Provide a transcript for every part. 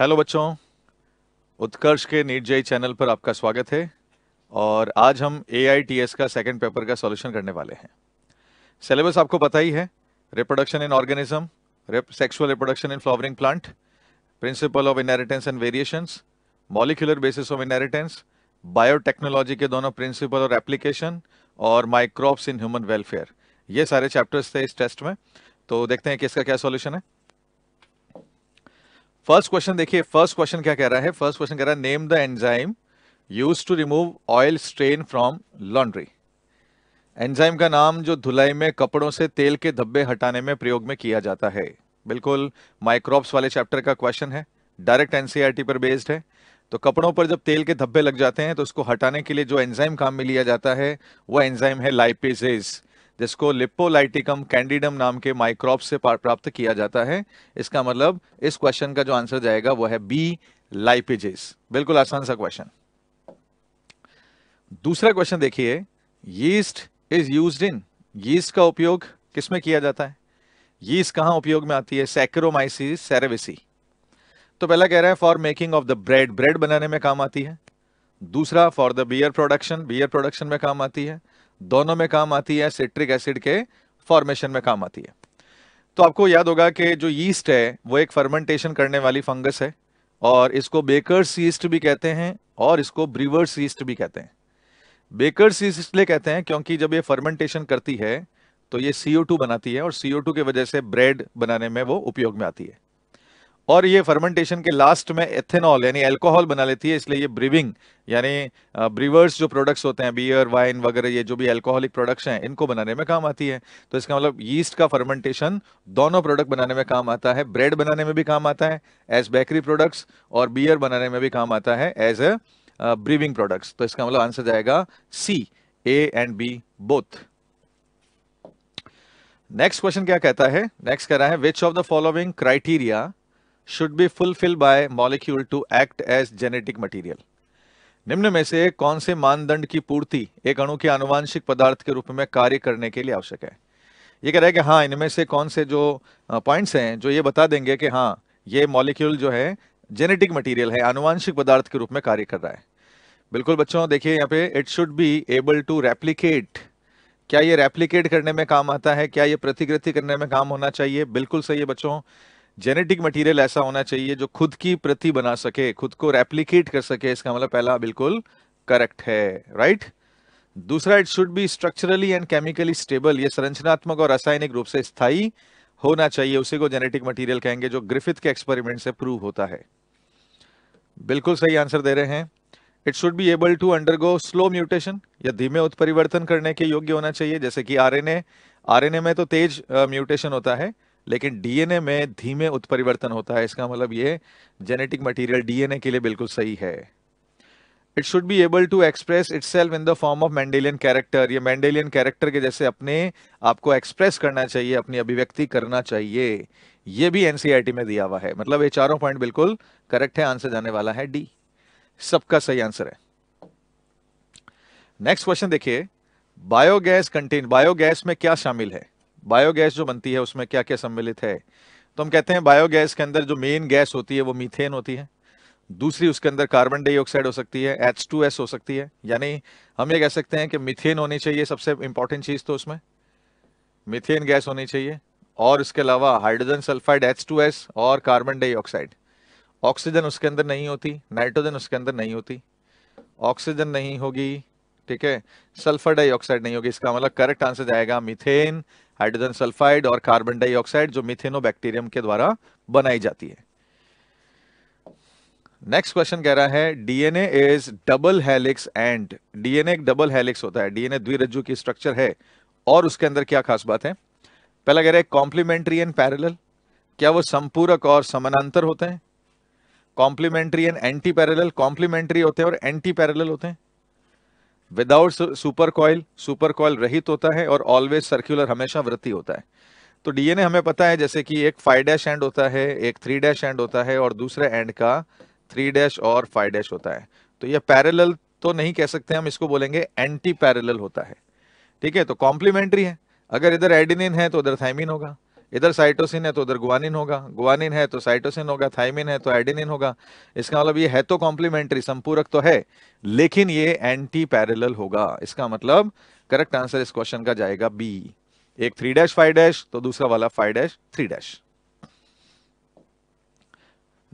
Hello बच्चों उत्कर्ष के NEET जय चैनल पर आपका स्वागत है और आज हम ए का सेकंड पेपर का सॉल्यूशन करने वाले हैं सिलेबस आपको पता ही है reproduction in organism sexual reproduction in flowering plant principle of inheritance and variations molecular basis of inheritance biotechnology के दोनों प्रिंसिपल और एप्लीकेशन और माइक्रॉप्स इन ह्यूमन वेलफेयर ये सारे चैप्टर्स थे इस टेस्ट में तो देखते हैं कि इसका क्या सोल्यूशन है फर्स्ट क्वेश्चन देखिए फर्स्ट क्वेश्चन क्या कह रहा है फर्स्ट क्वेश्चन कह रहा है name the enzyme use to remove oil stain from laundry enzyme का नाम जो धुलाई में कपड़ों से तेल के धब्बे हटाने में प्रयोग में किया जाता है बिल्कुल माइक्रोब्स वाले चैप्टर का क्वेश्चन है डायरेक्ट एनसीईआरटी e पर बेस्ड है तो कपड़ों पर जब तेल के धब्बे लग जाते हैं तो उसको हटाने के लिए जो एंजाइम काम में लिया जाता है वह एंजाइम है लाइपेजेज जिसको लिप्पोलाइटिकम कैंडिडम नाम के माइक्रोब से प्राप्त किया जाता है इसका मतलब इस क्वेश्चन का जो आंसर जाएगा वो है बी लाइपेजेस बिल्कुल आसान सा क्वेश्चन दूसरा क्वेश्चन देखिए yeast is use in yeast का उपयोग किसमें किया जाता है यीस्ट कहां उपयोग में आती है सैक्रोमाइसिस सेरेविसी तो पहला कह रहा है for making of the bread bread बनाने में काम आती है दूसरा for the beer production beer production में काम आती है दोनों में काम आती है सिट्रिक एसिड के फॉर्मेशन में काम आती है तो आपको याद होगा कि जो यीस्ट है वो एक फर्मेंटेशन करने वाली फंगस है और इसको बेकर्स यीस्ट भी कहते हैं और इसको ब्रीवर्स यीस्ट भी कहते हैं बेकर्स यीस्ट इसलिए कहते हैं क्योंकि जब ये फर्मेंटेशन करती है तो ये टू बनाती है और टू की वजह से ब्रेड बनाने में वो उपयोग में आती है और ये फर्मेंटेशन के लास्ट में एथेनॉल यानी अल्कोहल बना लेती है इसलिए ये ब्रीविंग यानी ब्रीवर्स जो प्रोडक्ट्स होते हैं बियर वाइन वगैरह ये जो भी अल्कोहलिक प्रोडक्ट्स हैं इनको बनाने में काम आती है तो इसका मतलब यीस्ट का फर्मेंटेशन दोनों प्रोडक्ट बनाने में काम आता है ब्रेड बनाने में भी काम आता है एज बेकरी प्रोडक्ट्स और बियर बनाने में भी काम आता है एज ए ब्रीविंग प्रोडक्ट्स तो इसका मतलब आंसर जाएगा C A and B both next question क्या कहता है नेक्स्ट कह रहा है which of the following criteria should be fulfilled by molecule to act as genetic material. निम्न में से कौन से मानदंड की पूर्ति एक अणु के आनुवांशिक पदार्थ के रूप में कार्य करने के लिए आवश्यक है ये कह रहा है कि हाँ इनमें से कौन से जो पॉइंट्स हैं जो ये बता देंगे कि हाँ ये मॉलिक्यूल जो है जेनेटिक मटेरियल है आनुवांशिक पदार्थ के रूप में कार्य कर रहा है बिल्कुल बच्चों देखिए यहाँ पे it should be able to replicate क्या ये रेप्लीकेट करने में काम आता है क्या ये प्रतिकृति करने में काम होना चाहिए बिल्कुल सही है बच्चों जेनेटिक मटेरियल ऐसा होना चाहिए जो खुद की प्रति बना सके खुद को रेप्लीकेट कर सके इसका मतलब पहला बिल्कुल करेक्ट है राइट right? दूसरा it should be structurally and chemically stable ये संरचनात्मक और रासायनिक रूप से स्थायी होना चाहिए उसी को जेनेटिक मटेरियल कहेंगे जो ग्रिफिथ के एक्सपेरिमेंट से प्रूव होता है बिल्कुल सही आंसर दे रहे हैं it should be able to undergo slow mutation या धीमे उत्परिवर्तन करने के योग्य होना चाहिए जैसे कि आरएनए आरएनए में तो तेज म्यूटेशन uh, होता है लेकिन डीएनए में धीमे उत्परिवर्तन होता है इसका मतलब ये जेनेटिक मटेरियल डीएनए के लिए बिल्कुल सही है it should be able to express itself in the form of Mendelian character ये मैंडेलियन कैरेक्टर के जैसे अपने आपको एक्सप्रेस करना चाहिए अपनी अभिव्यक्ति करना चाहिए ये भी एनसीआरटी e में दिया हुआ है मतलब ये चारों पॉइंट बिल्कुल करेक्ट है आंसर जाने वाला है डी सबका सही आंसर है नेक्स्ट क्वेश्चन देखिए बायोगैस कंटेन बायोगैस में क्या शामिल है बायोगैस जो बनती है उसमें क्या क्या सम्मिलित है तो हम कहते हैं बायोगैस के अंदर जो मेन गैस होती है वो मीथेन होती है दूसरी उसके अंदर कार्बन डाइऑक्साइड हो सकती है एच टू एस हो सकती है यानी हम ये कह सकते हैं कि मिथेन होनी चाहिए सबसे इंपॉर्टेंट चीज़ तो उसमें मिथेन गैस होनी चाहिए और इसके अलावा hydrogen sulphide H two S और कार्बन डाइऑक्साइड ऑक्सीजन उसके अंदर नहीं होती नाइट्रोजन उसके अंदर नहीं होती ऑक्सीजन नहीं होगी ठीक है सल्फर डाइऑक्साइड नहीं होगी इसका मतलब करेक्ट आंसर जाएगा मिथेन हाइड्रोजन सल्फाइड और कार्बन डाइऑक्साइड जो मिथेनो बैक्टीरियम के द्वारा बनाई जाती है नेक्स्ट क्वेश्चन कह रहा है DNA is double helix and DNA एक डबल हेलिक्स होता है डीएनए द्विरज्जु की स्ट्रक्चर है और उसके अंदर क्या खास बात है पहला कह रहा है कॉम्प्लीमेंट्री एंड पैरेलल क्या वो संपूरक और समानांतर होते हैं complementary and antiparallel complementary होते हैं और एंटी पैरेलल होते हैं without super coil super coil रहित होता है और ऑलवेज सर्क्यूलर हमेशा वृत्ति होता है तो डीएनए हमें पता है जैसे कि एक फाइव डैश एंड होता है एक थ्री डैश एंड होता है और दूसरे एंड का थ्री डैश और फाइव डैश होता है तो ये पैरेलल तो नहीं कह सकते हम इसको बोलेंगे एंटी पैरेलल होता है ठीक है तो कॉम्प्लीमेंट्री है अगर इधर एडिनिन है तो उधर थाइमिन होगा इधर साइटोसिन है तो उधर गुआनिन होगा गुआनिन है तो साइटोसिन होगा थाइमिन है तो एडिनिन होगा इसका मतलब ये है तो कॉम्प्लीमेंट्री संपूरक तो है लेकिन ये एंटी पैरेलल होगा इसका मतलब करेक्ट आंसर इस क्वेश्चन का जाएगा बी एक थ्री डैश फाइव डैश तो दूसरा वाला five dash three dash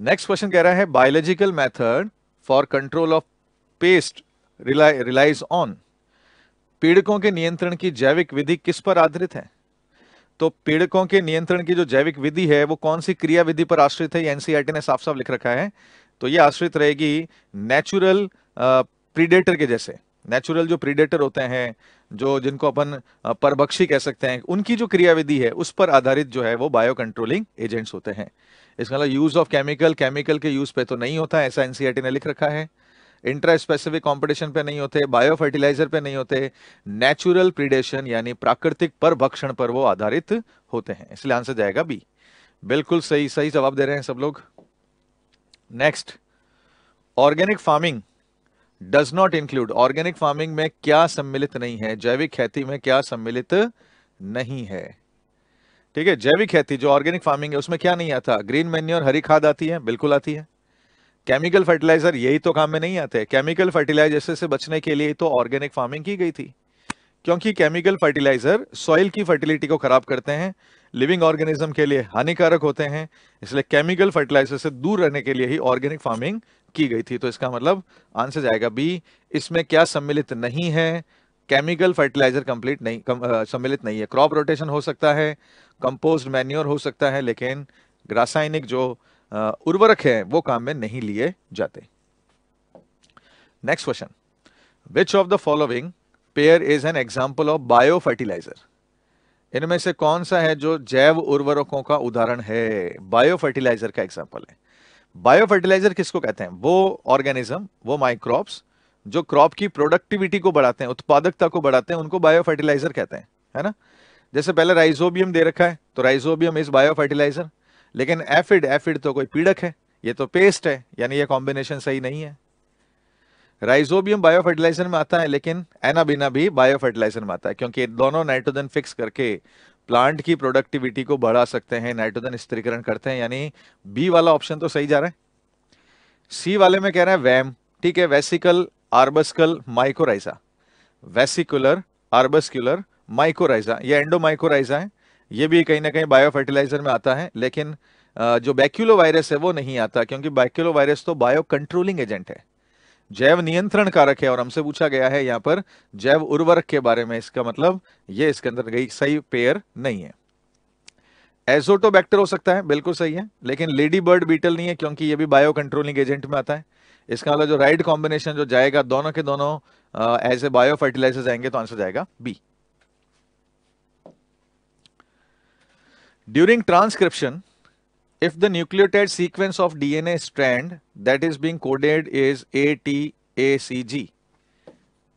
next question कह रहा है biological method for control of pest relies on पीड़कों के नियंत्रण की जैविक विधि किस पर आधारित है तो पीड़कों के नियंत्रण की जो जैविक विधि है वो कौन सी क्रिया विधि पर आश्रित है एनसीईआरटी e ने साफ साफ लिख रखा है तो ये आश्रित रहेगी नेचुरल प्रीडेटर के जैसे नेचुरल जो प्रीडेटर होते हैं जो जिनको अपन परभक्षी कह सकते हैं उनकी जो क्रियाविधि है उस पर आधारित जो है वो बायो कंट्रोलिंग एजेंट्स होते हैं इसका मतलब यूज ऑफ केमिकल केमिकल के यूज पे तो नहीं होता ऐसा एनसीआरटी e ने लिख रखा है इंट्रा स्पेसिफिक कॉम्पिटिशन पे नहीं होते बायो फर्टिलाइजर पे नहीं होते नेचुरल प्रीडेशन यानी प्राकृतिक पर भक्षण पर वो आधारित होते हैं इसलिए आंसर जाएगा बी बिल्कुल सही सही जवाब दे रहे हैं सब लोग next organic farming does not include organic farming में क्या सम्मिलित नहीं है जैविक खेती में क्या सम्मिलित नहीं है ठीक है जैविक खेती जो ऑर्गेनिक फार्मिंग है उसमें क्या नहीं आता ग्रीन मेन्यूर हरी खाद आती है बिल्कुल आती है केमिकल फर्टिलाइजर यही तो काम में नहीं आते केमिकल फर्टिलाइजर से बचने के लिए तो ऑर्गेनिक फार्मिंग की गई थी क्योंकि केमिकल फर्टिलाइजर सॉइल की फर्टिलिटी को खराब करते हैं लिविंग ऑर्गेनिज्म के लिए हानिकारक होते हैं इसलिए केमिकल फर्टिलाइजर से दूर रहने के लिए ही ऑर्गेनिक फार्मिंग की गई थी तो इसका मतलब आंसर जाएगा बी इसमें क्या सम्मिलित नहीं है केमिकल फर्टिलाइजर कंप्लीट नहीं कम, आ, सम्मिलित नहीं है क्रॉप रोटेशन हो सकता है कंपोस्ट मैन्योर हो सकता है लेकिन रासायनिक जो उर्वरक है वो काम में नहीं लिए जाते next question which of the following pair is an example of biofertilizer इनमें से कौन सा है जो जैव उर्वरकों का उदाहरण है बायो फर्टिलाइजर का एग्जाम्पल है बायो फर्टिलाइजर किसको कहते हैं वो ऑर्गेनिज्म वो माइक्रोप्स जो क्रॉप की प्रोडक्टिविटी को बढ़ाते हैं उत्पादकता को बढ़ाते हैं उनको बायो फर्टिलाइजर कहते हैं है ना जैसे पहले राइजोबियम दे रखा है तो राइजोबियम इज बायो फर्टिलाइजर लेकिन एफिड एफिड तो कोई पीड़क है ये तो पेस्ट है यानी ये कॉम्बिनेशन सही नहीं है राइजोबियम बायोफर्टिलाइजर में आता है लेकिन एनाबिना भी बायोफर्टिलाइजर में आता है क्योंकि दोनों नाइट्रोजन फिक्स करके प्लांट की प्रोडक्टिविटी को बढ़ा सकते हैं नाइट्रोजन स्त्रीकरण करते हैं यानी बी वाला ऑप्शन तो सही जा रहा है सी वाले में कह रहे हैं वैम ठीक है vesicular arbuscular mycorrhiza vesicular arbuscular mycorrhiza ये एंडोमाइकोराइजा है ये भी कहीं ना कहीं बायो फर्टिलाइजर में आता है लेकिन जो बैक्यूलो वायरस है वो नहीं आता क्योंकि बैक्यूलो वायरस तो बायो कंट्रोलिंग एजेंट है जैव नियंत्रण कारक है और हमसे पूछा गया है यहाँ पर जैव उर्वरक के बारे में इसका मतलब ये इसके अंदर गई सही पेयर नहीं है एजोटोबैक्टर हो सकता है बिल्कुल सही है लेकिन लेडी बर्ड बीटल नहीं है क्योंकि ये भी बायो कंट्रोलिंग एजेंट में आता है इसका मतलब जो राइट कॉम्बिनेशन जो जाएगा दोनों के दोनों एज ए बायो फर्टिलाइजर जाएंगे तो आंसर जाएगा B During transcription, if the nucleotide sequence of DNA strand that is being coded is ATACG,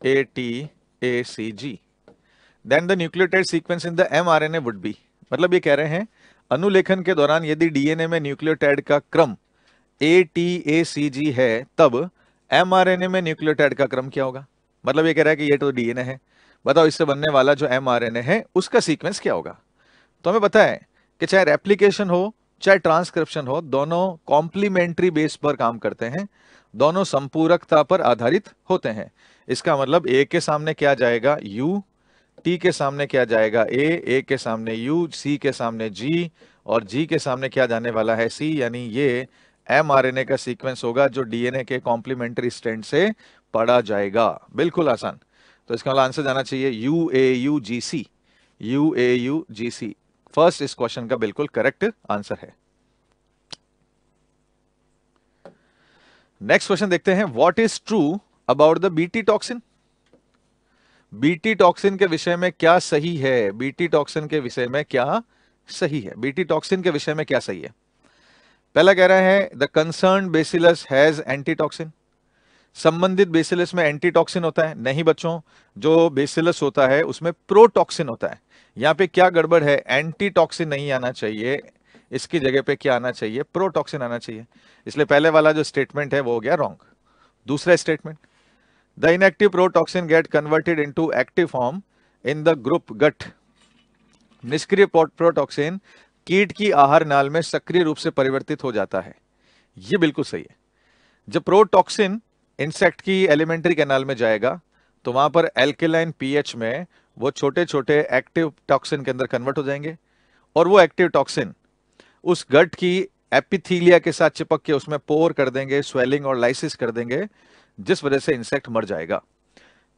ATACG, then the nucleotide sequence in the mRNA would be. मतलब ये कह रहे हैं अनुलेखन के दौरान यदि डीएनए में न्यूक्लियोटाइड का क्रम ATACG है तब mRNA में nucleotide का क्रम क्या होगा मतलब ये कह रहा है कि ये तो DNA है बताओ इससे बनने वाला जो mRNA है उसका सीक्वेंस क्या होगा तो हमें पता है कि चाहे रेप्लीकेशन हो चाहे ट्रांसक्रिप्शन हो दोनों कॉम्प्लीमेंट्री बेस पर काम करते हैं दोनों संपूरकता पर आधारित होते हैं इसका मतलब ए के सामने क्या जाएगा यू टी के सामने क्या जाएगा ए ए के सामने यू सी के सामने जी और जी के सामने क्या जाने वाला है सी यानी ये ए का सीक्वेंस होगा जो डीएनए के कॉम्प्लीमेंट्री स्टैंड से पढ़ा जाएगा बिल्कुल आसान तो इसका आंसर मतलब जाना चाहिए U A U G C U A U G C first इस क्वेश्चन का बिल्कुल करेक्ट आंसर है नेक्स्ट क्वेश्चन देखते हैं what is true about the BT toxin BT toxin के विषय में क्या सही है बीटी टॉक्सिन के विषय में क्या सही है बीटी टॉक्सिन के विषय में क्या सही है पहला कह रहा है the concern bacillus has antitoxin संबंधित बेसिलस में एंटीटॉक्सिन होता है नहीं बच्चों जो बेसिलस होता है उसमें प्रोटॉक्सिन होता है यहाँ पे क्या गड़बड़ है एंटीटॉक्सिन नहीं आना चाहिए इसकी जगह पे क्या आना चाहिए प्रोटॉक्सिन आना चाहिए इसलिए पहले वाला जो स्टेटमेंट है वो हो गया रॉन्ग दूसरा statement the inactive protoxin get converted into active form in the group gut निष्क्रिय प्रोटॉक्सिन कीट की आहार नाल में सक्रिय रूप से परिवर्तित हो जाता है ये बिल्कुल सही है जब प्रोटॉक्सिन इंसेक्ट की एलिमेंट्री कैनाल में जाएगा तो वहां पर एल्केलाइन पीएच में वो छोटे छोटे एक्टिव टॉक्सिन के अंदर कन्वर्ट हो जाएंगे और वो एक्टिव टॉक्सिन उस गट की एपिथीलिया के साथ चिपक के उसमें पोर कर देंगे स्वेलिंग और लाइसिस कर देंगे जिस वजह से इंसेक्ट मर जाएगा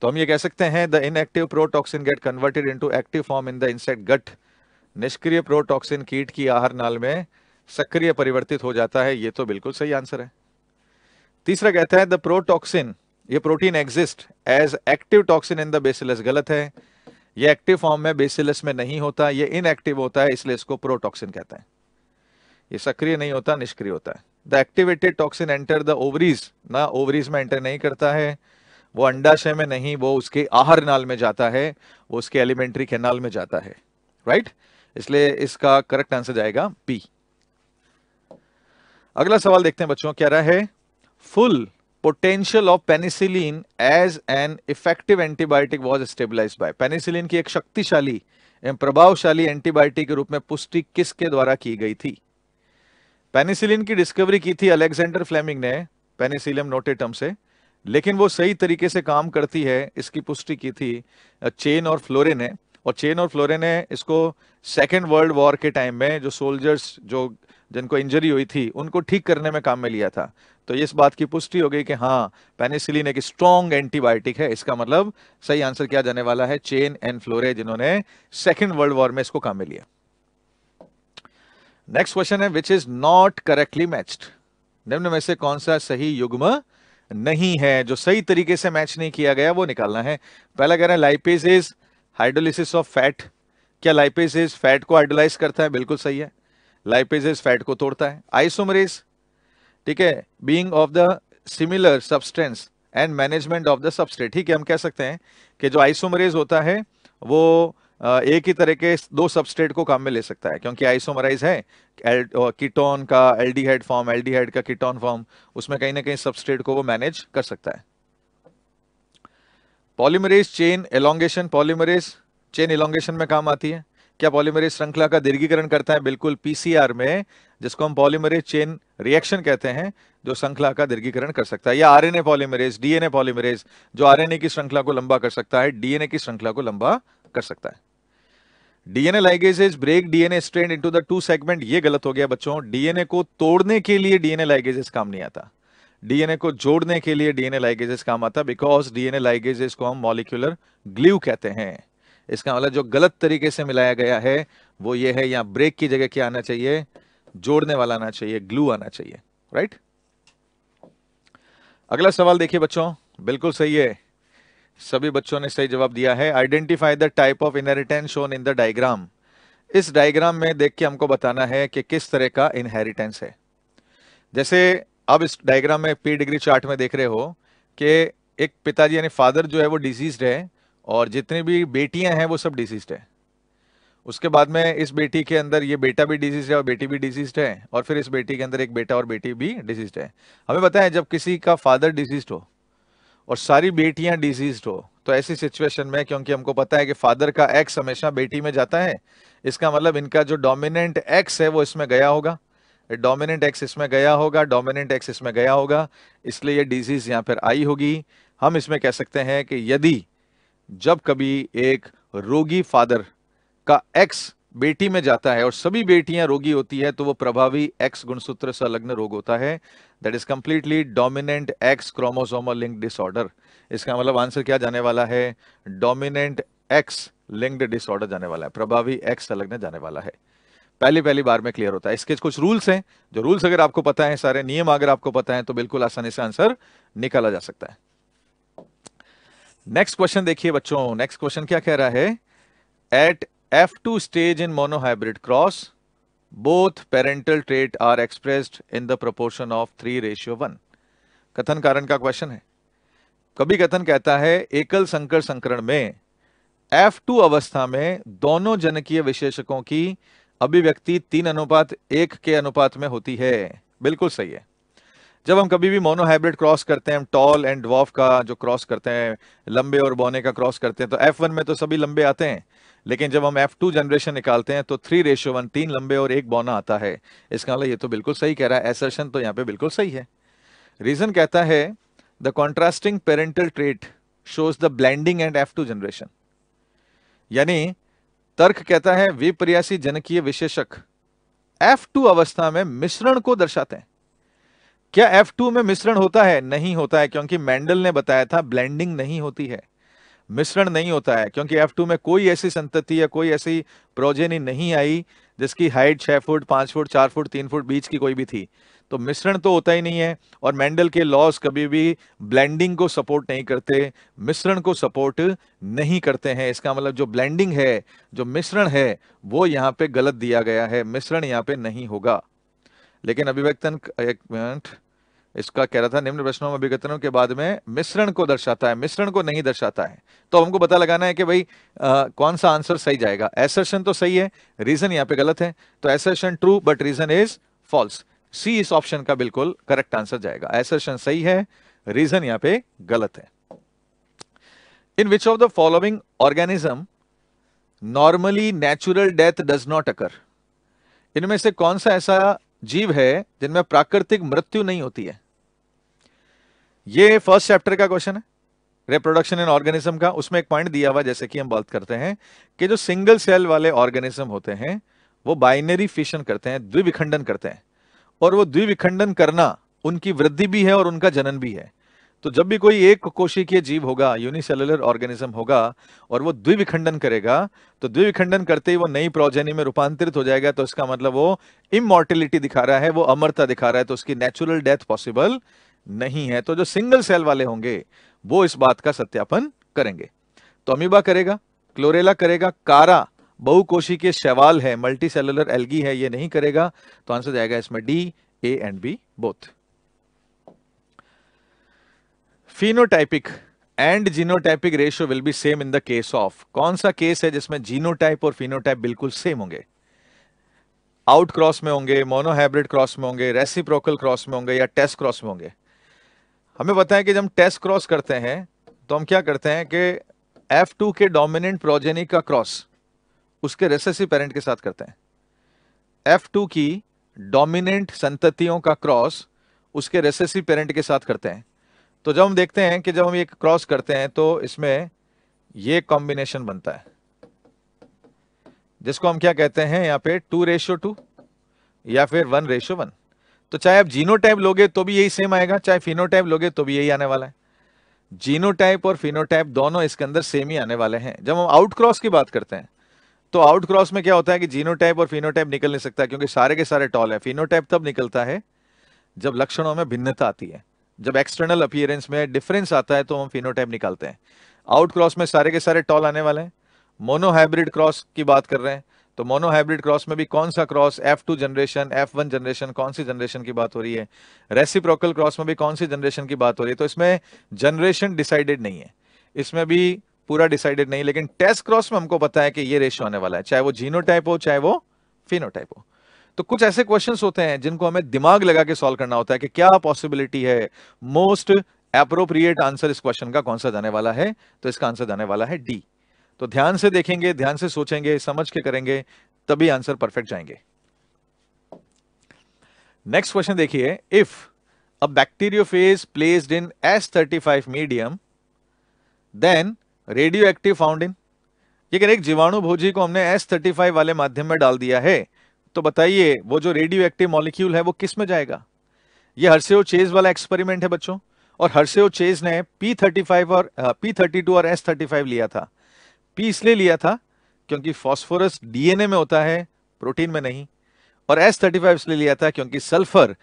तो हम ये कह सकते हैं the inactive protoxin get converted into active form in the insect gut निष्क्रिय प्रोटॉक्सिन कीट की आहार नाल में सक्रिय परिवर्तित हो जाता है ये तो बिल्कुल सही आंसर है तीसरा कहता है द प्रोटॉक्सिन ये protein exist as active toxin in the bacillus गलत है ये एक्टिव फॉर्म में बेसिलस में नहीं होता ये इनएक्टिव होता है इसलिए इसको प्रोटॉक्सिन कहते हैं ये सक्रिय नहीं होता निष्क्रिय होता है the activated toxin enter the ovaries ना ओवरीज में एंटर नहीं करता है वो अंडाशय में नहीं वो उसके आहार नाल में जाता है वो उसके एलिमेंट्री कैनाल में जाता है राइट right? इसलिए इसका करेक्ट आंसर जाएगा पी अगला सवाल देखते हैं बच्चों क्या रहा है full potential of penicillin as an effective antibiotic was stabilise by penicillin की एक शक्तिशाली एवं प्रभावशाली एंटीबायोटिक के रूप में पुष्टि किसके द्वारा की गई थी पेनिसिलिन की डिस्कवरी की थी अलेक्जेंडर फ्लेमिंग ने पेनिसिलियम नोटेटम से लेकिन वो सही तरीके से काम करती है इसकी पुष्टि की थी चेन और फ्लोरे ने और चेन और फ्लोरे ने इसको सेकेंड वर्ल्ड वॉर के टाइम में जो सोल्जर्स जो जिनको इंजरी हुई थी उनको ठीक करने में काम में लिया था तो इस बात की पुष्टि हो गई कि हाँ पेनिसिलिन एक स्ट्रॉन्ग एंटीबायोटिक है इसका मतलब सही आंसर क्या जाने वाला है चेन एंड फ्लोरे जिन्होंने सेकेंड वर्ल्ड वॉर में इसको काम में लिया नेक्स्ट क्वेश्चन है which is not correctly matched निम्न में से कौन सा सही युग्म नहीं है जो सही तरीके से मैच नहीं किया गया वो निकालना है पहला कह रहे हैं lipase is hydrolysis of fat क्या लाइपेज इज फैट को हाइड्रोलाइज करता है बिल्कुल सही है लाइपेज इज फैट को तोड़ता है आइसोमरेज ठीक है being of the similar substance and management of the substrate ठीक है हम कह सकते हैं कि जो आइसोमरेज होता है वो एक ही तरह के दो सबस्टेट को काम में ले सकता है क्योंकि आइसोमराइज है कीटोन का एल्डिहाइड फॉर्म एल्डिहाइड का कीटोन फॉर्म उसमें कहीं ना कहीं सबस्टेट को वो मैनेज कर सकता है polymerase chain elongation polymerase chain elongation में काम आती है क्या पॉलीमरेज श्रृंखला का दीर्घीकरण करता है बिल्कुल पीसीआर में जिसको हम पॉलीमरेज चेन रिएक्शन कहते हैं जो श्रृंखला का दीर्घीकरण कर सकता है या आरएनए पॉलीमरेज डीएनए पॉलीमरेज जो आरएनए की श्रृंखला को लंबा कर सकता है डीएनए की श्रृंखला को लंबा कर सकता है DNA ligases break DNA strand into the two segment ये गलत हो गया बच्चों डीएनए को तोड़ने के लिए डीएनए लाइगेजेस काम नहीं आता डीएनए को जोड़ने के लिए डीएनए लाइगेजेस काम आता बिकॉज डीएनए लाइगेजेस को हम मॉलिक्यूलर ग्लू कहते हैं इसका मतलब जो गलत तरीके से मिलाया गया है वो ये है यहाँ ब्रेक की जगह क्या आना चाहिए जोड़ने वाला आना चाहिए ग्लू आना चाहिए राइट अगला सवाल देखिए बच्चों बिल्कुल सही है सभी बच्चों ने सही जवाब दिया है identify the type of inheritance shown in the diagram इस डायग्राम में देख के हमको बताना है कि किस तरह का इनहेरिटेंस है जैसे आप इस डायग्राम में पी डिग्री चार्ट में देख रहे हो कि एक पिताजी यानी फादर जो है वो डिजीज है और जितनी भी बेटियां हैं वो सब डिसीज्ड है उसके बाद में इस बेटी के अंदर ये बेटा भी डिजीज है और बेटी भी डिजीज है और फिर इस बेटी के अंदर एक बेटा और बेटी भी डिजीज है हमें पता है जब किसी का फादर डिजीज हो और सारी बेटियां डिजीज हो तो ऐसी सिचुएशन में क्योंकि हमको पता है कि फादर का एक्स हमेशा बेटी में जाता है इसका मतलब इनका जो डोमिनेंट एक्स है वो इसमें गया होगा डोमिनेंट एक्स इसमें गया होगा डोमिनेंट एक्स इसमें गया होगा इसलिए ये डिजीज यहाँ पर आई होगी हम इसमें कह सकते हैं कि यदि जब कभी एक रोगी फादर का एक्स बेटी में जाता है और सभी बेटियां रोगी होती है तो वो प्रभावी एक्स गुणसूत्र संलग्न रोग होता है that is completely dominant X chromosomal link disorder इसका मतलब आंसर क्या जाने वाला है डोमिनेंट एक्स लिंक्ड डिसऑर्डर जाने वाला है प्रभावी एक्स संलग्न जाने वाला है पहली पहली बार में क्लियर होता है इसके कुछ रूल्स हैं जो रूल्स अगर आपको पता है सारे नियम अगर आपको पता है तो बिल्कुल आसानी से आंसर निकाला जा सकता है नेक्स्ट क्वेश्चन देखिए बच्चों नेक्स्ट क्वेश्चन क्या कह रहा है at F two stage in monohybrid cross both parental trait are expressed in the proportion of three ratio one कथन कारण का क्वेश्चन है कभी कथन कहता है एकल संकर संकरण में F2 अवस्था में दोनों जनकीय विशेषकों की अभिव्यक्ति तीन अनुपात एक के अनुपात में होती है बिल्कुल सही है जब हम कभी भी मोनोहाइब्रिड क्रॉस करते हैं हम टॉल एंड ड्वाफ का जो क्रॉस करते हैं लंबे और बौने का क्रॉस करते हैं तो एफ वन में तो सभी लंबे आते हैं लेकिन जब हम एफ टू जनरेशन निकालते हैं तो थ्री रेशो वन तीन लंबे और एक बौना आता है इसका मतलब ये तो बिल्कुल सही कह रहा है एसर्शन तो यहाँ पे बिल्कुल सही है रीजन कहता है the contrasting parental trait shows the blending and F two generation यानी तर्क कहता है विप्रयासी जनकीय विशेषक एफ टू अवस्था में मिश्रण को दर्शाते हैं क्या F2 में मिश्रण होता है नहीं होता है क्योंकि मैंडल ने बताया था ब्लेंडिंग नहीं होती है मिश्रण नहीं होता है क्योंकि F2 में कोई ऐसी संतति या कोई ऐसी प्रोजेनी नहीं आई जिसकी हाइट छः फुट पाँच फुट चार फुट तीन फुट बीच की कोई भी थी तो मिश्रण तो होता ही नहीं है और मैंडल के लॉस कभी भी ब्लेंडिंग को सपोर्ट नहीं करते मिश्रण को सपोर्ट नहीं करते हैं इसका मतलब जो ब्लेंडिंग है जो मिश्रण है वो यहाँ पे गलत दिया गया है मिश्रण यहाँ पे नहीं होगा लेकिन अभिव्यक्तन एक मिनट इसका कह रहा था निम्न प्रश्नों में अभिव्यक्तनों के बाद में मिश्रण को दर्शाता है मिश्रण को नहीं दर्शाता है तो हमको पता लगाना है कि भाई आ, कौन सा आंसर सही जाएगा एसर्शन तो सही है रीजन यहाँ पे गलत है तो assertion true but reason is false C इस ऑप्शन का बिल्कुल करेक्ट आंसर जाएगा एसर्शन सही है रीजन यहाँ पे गलत है in which of the following organism normally natural death does not occur इनमें से कौन सा ऐसा जीव है जिनमें प्राकृतिक मृत्यु नहीं होती है ये फर्स्ट चैप्टर का क्वेश्चन है रिप्रोडक्शन इन ऑर्गेनिज्म का उसमें एक पॉइंट दिया हुआ जैसे कि हम बात करते हैं कि जो सिंगल सेल वाले ऑर्गेनिज्म होते हैं वो बाइनरी फिशन करते हैं द्विविखंडन करते हैं और वो द्विविखंडन करना उनकी वृद्धि भी है और उनका जनन भी है तो जब भी कोई एक कोशिकीय जीव होगा यूनिसेलुलर ऑर्गेनिज्म होगा और वो द्विविखंडन करेगा तो द्विविखंडन करते ही वो नई प्रोजेनी में रूपांतरित हो जाएगा तो इसका मतलब वो इमोर्टिलिटी दिखा रहा है वो अमरता दिखा रहा है तो उसकी नेचुरल डेथ पॉसिबल नहीं है तो जो सिंगल सेल वाले होंगे वो इस बात का सत्यापन करेंगे तो अमीबा करेगा क्लोरेला करेगा कारा बहु कोशी के शैवाल है मल्टी सेलुलर एलगी है ये नहीं करेगा तो आंसर जाएगा इसमें D A and B both phenotypic and genotypic ratio will be same in the case of कौन सा केस है जिसमें जीनोटाइप और फिनोटाइप बिल्कुल सेम होंगे आउट क्रॉस में होंगे मोनोहाइब्रिड क्रॉस में होंगे रेसिप्रोकल क्रॉस में होंगे या टेस्ट क्रॉस में होंगे हमें बताया कि जब हम टेस्ट क्रॉस करते हैं तो हम क्या करते हैं कि F2 के डोमिनेंट प्रोजेनी का क्रॉस उसके रेसेसिव पेरेंट के साथ करते हैं F2 की डोमिनेंट संततियों का क्रॉस उसके रेसेसिव पेरेंट के साथ करते हैं तो जब हम देखते हैं कि जब हम ये क्रॉस करते हैं तो इसमें ये कॉम्बिनेशन बनता है जिसको हम क्या कहते हैं यहाँ पे टू रेशियो टू या फिर वन रेशियो वन तो चाहे आप टाइप लोगे तो भी यही सेम आएगा चाहे फिनोटाइप लोगे तो भी यही आने वाला है टाइप और फिनोटाइप दोनों इसके अंदर सेम ही आने वाले हैं जब हम आउट क्रॉस की बात करते हैं तो आउट क्रॉस में क्या होता है कि टाइप और फिनोटाइप निकल नहीं सकता क्योंकि सारे के सारे टॉल है फिनोटाइप तब निकलता है जब लक्षणों में भिन्नता आती है जब एक्सटर्नल अपियरेंस में डिफरेंस आता है तो हम फिनोटाइप निकालते हैं आउट क्रॉस में सारे के सारे टॉल आने वाले हैं मोनोहाइब्रिड क्रॉस की बात कर रहे हैं तो मोनोहाइब्रिड क्रॉस में भी कौन सा cross F2 generation one generation कौन सी जनरेशन की बात हो रही है रेसिप्रोकल क्रॉस में भी कौन सी जनरेशन की बात हो रही है तो इसमें जनरेशन डिसाइडेड नहीं है इसमें भी पूरा डिसाइडेड नहीं लेकिन टेस्ट क्रॉस में हमको पता है कि ये रेशियो आने वाला है चाहे वो जीनोटाइप हो चाहे वो फिनोटाइप हो तो कुछ ऐसे क्वेश्चन होते हैं जिनको हमें दिमाग लगा के सॉल्व करना होता है कि क्या पॉसिबिलिटी है मोस्ट अप्रोप्रिएट आंसर इस क्वेश्चन का कौन सा जाने वाला है तो इसका आंसर जाने वाला है डी तो ध्यान से देखेंगे ध्यान से सोचेंगे समझ के करेंगे तभी आंसर परफेक्ट जाएंगे नेक्स्ट क्वेश्चन देखिए if a bacteriophage placed in S thirty five medium then radioactive found in लेकिन एक जीवाणु भोजी को हमने एस थर्टी फाइव वाले माध्यम में डाल दिया है तो बताइए वो जो रेडियो एक्टिव मॉलिक्यूल है वो किस में जाएगा ये हर्सेओ चेज वाला एक्सपेरिमेंट है बच्चों और हर्सेओ चेज ने पी थर्टी फाइव और पी थर्टी टू और एस थर्टी फाइव लिया था पी इसलिए लिया था क्योंकि फॉस्फोरस डीएनए में होता है प्रोटीन में नहीं और एस थर्टी फाइव इसलिए लिया था क्योंकि सल्फर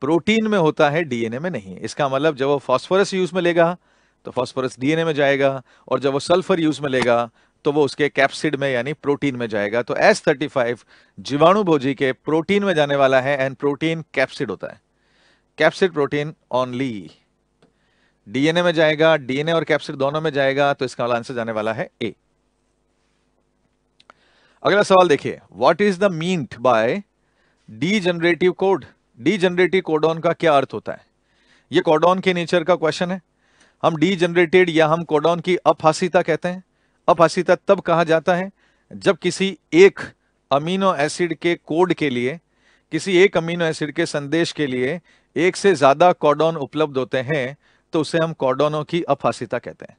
प्रोटीन में होता है डीएनए में नहीं इसका मतलब जब वो फॉस्फोरस यूज में लेगा तो फॉस्फोरस डीएनए में जाएगा और जब वो सल्फर यूज में लेगा तो वो उसके कैप्सिड में यानी प्रोटीन में जाएगा तो एस थर्टी फाइव जीवाणु भोजी के प्रोटीन में जाने वाला है एंड प्रोटीन कैप्सिड होता है कैप्सिड प्रोटीन ऑनली डीएनए में जाएगा डीएनए और कैप्सिड दोनों में जाएगा तो इसका आंसर जाने वाला है ए अगला सवाल देखिए what is the meant by degenerative code degenerative codon का क्या अर्थ होता है ये कोडोन के नेचर का क्वेश्चन है हम डी जनरेटेड या हम कोडोन की अपहासिता कहते हैं अपाशिता तब कहा जाता है जब किसी एक अमीनो एसिड के कोड के लिए किसी एक अमीनो एसिड के संदेश के लिए एक से ज्यादा कॉडोन उपलब्ध होते हैं तो उसे हम कॉडोनों की अफासिता कहते हैं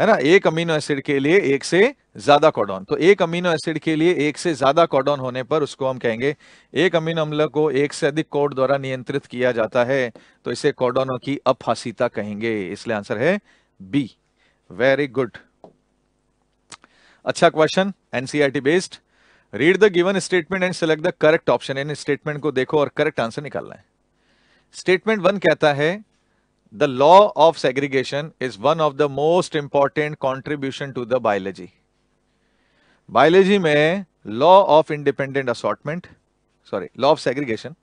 है ना एक अमीनो एसिड के लिए एक से ज्यादा कॉडोन तो एक अमीनो एसिड के लिए एक से ज्यादा कॉडोन होने पर उसको हम कहेंगे एक अमीनो अम्ल को एक से अधिक कोड द्वारा नियंत्रित किया जाता है तो इसे कॉडोनों की अपहासिता कहेंगे इसलिए आंसर है बी वेरी गुड अच्छा question NCERT based read the given statement and select the correct option इन स्टेटमेंट को देखो और करेक्ट आंसर निकालना है स्टेटमेंट वन कहता है the law of segregation is one of the most important contribution to the biology biology में law of independent assortment sorry law of segregation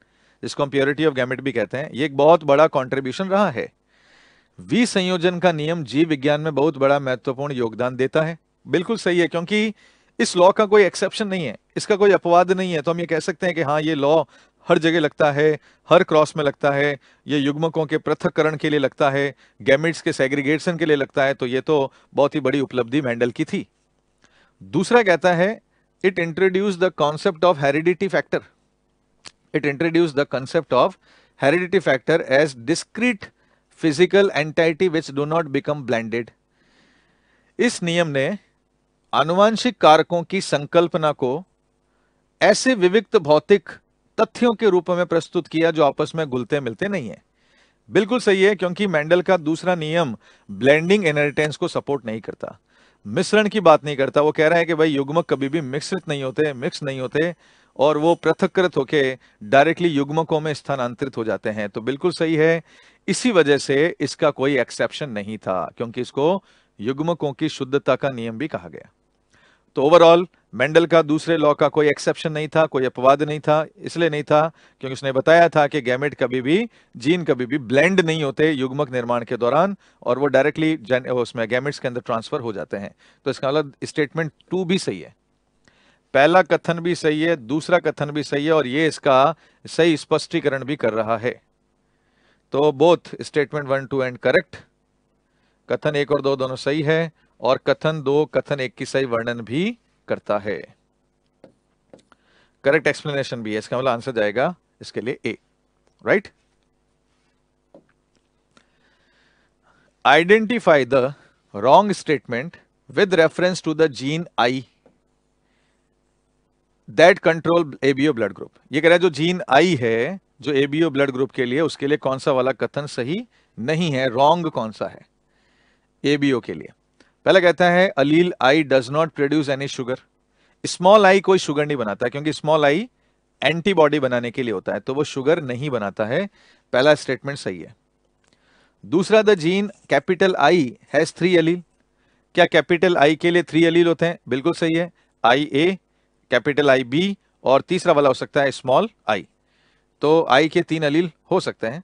जिसको हम प्योरिटी ऑफ गैमेट भी कहते हैं ये एक बहुत बड़ा कॉन्ट्रीब्यूशन रहा है वी संयोजन का नियम जीव विज्ञान में बहुत बड़ा महत्वपूर्ण योगदान देता है बिल्कुल सही है क्योंकि इस लॉ का कोई एक्सेप्शन नहीं है इसका कोई अपवाद नहीं है तो हम ये कह सकते हैं कि हाँ ये लॉ हर जगह लगता है हर क्रॉस में लगता है ये युग्मकों के पृथककरण के लिए लगता है गैमिट्स के सेग्रीगेशन के लिए लगता है तो ये तो बहुत ही बड़ी उपलब्धि मैंडल की थी दूसरा कहता है it introduce the concept of heredity factor it introduce the concept of heredity factor as discrete physical entity which do not become blended इस नियम ने आनुवांशिक कारकों की संकल्पना को ऐसे विविक्त भौतिक तथ्यों के रूप में प्रस्तुत किया जो आपस में घुलते मिलते नहीं है बिल्कुल सही है क्योंकि मेंडल का दूसरा नियम ब्लेंडिंग इनहेरिटेंस को सपोर्ट नहीं करता मिश्रण की बात नहीं करता वो कह रहा है कि भाई युग्मक कभी भी मिश्रित नहीं होते मिक्स नहीं होते और वो पृथककृत होके डायरेक्टली युग्मकों में स्थानांतरित हो जाते हैं तो बिल्कुल सही है इसी वजह से इसका कोई एक्सेप्शन नहीं था क्योंकि इसको युग्मकों की शुद्धता का नियम भी कहा गया तो ओवरऑल मेंडल का दूसरे लॉ का कोई एक्सेप्शन नहीं था कोई अपवाद नहीं था इसलिए नहीं था क्योंकि उसने बताया था कि गैमेट कभी भी जीन कभी भी ब्लेंड नहीं होते युग्मक निर्माण के दौरान और वो डायरेक्टली उसमें गैमेट्स के अंदर ट्रांसफर हो जाते हैं तो इसका मतलब स्टेटमेंट टू भी सही है पहला कथन भी सही है दूसरा कथन भी सही है और ये इसका सही स्पष्टीकरण भी कर रहा है तो both statement one two and correct कथन एक और दो दोनों सही है और कथन दो कथन एक की सही वर्णन भी करता है करेक्ट एक्सप्लेनेशन भी है इसका मतलब आंसर जाएगा इसके लिए A right identify the wrong statement with reference to the gene I that control ABO blood group ये कह रहा है जो जीन आई है जो एबीओ ब्लड ग्रुप के लिए उसके लिए कौन सा वाला कथन सही नहीं है रॉन्ग कौन सा है एबीओ के लिए पहला कहता है allele I does not produce any sugar small I कोई शुगर नहीं बनाता क्योंकि स्मॉल आई एंटीबॉडी बनाने के लिए होता है तो वो शुगर नहीं बनाता है पहला स्टेटमेंट सही है दूसरा the gene capital I has three allele क्या कैपिटल आई के लिए थ्री अलील होते हैं बिल्कुल सही है आई ए कैपिटल आई बी और तीसरा वाला हो सकता है स्मॉल आई तो आई के तीन अलील हो सकते हैं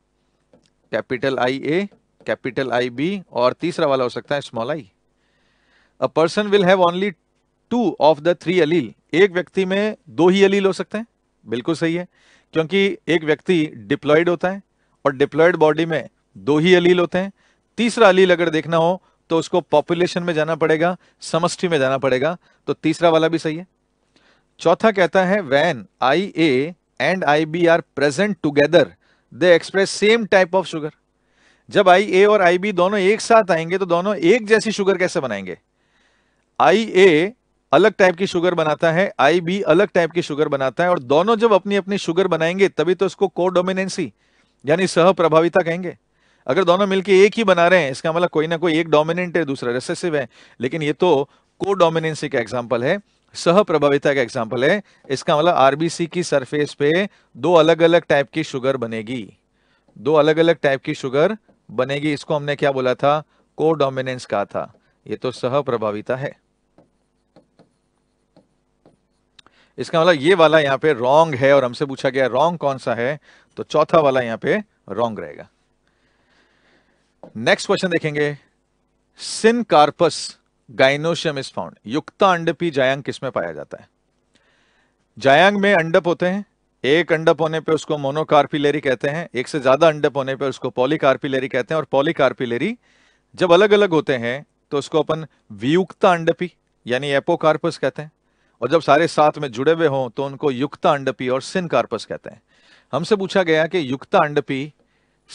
capital I A capital I B और तीसरा वाला हो सकता है small I a person will have only two of the three allele एक व्यक्ति में दो ही अलील हो सकते हैं बिल्कुल सही है क्योंकि एक व्यक्ति डिप्लॉयड होता है और डिप्लॉयड बॉडी में दो ही अलील होते हैं तीसरा अलील अगर देखना हो तो उसको पॉपुलेशन में जाना पड़ेगा समष्टि में जाना पड़ेगा तो तीसरा वाला भी सही है चौथा कहता है when I A and I B are present together they express same type of sugar जब आई ए और आई बी दोनों एक साथ आएंगे तो दोनों एक जैसी शुगर कैसे बनाएंगे आई ए अलग टाइप की शुगर बनाता है आई बी अलग टाइप की शुगर बनाता है और दोनों जब अपनी अपनी शुगर बनाएंगे तभी तो इसको को डोमिनेंसी यानी सह प्रभाविता कहेंगे अगर दोनों मिलके एक ही बना रहे हैं इसका मतलब कोई ना कोई एक डोमिनेंट है दूसरा रेसेसिव है लेकिन ये तो को डोमिनेंसी का एग्जाम्पल है सह प्रभाविता का एग्जाम्पल है इसका मतलब आरबीसी की सरफेस पे दो अलग अलग टाइप की शुगर बनेगी दो अलग अलग टाइप की शुगर बनेगी इसको हमने क्या बोला था को डोमिनेंस कहा था ये तो सह प्रभाविता है इसका मतलब ये वाला यहाँ पे रॉन्ग है और हमसे पूछा गया रॉन्ग कौन सा है तो चौथा वाला यहाँ पे रॉन्ग रहेगा नेक्स्ट क्वेश्चन देखेंगे syncarpous gynoecium is found युक्ता अंडपी जायांग किसमें पाया जाता है जायांग में अंडप होते हैं एक अंडप होने पे उसको मोनोकार्पिलेरी कहते हैं एक से ज्यादा अंडप होने पे उसको पॉलीकार्पिलेरी कहते हैं और पॉलीकार्पिलेरी जब अलग अलग होते हैं तो उसको अपन वियुक्ता अंडपी यानी एपोकार्पस कहते हैं और जब सारे साथ में जुड़े हुए हों तो उनको युक्ता अंडपी और सिन कार्पस कहते हैं हमसे पूछा गया कि युक्ता अंडपी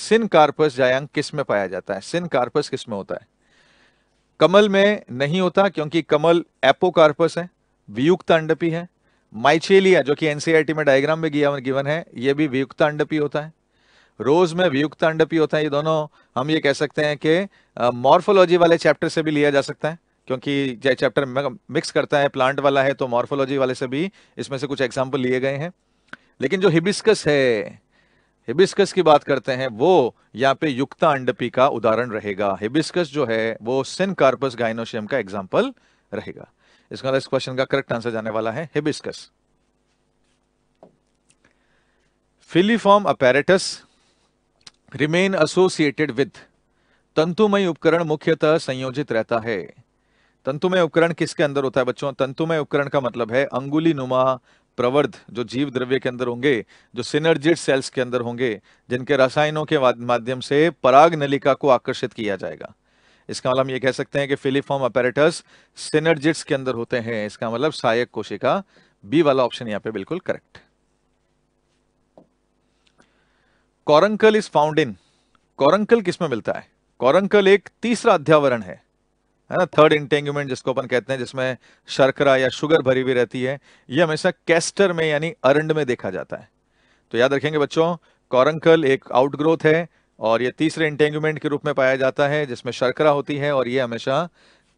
सिन कार्पस जायांग किस में पाया जाता है सिन कार्पस किस में होता है कमल में नहीं होता क्योंकि कमल एपोकार्पस है वियुक्त अंडपी है माइचेलिया जो कि एनसीआरटी e में डायग्राम में गिवन है यह भी वियुक्त अंडपी होता है रोज में वियुक्त अंडपी होता है ये दोनों हम ये कह सकते हैं कि मॉर्फोलॉजी वाले चैप्टर से भी लिया जा सकता है क्योंकि चैप्टर मिक्स करता है प्लांट वाला है तो मॉर्फोलॉजी वाले से भी इसमें से कुछ एग्जाम्पल लिए गए हैं लेकिन जो हिबिस्कस है हिबिस्कस की बात करते हैं वो यहाँ पे युक्ता अंडपी का उदाहरण रहेगा हिबिस्कस जो है वो सिन कार्पस गाइनोशियम का एग्जाम्पल रहेगा इसका इस क्वेश्चन का करेक्ट आंसर जाने वाला है hibiscus filiform apparatus remain associated with तंतुमय उपकरण मुख्यतः संयोजित रहता है तंतुमय उपकरण किसके अंदर होता है बच्चों तंतुमय उपकरण का मतलब है अंगुली नुमा प्रवर्ध जो जीव द्रव्य के अंदर होंगे जो सिनर्जिड सेल्स के अंदर होंगे जिनके रसायनों के माध्यम से पराग नलिका को आकर्षित किया जाएगा इसका मतलब ये कह सकते हैं कि फिलीफॉर्म अपेरेटस सिनर्जिट्स के अंदर होते हैं इसका मतलब सहायक कोशिका बी वाला ऑप्शन यहाँ पे बिल्कुल correct caruncle is found in caruncle किसमें मिलता है कॉरंकल एक तीसरा अध्यावरण है है ना थर्ड इंटेंगमेंट जिसको अपन कहते हैं जिसमें शर्करा या शुगर भरी हुई रहती है ये हमेशा कैस्टर में यानी अरंड में देखा जाता है तो याद रखेंगे बच्चों कॉरंकल एक आउटग्रोथ है और ये तीसरे इंटेंगमेंट के रूप में पाया जाता है जिसमें शर्करा होती है और ये हमेशा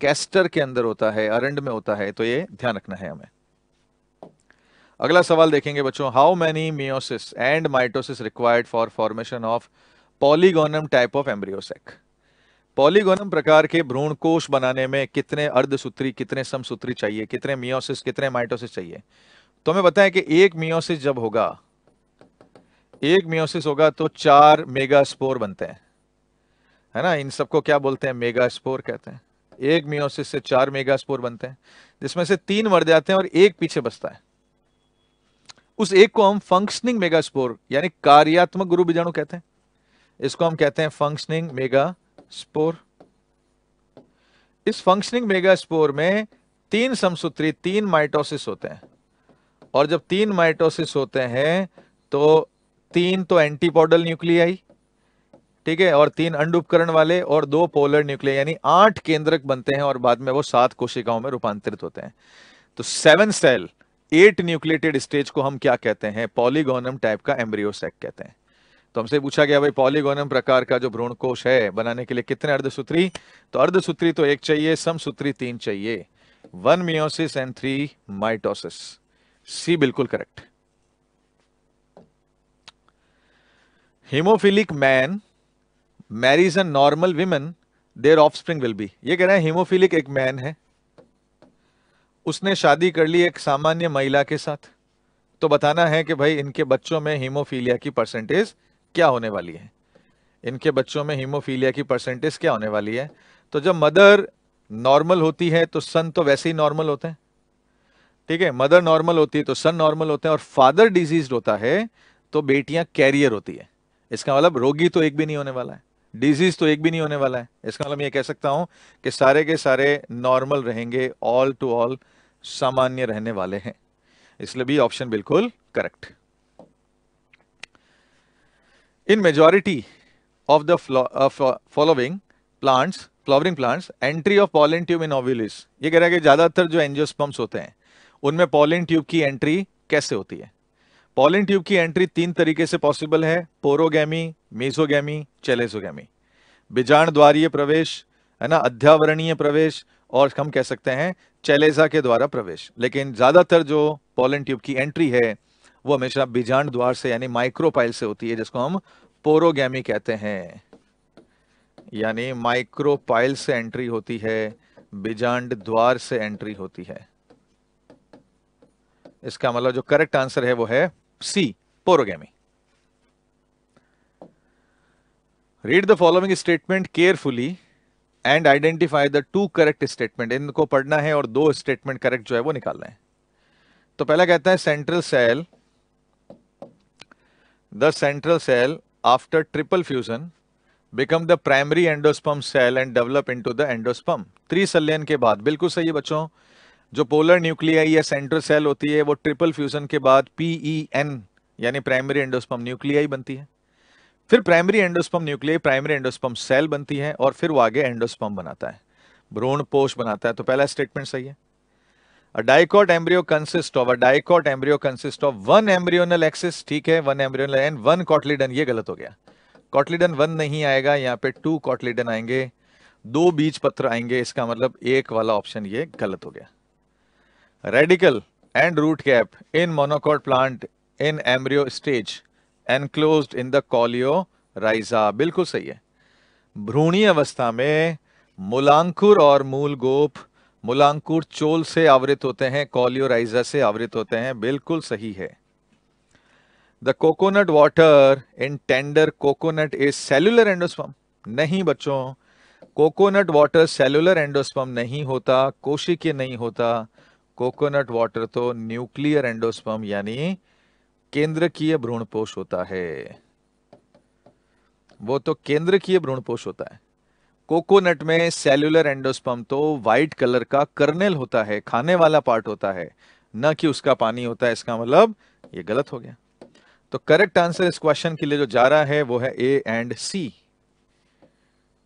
कैस्टर के अंदर होता है अरंड में होता है तो ये ध्यान रखना है हमें अगला सवाल देखेंगे बच्चों how many meiosis and mitosis required for formation of polygonum type of embryo sac polygonum प्रकार के भ्रूण कोश बनाने में कितने अर्धसूत्री कितने समसूत्री चाहिए कितने मियोसिस कितने माइटोसिस चाहिए तो हमें बताएं कि एक मियोसिस जब होगा एक मियोसिस होगा तो चार मेगा स्पोर बनते हैं है ना इन सबको क्या बोलते हैं मेगा स्पोर कहते हैं एक मियोसिस से चार मेगा स्पोर बनते हैं जिसमें से तीन मर जाते हैं और एक पीछे बसता है उस एक को हम फंक्शनिंग मेगा स्पोर यानी कार्यात्मक गुरु बीजाणु कहते हैं इसको हम कहते हैं फंक्शनिंग मेगा स्पोर इस फंक्शनिंग स्पोर में तीन समसूत्री तीन माइटोसिस होते हैं और जब तीन माइटोसिस होते हैं तो तीन तो एंटीपोडल न्यूक्लियाई ठीक है और तीन अंड उपकरण वाले और दो पोलर न्यूक्लिया यानी आठ केंद्रक बनते हैं और बाद में वो सात कोशिकाओं में रूपांतरित होते हैं तो seven cell eight nucleated stage को हम क्या कहते हैं पॉलीगोनम टाइप का एम्ब्रियोसेक कहते हैं तो हमसे पूछा गया भाई पॉलीगोनम प्रकार का जो भ्रूणकोश है बनाने के लिए कितने अर्धसूत्री तो अर्धसूत्री तो एक चाहिए समसूत्री तीन चाहिए one meiosis and three mitosis C बिल्कुल correct haemophilic man marriage and normal women their offspring will be ये कह रहे हैं हीमोफिलिक एक मैन है उसने शादी कर ली एक सामान्य महिला के साथ तो बताना है कि भाई इनके बच्चों में हीमोफीलिया की परसेंटेज क्या होने वाली है इनके बच्चों में हीमोफीलिया की परसेंटेज क्या होने वाली है तो जब मदर नॉर्मल होती है तो सन तो वैसे ही नॉर्मल होते हैं ठीक है मदर नॉर्मल होती है तो सन नॉर्मल होते हैं और फादर डिजीज होता है तो बेटियां कैरियर होती है इसका मतलब रोगी तो एक भी नहीं होने वाला है डिजीज तो एक भी नहीं होने वाला है इसका मतलब ये कह सकता हूं कि सारे के सारे नॉर्मल रहेंगे ऑल टू ऑल सामान्य रहने वाले हैं इसलिए भी ऑप्शन बिल्कुल correct In majority of the uh, following plants, plants entry of pollen tube in ovules ये कह रहा है कि ज्यादातर जो एंजियोस्पम्स होते हैं उनमें पॉलन ट्यूब की एंट्री कैसे होती है पॉलन ट्यूब की एंट्री तीन तरीके से पॉसिबल है पोरोगैमी मेसोगेमी चेलेसोगेमी बिजाण द्वारीय प्रवेश है ना अध्यावरणीय प्रवेश और हम कह सकते हैं चेलेजा के द्वारा प्रवेश लेकिन ज्यादातर जो पॉलन ट्यूब की एंट्री है वो हमेशा बीजांड द्वार से यानी माइक्रोपाइल से होती है जिसको हम पोरोगैमी कहते हैं यानी माइक्रोपाइल से एंट्री होती है बीजांड द्वार से एंट्री होती है इसका मतलब जो करेक्ट आंसर है वो है C porogamy read the following statement carefully and identify the two correct statement इनको पढ़ना है और दो स्टेटमेंट करेक्ट जो है वो निकालना है तो पहला कहता है central cell the central cell after triple fusion become the primary endosperm cell and develop into the endosperm. त्रिसलियन के बाद बिल्कुल सही है बच्चों जो पोलर न्यूक्लियाई या सेंट्रल सेल होती है वो ट्रिपल फ्यूजन के बाद एन e यानी प्राइमरी एंडोस्पम न्यूक्लियाई बनती है फिर primary endosperm nuclei primary endosperm cell बनती है और फिर वो आगे एंडोस्पम बनाता है भ्रूण पोष बनाता है तो पहला स्टेटमेंट सही है A dicot embryo consists of a dicot embryo consists of one embryonal axis ठीक है one embryonal and one cotyledon ये गलत हो गया cotyledon one नहीं आएगा यहाँ पे two cotyledon आएंगे दो बीज पत्र आएंगे इसका मतलब एक वाला ऑप्शन ये गलत हो गया radicle and root cap in monocot plant in embryo stage enclose in the coleorhiza बिल्कुल सही है भ्रूणी अवस्था में मूलांकुर और मूल गोप मुलांकुर चोल से आवृत होते हैं कॉलियोराइजा से आवृत होते हैं बिल्कुल सही है the coconut water in tender coconut is cellular endosperm नहीं बच्चों कोकोनट वाटर सेल्युलर एंडोस्पम नहीं होता कोशिकीय नहीं होता कोकोनट वाटर तो न्यूक्लियर एंडोस्पम यानी केंद्र की भ्रूणपोष होता है वो तो केंद्र की भ्रूणपोष होता है कोकोनट में सेल्युलर एंडोस्पम तो व्हाइट कलर का कर्नेल होता है खाने वाला पार्ट होता है न कि उसका पानी होता है इसका मतलब ये गलत हो गया तो करेक्ट आंसर इस क्वेश्चन के लिए जो जा रहा है वो है A and C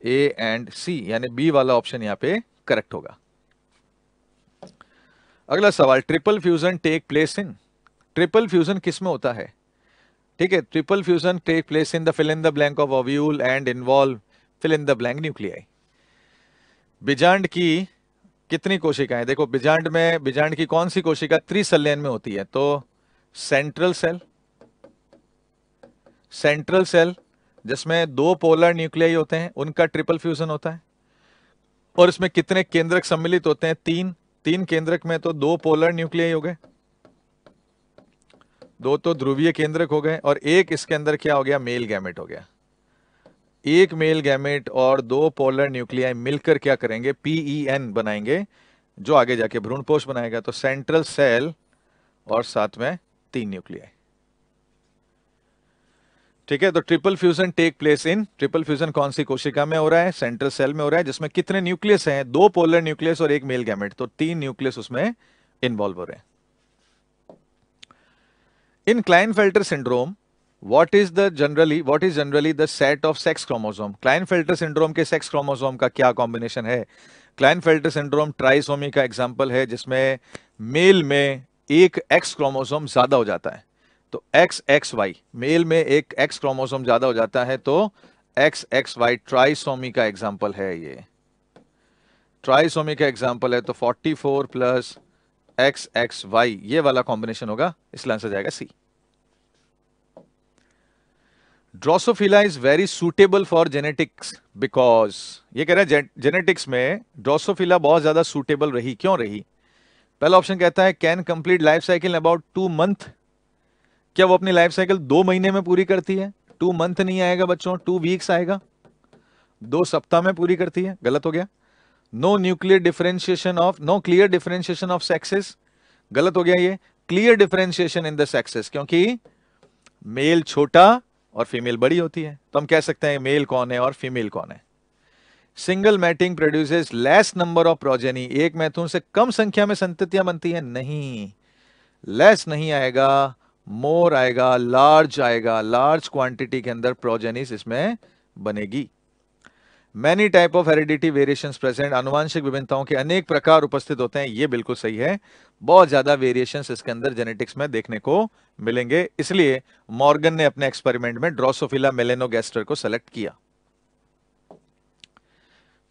A and सी यानी बी वाला ऑप्शन यहाँ पे करेक्ट होगा अगला सवाल triple fusion take place in triple fusion किस में होता है ठीक है triple fusion take place in the fill in the blank of ovule and involve fill in the blank nuclei बिजांड की कितनी कोशिकाएं देखो बिजांड में बिजांड की कौन सी कोशिका त्रिसलेन में होती है तो सेंट्रल सेल सेंट्रल सेल जिसमें दो पोलर न्यूक्लियाई होते हैं उनका ट्रिपल फ्यूजन होता है और इसमें कितने केंद्रक सम्मिलित होते हैं तीन तीन केंद्रक में तो दो पोलर न्यूक्लियाई हो गए दो तो ध्रुवीय केंद्रक हो गए और एक इसके अंदर क्या हो गया मेल गैमेट हो गया एक मेल गैमेट और दो पोलर न्यूक्लियाई मिलकर क्या करेंगे पीईएन e बनाएंगे जो आगे जाके भ्रूणपोष बनाएगा तो सेंट्रल सेल और साथ में तीन न्यूक्लियाई ठीक है तो triple fusion take place in triple fusion कौन सी कोशिका में हो रहा है सेंट्रल सेल में हो रहा है जिसमें कितने न्यूक्लियस हैं दो पोलर न्यूक्लियस और एक मेल गैमेट तो तीन न्यूक्लियस उसमें इन्वॉल्व हो रहे हैं in Klinefelter syndrome what is the generally what is generally the set of sex chromosome Klinefelter syndrome के सेक्स क्रोमोसोम का क्या कॉम्बिनेशन है क्लाइन फिल्टर सिंड्रोम ट्राइसोमी का एग्जाम्पल है जिसमें मेल में एक एक्स क्रोमोसोम ज्यादा हो जाता है तो एक्स एक्स वाई मेल में एक एक्स क्रोमोसोम ज्यादा हो जाता है तो एक्स एक्स वाई ट्राइसोमी का एग्जाम्पल है ये ट्राइसोमी का एग्जाम्पल है तो 44 four plus X X Y ये वाला कॉम्बिनेशन होगा इसलिए आंसर जाएगा C drosophila is very suitable for genetics because ये कह रहे हैं जेनेटिक्स में ड्रोसोफिला बहुत ज्यादा सुटेबल रही क्यों रही पहला ऑप्शन कहता है can complete life cycle about two month क्या वो अपनी लाइफ साइकिल दो महीने में पूरी करती है टू मंथ नहीं आएगा बच्चों टू वीक्स आएगा दो सप्ताह में पूरी करती है गलत हो गया no nuclear differentiation of no clear differentiation of sexes गलत हो गया ये clear differentiation in the sexes क्योंकि मेल छोटा और फीमेल बड़ी होती है तो हम कह सकते हैं मेल कौन है और फीमेल कौन है single mating produces less number of progeny एक मैथुन से कम संख्या में संतियां बनती हैं नहीं लेस नहीं आएगा मोर आएगा लार्ज आएगा लार्ज क्वांटिटी के अंदर प्रोजेनिस इसमें बनेगी many type of heredity variation present अनुवांशिक विभिन्नताओं के अनेक प्रकार उपस्थित होते हैं ये बिल्कुल सही है बहुत ज्यादा वेरिएशन इसके अंदर जेनेटिक्स में देखने को मिलेंगे इसलिए मॉर्गन ने अपने एक्सपेरिमेंट में ड्रोसोफिला मेलेनोगेस्टर को सेलेक्ट किया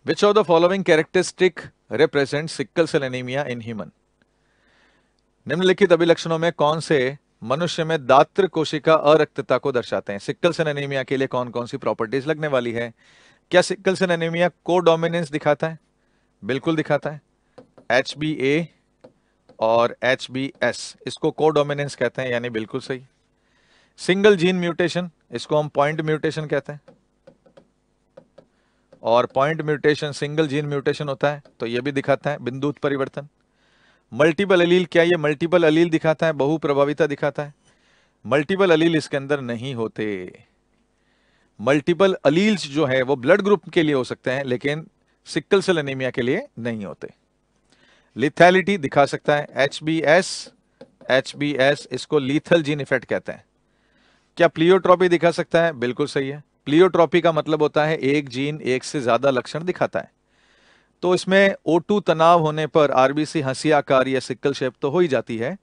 which of the following characteristic represent sickle cell anaemia in human निम्नलिखित अभिलक्षणों में कौन से मनुष्य में दात्र कोशिका अरक्तता को दर्शाते हैं सिक्कल सेल एनीमिया के लिए कौन कौन सी प्रॉपर्टीज लगने वाली है क्या सिकल सेल एनीमिया को डोमिनेंस दिखाता है बिल्कुल दिखाता है एच बी ए और एच बी एस इसको को डोमिनेंस कहते हैं यानी बिल्कुल सही सिंगल जीन म्यूटेशन इसको हम पॉइंट म्यूटेशन कहते हैं और point mutation single gene mutation होता है तो ये भी दिखाता है बिंदु परिवर्तन मल्टीपल अलील क्या ये मल्टीपल अलील दिखाता है बहु प्रभाविता दिखाता है मल्टीपल अलील इसके अंदर नहीं होते मल्टीपल अलील्स जो है वो ब्लड ग्रुप के लिए हो सकते हैं लेकिन सिक्कल सेल एनीमिया के लिए नहीं होते लिथैलिटी दिखा सकता है H B S H B S इसको लीथल जीन इफेक्ट कहते हैं क्या प्लियोट्रॉपी दिखा सकता है बिल्कुल सही है प्लियोट्रॉपी का मतलब होता है एक जीन एक से ज्यादा लक्षण दिखाता है तो इसमें टू तनाव होने पर आरबीसी हंसी आकार या सिक्कल शेप तो हो ही जाती है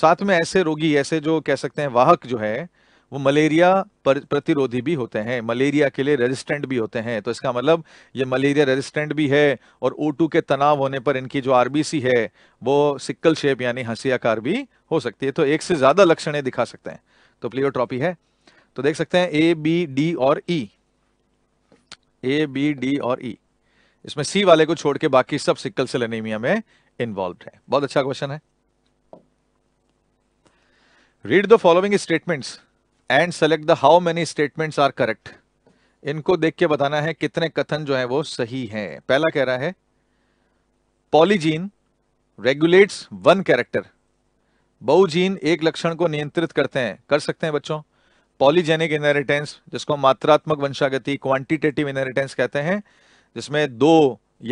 साथ में ऐसे रोगी ऐसे जो कह सकते हैं वाहक जो है वो मलेरिया प्रतिरोधी भी होते हैं मलेरिया के लिए रेजिस्टेंट भी होते हैं तो इसका मतलब ये मलेरिया रेजिस्टेंट भी है और ओ के तनाव होने पर इनकी जो आरबीसी है वो सिक्कल शेप यानी हंसियाकार भी हो सकती है तो एक से ज़्यादा लक्षण दिखा सकते हैं तो प्लियोट्रॉपी है तो देख सकते हैं ए बी डी और ई ए बी डी और ई e। इसमें सी वाले को छोड़ के बाकी सब सिक्कल से लेनेमिया में इन्वॉल्व है बहुत अच्छा क्वेश्चन है read the following statements and select the how many statements are correct इनको देख के बताना है कितने कथन जो है वो सही हैं पहला कह रहा है पॉलीजीन रेगुलेट्स वन कैरेक्टर बहुजीन एक लक्षण को नियंत्रित करते हैं कर सकते हैं बच्चों पॉलीजेनिक इनहेरिटेंस जिसको मात्रात्मक वंशागति क्वांटिटेटिव इनहेरिटेंस कहते हैं जिसमें दो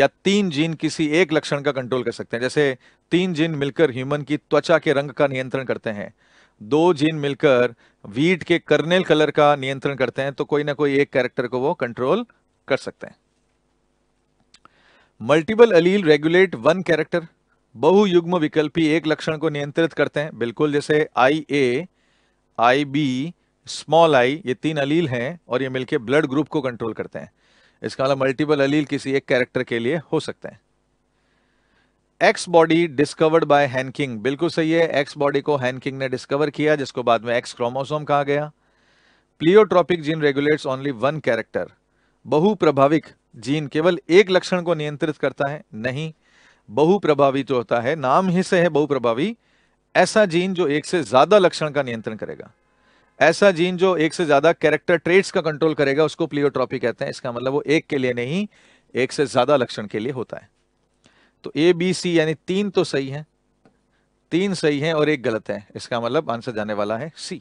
या तीन जीन किसी एक लक्षण का कंट्रोल कर सकते हैं जैसे तीन जीन मिलकर ह्यूमन की त्वचा के रंग का नियंत्रण करते हैं दो जीन मिलकर वीट के कर्नेल कलर का नियंत्रण करते हैं तो कोई ना कोई एक कैरेक्टर को वो कंट्रोल कर सकते हैं multiple allele regulate one character बहुयुग्म विकल्पी एक लक्षण को नियंत्रित करते हैं बिल्कुल जैसे आई ए आई बी स्मॉल आई ये तीन अलील हैं और ये मिलके ब्लड ग्रुप को कंट्रोल करते हैं इसका मतलब मल्टीपल अलील किसी एक कैरेक्टर के लिए हो सकते हैं X body discovered by Henking बिल्कुल सही है एक्स बॉडी को हैनकिंग ने डिस्कवर किया जिसको बाद में एक्स क्रोमोसोम कहा गया pleiotropic gene regulates only one character बहुप्रभाविक जीन केवल एक लक्षण को नियंत्रित करता है नहीं बहुप्रभावी जो होता है नाम ही से है बहुप्रभावी ऐसा जीन जो एक से ज्यादा लक्षण का नियंत्रण करेगा ऐसा जीन जो एक से ज्यादा कैरेक्टर ट्रेड्स का कंट्रोल करेगा उसको प्लियोट्रॉपी कहते हैं इसका मतलब वो एक के लिए नहीं एक से ज्यादा लक्षण के लिए होता है तो ए बी सी यानी तीन तो सही है तीन सही है और एक गलत है इसका मतलब आंसर जाने वाला है C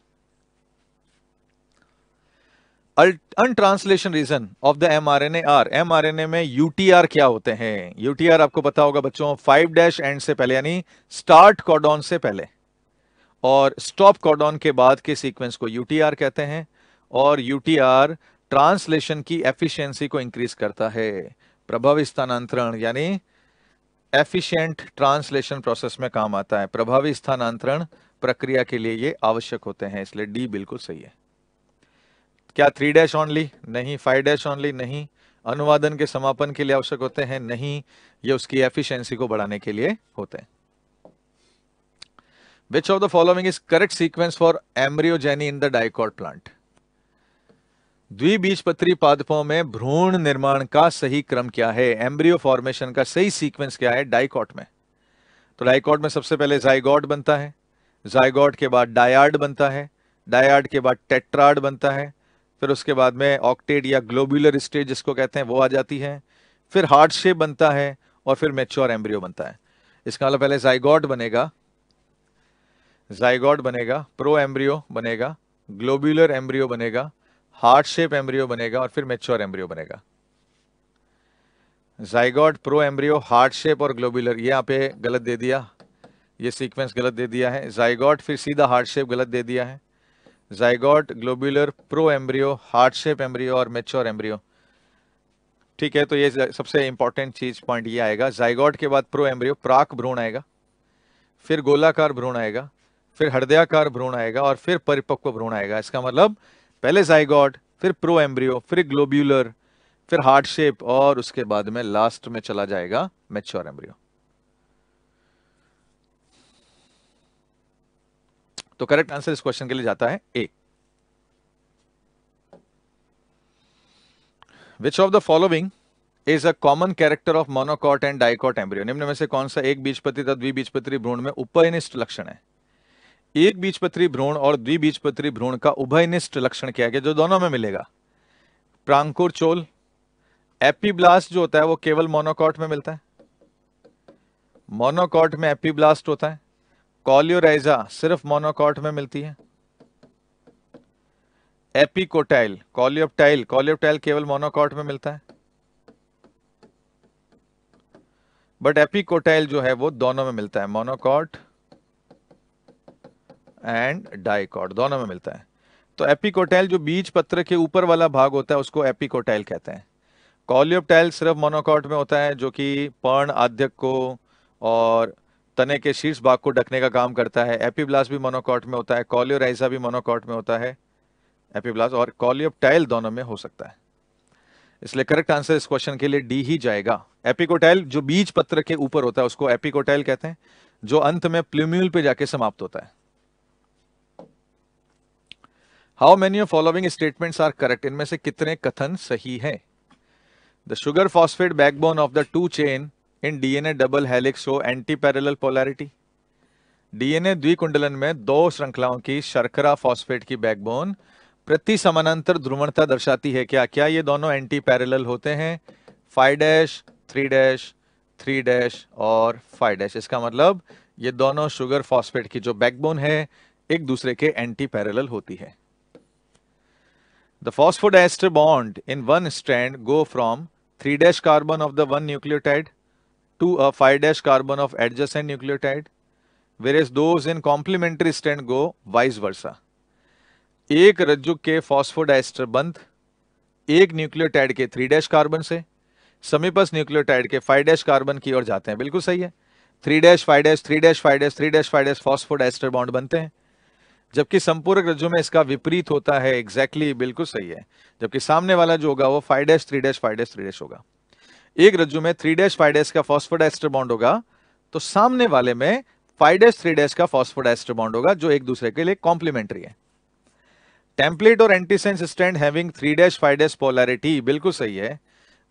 untranslation region of the M R N A R M R N A में यूटीआर क्या होते हैं यूटीआर आपको पता होगा बच्चों फाइव डैश एंड से पहले यानी स्टार्ट कॉडॉन से पहले और स्टॉप कॉडॉन के बाद के सीक्वेंस को यूटीआर कहते हैं और यूटीआर ट्रांसलेशन की एफिशिएंसी को इंक्रीज करता है प्रभाव स्थानांतरण यानी एफिशिएंट ट्रांसलेशन प्रोसेस में काम आता है प्रभावी स्थानांतरण प्रक्रिया के लिए ये आवश्यक होते हैं इसलिए डी बिल्कुल सही है क्या थ्री डैश ऑनली नहीं फाइव डैश ऑनली नहीं अनुवादन के समापन के लिए आवश्यक होते हैं नहीं ये उसकी एफिशिएंसी को बढ़ाने के लिए होते हैं which of the following is correct sequence for embryogeny in the dicot plant द्विबीजपत्री पादपों में भ्रूण निर्माण का सही क्रम क्या है एम्ब्रियो फॉर्मेशन का सही सीक्वेंस क्या है डाइकॉट में तो डाइकॉट में सबसे पहले जाइगॉड बनता है जाइगॉड के बाद डायार्ड बनता है डायार्ड के बाद टेट्रार्ड बनता है फिर उसके बाद में ऑक्टेड या ग्लोबुलर स्टेज जिसको कहते हैं वो आ जाती है फिर हार्ड शेप बनता है और फिर मेच्योर एम्ब्रियो बनता है इसका मतलब पहले जाइगॉड बनेगा जाइगॉड बनेगा प्रो एम्ब्रियो बनेगा ग्लोबुलर एम्ब्रियो बनेगा हार्ट शेप एम्ब्रियो बनेगा और फिर मेच्योर एम्ब्रियो बनेगा zygote proembryo heart shape और ग्लोबुलर ये यहाँ पे गलत दे दिया ये सीक्वेंस गलत दे दिया है जाइगॉड फिर सीधा हार्ट शेप गलत दे दिया है zygote globular proembryo heart shape embryo और मेच्योर एम्ब्रियो ठीक है तो ये सबसे इंपॉर्टेंट चीज पॉइंट ये आएगा जाइगॉड के बाद प्रो एम्ब्रियो प्राक भ्रूण आएगा फिर गोलाकार भ्रूण आएगा फिर हृदयाकार भ्रूण आएगा और फिर परिपक्व भ्रूण आएगा इसका मतलब पहले जाइगॉट फिर प्रो एम्ब्रियो फिर ग्लोब्यूलर फिर हार्ट शेप और उसके बाद में लास्ट में चला जाएगा मेच्योर एम्ब्रियो तो करेक्ट आंसर इस क्वेश्चन के लिए जाता है A which of the following is a common character of monocot and dicot embryo निम्न में से कौन सा एक बीजपति तथा द्विबीजपत्री भ्रूण में उपनिष्ठ लक्षण है एक बीजपत्री भ्रूण और द्विबीजपत्री भ्रूण का उभयनिष्ठ लक्षण क्या गया जो दोनों में मिलेगा प्रांकुर चोल एपीब्लास्ट जो होता है वो केवल मोनोकॉट में मिलता है मोनोकॉट में एपीब्लास्ट होता है कॉलियोराइजा सिर्फ मोनोकॉट में मिलती है एपिकोटाइल कॉलियोप्टाइल कॉलियोप्टाइल केवल मोनोकॉट में मिलता है बट एपिकोटाइल जो है वो दोनों में मिलता है मोनोकॉट एंड डाइकॉट दोनों में मिलता है तो एपिकोटाइल जो बीज पत्र के ऊपर वाला भाग होता है उसको एपिकोटाइल कहते हैं कॉलियोपटाइल सिर्फ मोनोकॉट में होता है जो कि पर्ण आध्यक को और तने के शीर्ष भाग को ढकने का काम करता है एपीब्लास भी मोनोकॉट में होता है कॉलियोराइजा भी मोनोकॉट में होता है एपीब्लास और कॉलियोपटाइल दोनों में हो सकता है इसलिए करेक्ट आंसर इस क्वेश्चन के लिए डी ही जाएगा एपिकोटाइल जो बीज पत्र के ऊपर होता है उसको एपिकोटाइल कहते हैं जो अंत में प्लूम्यूल पे जाके समाप्त होता है how many following statements are correct इनमें से कितने कथन सही हैं the sugar phosphate backbone of the two chain in DNA double helix हो एंटी पैरेलल पोलैरिटी डीएनए द्विकुंडलन में दो श्रृंखलाओं की शर्करा फॉस्फेट की बैकबोन प्रति समानांतर ध्रुवणता दर्शाती है क्या क्या ये दोनों एंटी पैरेलल होते हैं five dash three dash three dash और फाइव डैश इसका मतलब ये दोनों शुगर फॉस्फेट की जो बैकबोन है एक दूसरे के एंटी पैरेलल होती है The phosphodiester bond in one strand go from 3 dash carbon of the one nucleotide to a 5 dash carbon of adjacent nucleotide, whereas those in complementary strand go vice versa. एक रज्जु के phosphodiester बंध एक nucleotide के three dash carbon से समीपस nucleotide के five dash carbon की ओर जाते हैं बिल्कुल सही है three dash five dash three dash five dash three dash five dash phosphodiester bond बनते हैं जबकि संपूरक रज्जु में इसका विपरीत होता है एग्जैक्टली exactly, बिल्कुल सही है जबकि सामने वाला जो होगा वो five dash three dash five dash three dash होगा एक रज्जु में थ्री डैश फाइव डैश का फॉस्फोडाइस्टर बॉन्ड होगा तो सामने वाले में फाइव डैश थ्री डैश का फॉस्फोडाइस्टर बॉन्ड होगा जो एक दूसरे के लिए कॉम्प्लीमेंट्री है टेम्पलेट और antisense strand having three dash five dash polarity बिल्कुल सही है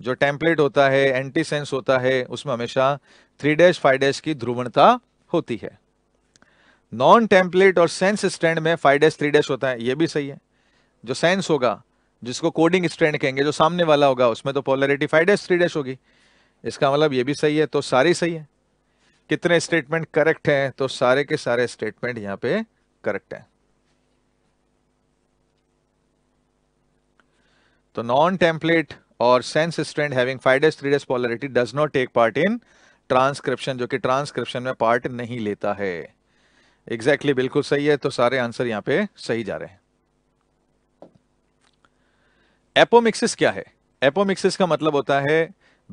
जो टेम्पलेट होता है एंटीसेंस होता है उसमें हमेशा थ्री डैश फाइव डैश की ध्रुवणता होती है नॉन टेम्पलेट और सेंस स्टैंड में फाइव डैश थ्री डैश होता है ये भी सही है जो सेंस होगा जिसको कोडिंग स्टैंड कहेंगे जो सामने वाला होगा उसमें तो polarity five dash three dash होगी इसका मतलब ये भी सही है तो सारी सही है कितने स्टेटमेंट करेक्ट हैं तो सारे के सारे स्टेटमेंट यहाँ पे करेक्ट हैं तो नॉन टेम्पलेट और sense strand having five dash three dash polarity does not take part in transcription जो कि ट्रांसक्रिप्शन में पार्ट नहीं लेता है एग्जैक्टली exactly, बिल्कुल सही है तो सारे आंसर यहां पे सही जा रहे हैं एपोमिक्सिस क्या है एपोमिक्सिस का मतलब होता है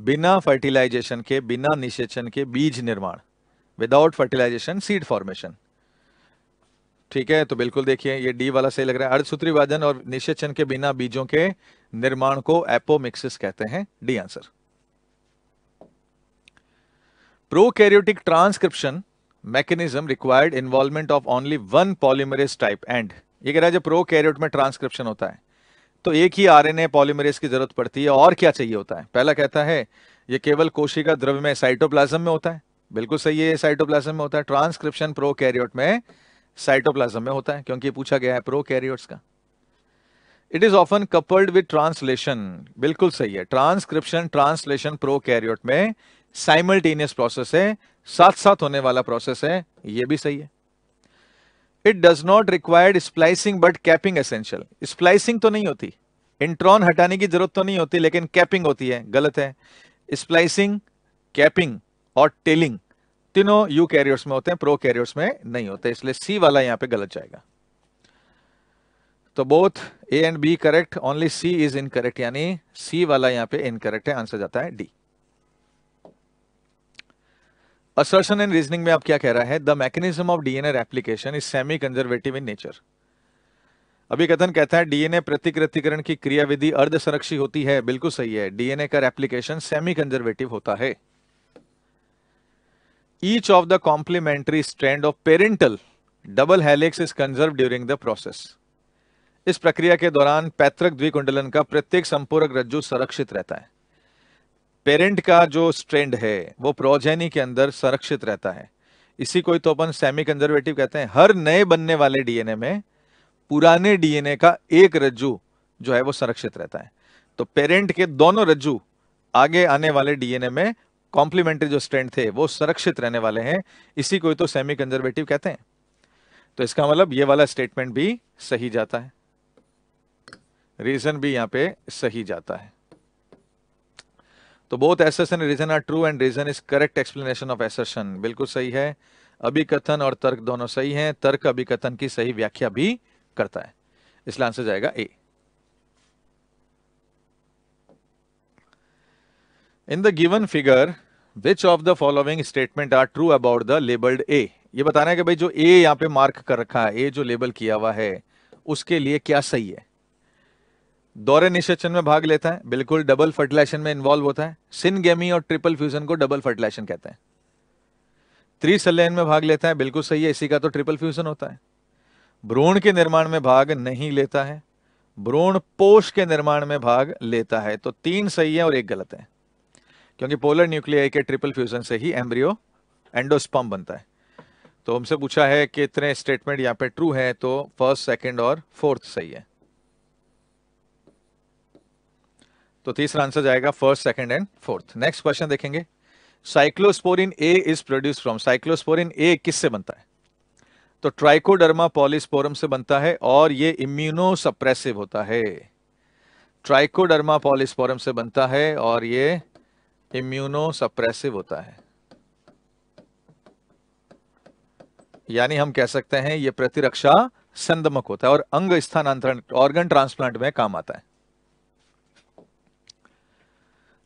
बिना फर्टिलाइजेशन के बिना निषेचन के बीज निर्माण विदाउट फर्टिलाइजेशन सीड फॉर्मेशन ठीक है तो बिल्कुल देखिए ये डी वाला सही लग रहा है अर्धसूत्री विभाजन और निषेचन के बिना बीजों के निर्माण को एपोमिक्सिस कहते हैं D answer prokaryotic transcription mechanism required involvement of only one polymerase type end. ये कह रहा है जब प्रो कैरियोट में ट्रांसक्रिप्शन होता है तो एक ही आरएनए पॉलीमरेज की जरूरत पड़ती है और क्या चाहिए होता है पहला कहता है ये केवल कोशिका द्रव्य में साइटोप्लाज्म में होता है बिल्कुल सही है साइटोप्लाज्म में होता है ट्रांसक्रिप्शन प्रो कैरियोट में साइटोप्लाज्म में होता है क्योंकि पूछा गया है प्रो कैरियोट्स का it is often coupled with translation बिल्कुल सही है ट्रांसक्रिप्शन ट्रांसलेशन प्रो कैरियोट में साइमल्टेनियस प्रोसेस है साथ साथ होने वाला प्रोसेस है ये भी सही है it does not required splicing but capping essential splicing तो नहीं होती इंट्रॉन हटाने की जरूरत तो नहीं होती लेकिन कैपिंग होती है गलत है स्प्लाइसिंग कैपिंग और टेलिंग तीनों यू कैरियर्स में होते हैं प्रो कैरियर्स में नहीं होते इसलिए सी वाला यहां पे गलत जाएगा तो both A and B correct only C is incorrect यानी सी वाला यहां पे इनकरेक्ट है आंसर जाता है डी असर्शन एंड रीजनिंग में आप क्या कह रहा है the mechanism of DNA replication is semi conservative in nature अभी कथन कहता है डीएनए प्रतिकृतिकरण की क्रियाविधि अर्ध होती है बिल्कुल सही है डीएनए का रेप्लीकेशन सेमी कंजर्वेटिव होता है each of the complementary strand of parental double helix is conserve during the process इस प्रक्रिया के दौरान पैतृक द्विकुंडलन का प्रत्येक संपूरक रज्जु संरक्षित रहता है पेरेंट का जो स्ट्रेंड है वो प्रोजेनी के अंदर संरक्षित रहता है इसी को तो अपन सेमी कंजर्वेटिव कहते हैं हर नए बनने वाले डीएनए में पुराने डीएनए का एक रज्जू जो है वो संरक्षित रहता है तो पेरेंट के दोनों रज्जू आगे आने वाले डीएनए में कॉम्प्लीमेंट्री जो स्ट्रेंड थे वो संरक्षित रहने वाले हैं इसी को तो सेमी कंजर्वेटिव कहते हैं तो इसका मतलब ये वाला स्टेटमेंट भी सही जाता है रीजन भी यहाँ पे सही जाता है तो both assertion reason are true and reason is correct explanation of assertion बिल्कुल सही है अभिकथन और तर्क दोनों सही हैं तर्क अभिकथन की सही व्याख्या भी करता है इसलिए आंसर जाएगा A in the given figure which of the following statement are true about the labelled A ये बताना है कि भाई जो ए यहां पे मार्क कर रखा है ए जो लेबल किया हुआ है उसके लिए क्या सही है दौरे निषेचन में भाग लेता है बिल्कुल डबल फर्टिलाइजेशन में इन्वॉल्व होता है सिनगेमी और ट्रिपल फ्यूजन को डबल फर्टिलाइजेशन कहते हैं त्रिसलयन में भाग लेता है बिल्कुल सही है इसी का तो ट्रिपल फ्यूजन होता है भ्रूण के निर्माण में भाग नहीं लेता है भ्रूण पोष के निर्माण में भाग लेता है तो तीन सही है और एक गलत है क्योंकि पोलर न्यूक्लियाई के ट्रिपल फ्यूजन से ही एम्ब्रियो एंडोस्पम बनता है तो हमसे पूछा है कि इतने स्टेटमेंट यहाँ पे ट्रू है तो फर्स्ट सेकंड और फोर्थ सही है तो तीसरा आंसर जाएगा first second and fourth next question देखेंगे cyclosporin A is produce from cyclosporin A किससे बनता है तो ट्राइकोडर्मा पॉलिस्पोरम से बनता है और ये इम्यूनो सप्रेसिव होता है ट्राइकोडर्मा पॉलिस्पोरम से बनता है और ये इम्यूनो सप्रेसिव होता है यानी हम कह सकते हैं ये प्रतिरक्षा संदमक होता है और अंग स्थानांतरण ऑर्गन ट्रांसप्लांट में काम आता है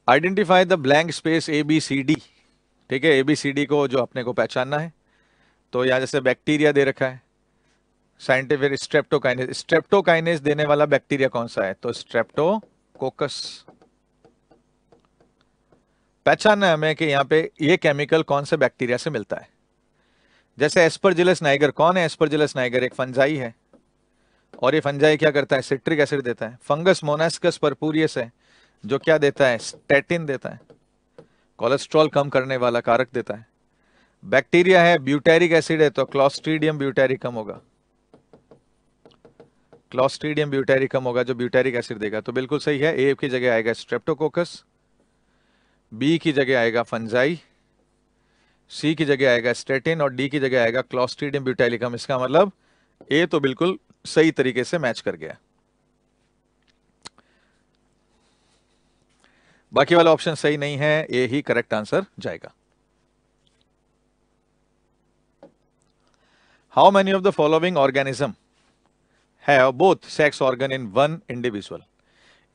identify the blank space A B C D ठीक है ए बी सी डी को जो अपने को पहचानना है तो यहाँ जैसे बैक्टीरिया दे रखा है साइंटिफिक स्ट्रेप्टोकाइनेस स्ट्रेप्टोकाइनेस देने वाला बैक्टीरिया कौन सा है तो स्ट्रेप्टोकोकस पहचानना है हमें कि यहाँ पे ये केमिकल कौन से बैक्टीरिया से मिलता है जैसे एस्परजिलस नाइगर कौन है एस्परजिलस नाइगर एक फंजाई है और ये फंजाई क्या करता है सिट्रिक एसिड देता है फंगस मोनास्कस परपूरियस है जो क्या देता है स्टेटिन देता है कोलेस्ट्रॉल कम करने वाला कारक देता है बैक्टीरिया है ब्यूटेरिक एसिड है तो क्लॉस्ट्रीडियम ब्यूटेरिकम होगा क्लॉस्ट्रीडियम ब्यूटेरिकम होगा जो ब्यूटेरिक एसिड देगा तो बिल्कुल सही है ए की जगह आएगा स्ट्रेप्टोकोकस बी की जगह आएगा फंजाई सी की जगह आएगा स्टेटिन और डी की जगह आएगा क्लॉस्ट्रीडियम ब्यूटेरिकम इसका मतलब ए तो बिल्कुल सही तरीके से मैच कर गया बाकी वाला ऑप्शन सही नहीं है ये ही करेक्ट आंसर जाएगा how many of the following organism है both sex organ in one individual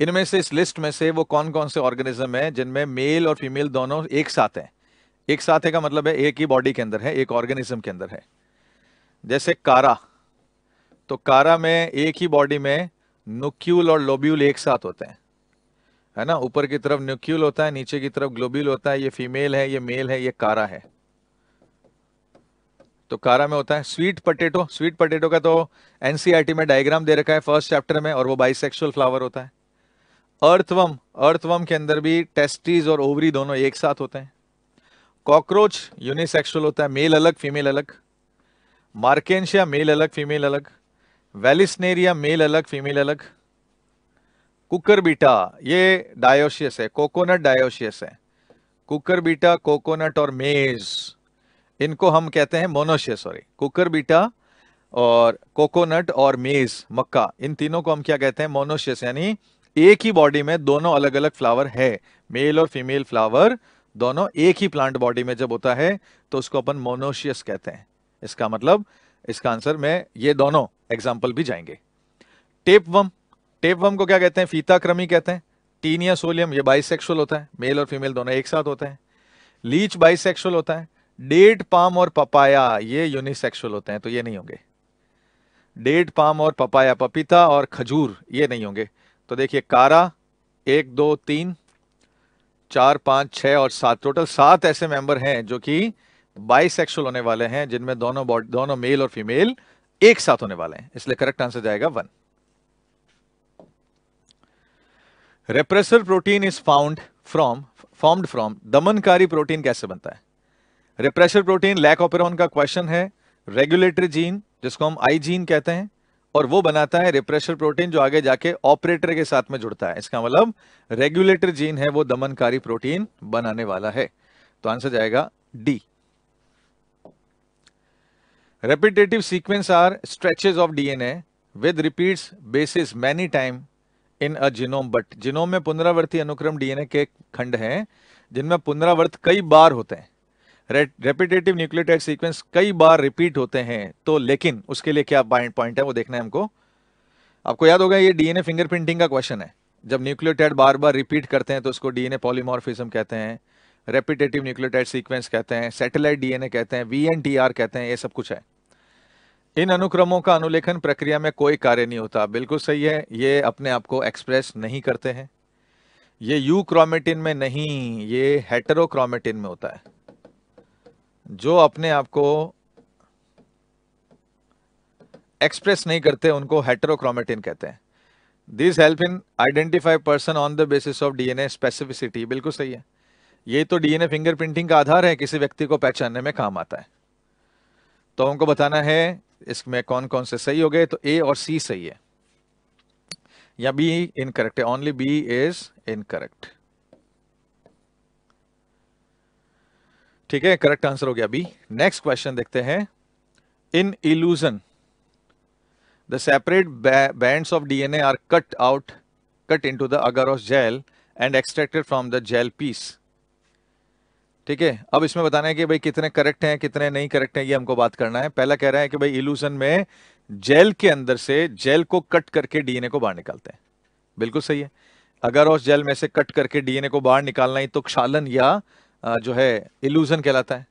इनमें से इस लिस्ट में से वो कौन कौन से ऑर्गेनिज्म है जिनमें मेल और फीमेल दोनों एक साथ हैं एक साथ है का मतलब है एक ही बॉडी के अंदर है एक ऑर्गेनिज्म के अंदर है जैसे कारा तो कारा में एक ही बॉडी में नुक्यूल और लोब्यूल एक साथ होते हैं है ना ऊपर की तरफ न्यूक्यूल होता है नीचे की तरफ ग्लोब्यूल होता है ये फीमेल है ये मेल है ये कारा है तो कारा में होता है स्वीट पटेटो स्वीट पटेटो का तो एनसीआरटी e में डायग्राम दे रखा है फर्स्ट चैप्टर में और वो बाइसेक्सुअल फ्लावर होता है अर्थवम अर्थवम के अंदर भी टेस्टीज और ओवरी दोनों एक साथ होते हैं कॉकरोच यूनिसेक्सुअल होता है मेल अलग फीमेल अलग मार्केशिया मेल अलग फीमेल अलग वेलिसनेरिया मेल अलग फीमेल अलग कुकर बीटा ये डायोशियस है कोकोनट डायोशियस है कुकर बीटा कोकोनट और मेज इनको हम कहते हैं मोनोशियस सॉरी कुकर बीटा और कोकोनट और मेज मक्का इन तीनों को हम क्या कहते हैं मोनोशियस यानी एक ही बॉडी में दोनों अलग अलग फ्लावर है मेल और फीमेल फ्लावर दोनों एक ही प्लांट बॉडी में जब होता है तो उसको अपन मोनोशियस कहते हैं इसका मतलब इसका आंसर में ये दोनों एग्जाम्पल भी जाएंगे वम टेप वम को क्या कहते हैं फीता क्रमी कहते हैं टीन या सोलियम ये बाइसेक्सुअल होता है मेल और फीमेल दोनों एक साथ होते हैं लीच बाइसेक्सुअल होता है डेट पाम और पपाया ये यूनिसेक्सुअल होते हैं तो ये नहीं होंगे डेट पाम और पपाया पपीता और खजूर ये नहीं होंगे तो देखिए कारा एक दो तीन चार पांच छ और सात टोटल सात ऐसे मेंबर हैं जो कि बाइसेक्सुअल होने वाले हैं जिनमें दोनों बॉडी दोनों मेल और फीमेल एक साथ होने वाले हैं इसलिए करेक्ट आंसर जाएगा one repressor protein is found from formed from दमनकारी प्रोटीन कैसे बनता है रेप्रेसर प्रोटीन लैक ऑपेरॉन का क्वेश्चन है रेगुलेटरी जीन जिसको हम आई जीन कहते हैं और वो बनाता है रिप्रेशर प्रोटीन जो आगे जाके ऑपरेटर के साथ में जुड़ता है इसका मतलब रेगुलेटर जीन है वो दमनकारी प्रोटीन बनाने वाला है तो आंसर जाएगा D repetitive sequence are stretches of DNA with repeats bases many time in a genome but genome में पुनरावर्ती अनुक्रम डीएनए के खंड हैं जिनमें पुनरावर्त कई बार होते हैं रेपिटेटिव न्यूक्लियोटाइड सीक्वेंस कई बार रिपीट होते हैं तो लेकिन उसके लिए क्या पॉइंट पॉइंट है वो देखना है हमको आपको याद होगा ये डीएनए फिंगरप्रिंटिंग का क्वेश्चन है जब न्यूक्लियोटाइड बार बार रिपीट करते हैं तो उसको डीएनए पॉलीमॉर्फिज्म कहते हैं रेपिटेटिव न्यूक्लियोटाइड सीक्वेंस कहते हैं सैटेलाइट डीएनए कहते हैं वीएनटीआर कहते हैं ये सब कुछ है इन अनुक्रमों का अनुलेखन प्रक्रिया में कोई कार्य नहीं होता बिल्कुल सही है ये अपने आप को एक्सप्रेस नहीं करते हैं ये यू क्रोमेटिन में नहीं ये हेटरोक्रोमेटिन में होता है जो अपने आप को एक्सप्रेस नहीं करते उनको हेटरोक्रोमेटिन कहते हैं this help in identify person on the basis of DNA specificity बिल्कुल सही है ये तो डीएनए फिंगरप्रिंटिंग का आधार है किसी व्यक्ति को पहचानने में काम आता है तो हमको बताना है इसमें कौन कौन से सही हो गए तो ए और सी सही है या बी इनकरेक्ट है ओनली बी इज इनकरेक्ट ठीक है करेक्ट आंसर हो गया बी नेक्स्ट क्वेश्चन देखते हैं in elution the separate band of DNA are cut out cut into the agarose gel and extracted from the gel piece ठीक है अब इसमें बताना है कि भाई कितने करेक्ट हैं कितने नहीं करेक्ट हैं ये हमको बात करना है पहला कह रहा है कि भाई इल्यूजन में जेल के अंदर से जेल को कट करके डीएनए को बाहर निकालते हैं बिल्कुल सही है अगर उस जेल में से कट करके डीएनए को बाहर निकालना ही तो क्षालन या जो है इल्यूजन कहलाता है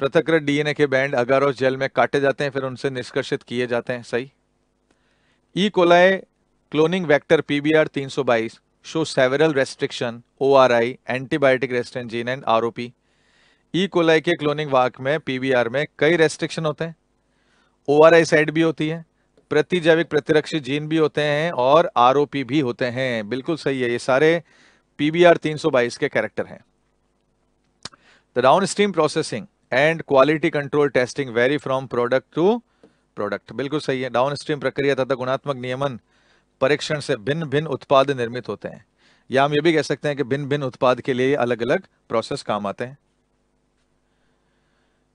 पृथकृत डीएनए के बैंड अगर उस जेल में काटे जाते हैं फिर उनसे निष्कर्षित किए जाते हैं सही E coli cloning vector pBR बाईस show several restriction, ORI, antibiotic resistant gene and ROP. E. coli के cloning वाक में pbr में कई restriction होते हैं ori side भी होती है प्रतिजैविक प्रतिरक्षी जीन भी होते हैं और rop भी होते हैं बिल्कुल सही है ये सारे pbr 322 के character हैं The downstream processing and quality control testing vary from product to product. बिल्कुल सही है downstream प्रक्रिया तथा गुणात्मक नियमन परीक्षण से भिन्न भिन्न उत्पाद निर्मित होते हैं या हम ये भी कह सकते हैं कि भिन्न भिन्न उत्पाद के लिए अलग अलग प्रोसेस काम आते हैं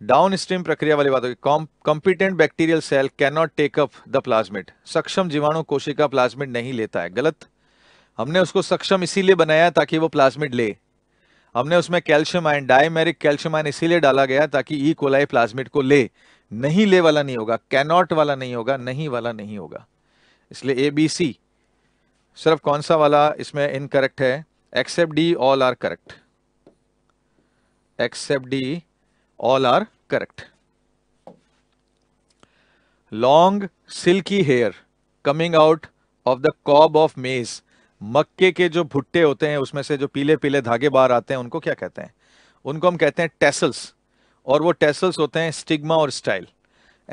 डाउन स्ट्रीम प्रक्रिया वाली बात होगी competent bacterial cell can not take up the plasmid सक्षम जीवाणु कोशिका प्लाज्मिड नहीं लेता है गलत हमने उसको सक्षम इसीलिए बनाया ताकि वो प्लाज्मिड ले हमने उसमें calcium ion dimeric calcium ion इसीलिए डाला गया ताकि ई कोलाई प्लाज्मिड को ले नहीं ले वाला नहीं होगा कैनॉट वाला नहीं होगा नहीं वाला नहीं होगा इसलिए ए बी सी सिर्फ कौन सा वाला इसमें इनकरेक्ट है except D all are correct except D all are correct long silky hair coming out of the cob of maize मक्के के जो भुट्टे होते हैं उसमें से जो पीले पीले धागे बाहर आते हैं उनको क्या कहते हैं उनको हम कहते हैं टेसल्स और वो टेसल्स होते हैं स्टिग्मा और स्टाइल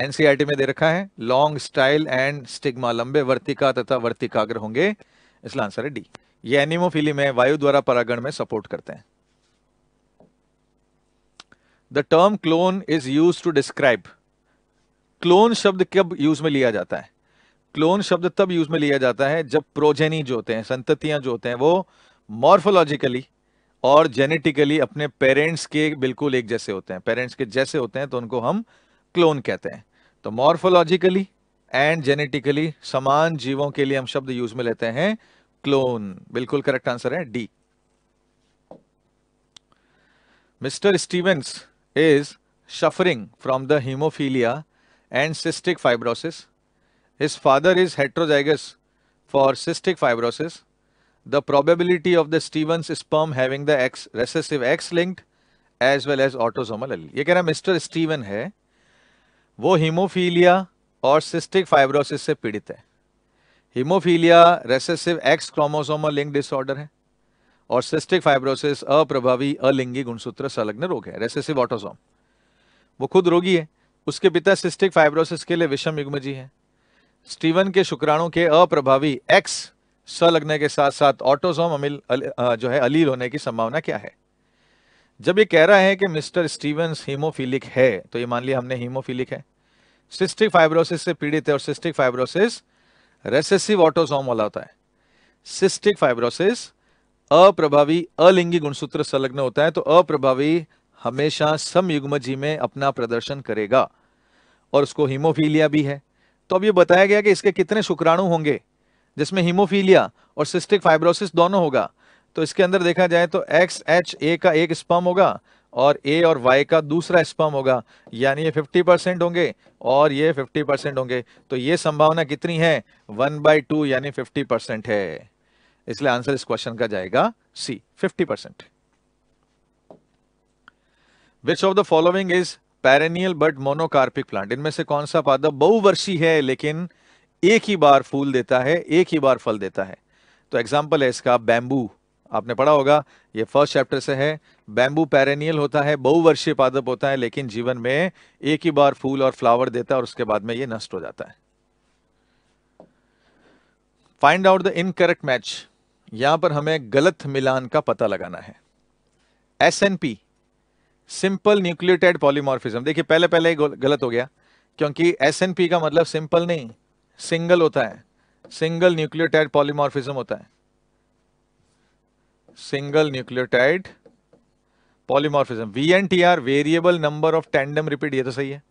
एनसीआरटी में दे रखा है लॉन्ग स्टाइल एंड स्टिग्मा लंबे वर्तिका तथा वर्तिकाग्र होंगे इसका आंसर है डी ये एनिमोफिली में वायु द्वारा परागण में सपोर्ट करते हैं the term clone is use to describe clone शब्द कब यूज में लिया जाता है क्लोन शब्द तब यूज में लिया जाता है जब प्रोजेनी जो होते हैं संततियां जो होते हैं वो मॉर्फोलॉजिकली और जेनेटिकली अपने पेरेंट्स के बिल्कुल एक जैसे होते हैं पेरेंट्स के जैसे होते हैं तो उनको हम क्लोन कहते हैं तो मॉर्फोलॉजिकली एंड जेनेटिकली समान जीवों के लिए हम शब्द यूज में लेते हैं क्लोन बिल्कुल करेक्ट आंसर है D Mr Stevens is suffering from the haemophilia and cystic fibrosis his father is heterozygous for cystic fibrosis the probability of the Stevens sperm having the X recessive X linked as well as autosomal ये कह रहा mister Steven है वो haemophilia और cystic fibrosis से पीड़ित है haemophilia recessive X chromosomal लिंग डिसऑर्डर है और सिस्टिक फाइब्रोसिस अप्रभावी अलिंगी गुणसूत्र संलग्न रोग है रेसेसिव ऑटोसोम वो खुद रोगी है उसके पिता सिस्टिक फाइब्रोसिस के लिए विषम युग्मजी है स्टीवन के शुक्राणु के अप्रभावी एक्स संलग्न के साथ साथ ऑटोसोम अमिल अल, जो है अलील होने की संभावना क्या है जब ये कह रहा है कि मिस्टर स्टीवंस हीमोफिलिक है तो ये मान लिया हमने हीमोफिलिक है सिस्टिक फाइब्रोसिस से पीड़ित है और सिस्टिक फाइब्रोसिस रेसेसिव ऑटोसोम वाला होता है सिस्टिक फाइब्रोसिस अप्रभावी अलिंगी गुणसूत्र संलग्न होता है तो अप्रभावी हमेशा समयुग्म जी में अपना प्रदर्शन करेगा और उसको हीमोफीलिया भी है तो अब ये बताया गया कि इसके कितने शुक्राणु होंगे जिसमें हीमोफीलिया और सिस्टिक फाइब्रोसिस दोनों होगा तो इसके अंदर देखा जाए तो एक्स एच ए का एक स्पम होगा और ए और वाई का दूसरा स्पर्म होगा यानी ये 50 परसेंट होंगे और ये 50 परसेंट होंगे तो ये संभावना कितनी है वन बाई टू यानी 50 परसेंट है इसलिए आंसर इस क्वेश्चन का जाएगा C 50 percent which of the following is perennial but monocarpic plant इनमें से कौन सा पौधा बहुवर्षी है लेकिन एक ही बार फूल देता है एक ही बार फल देता है तो एग्जाम्पल है इसका बैम्बू आपने पढ़ा होगा ये फर्स्ट चैप्टर से है बैम्बू पैरेनियल होता है बहुवर्षीय पादप होता है लेकिन जीवन में एक ही बार फूल और फ्लावर देता है और उसके बाद में ये नष्ट हो जाता है find out the incorrect match यहां पर हमें गलत मिलान का पता लगाना है S N P simple nucleotide polymorphism देखिए पहले पहले गलत हो गया क्योंकि एस एन पी का मतलब सिंपल नहीं सिंगल होता है सिंगल न्यूक्लियोटाइड पॉलीमॉर्फिज्म होता है single nucleotide polymorphism VNTR variable number of tandem repeat ये तो सही है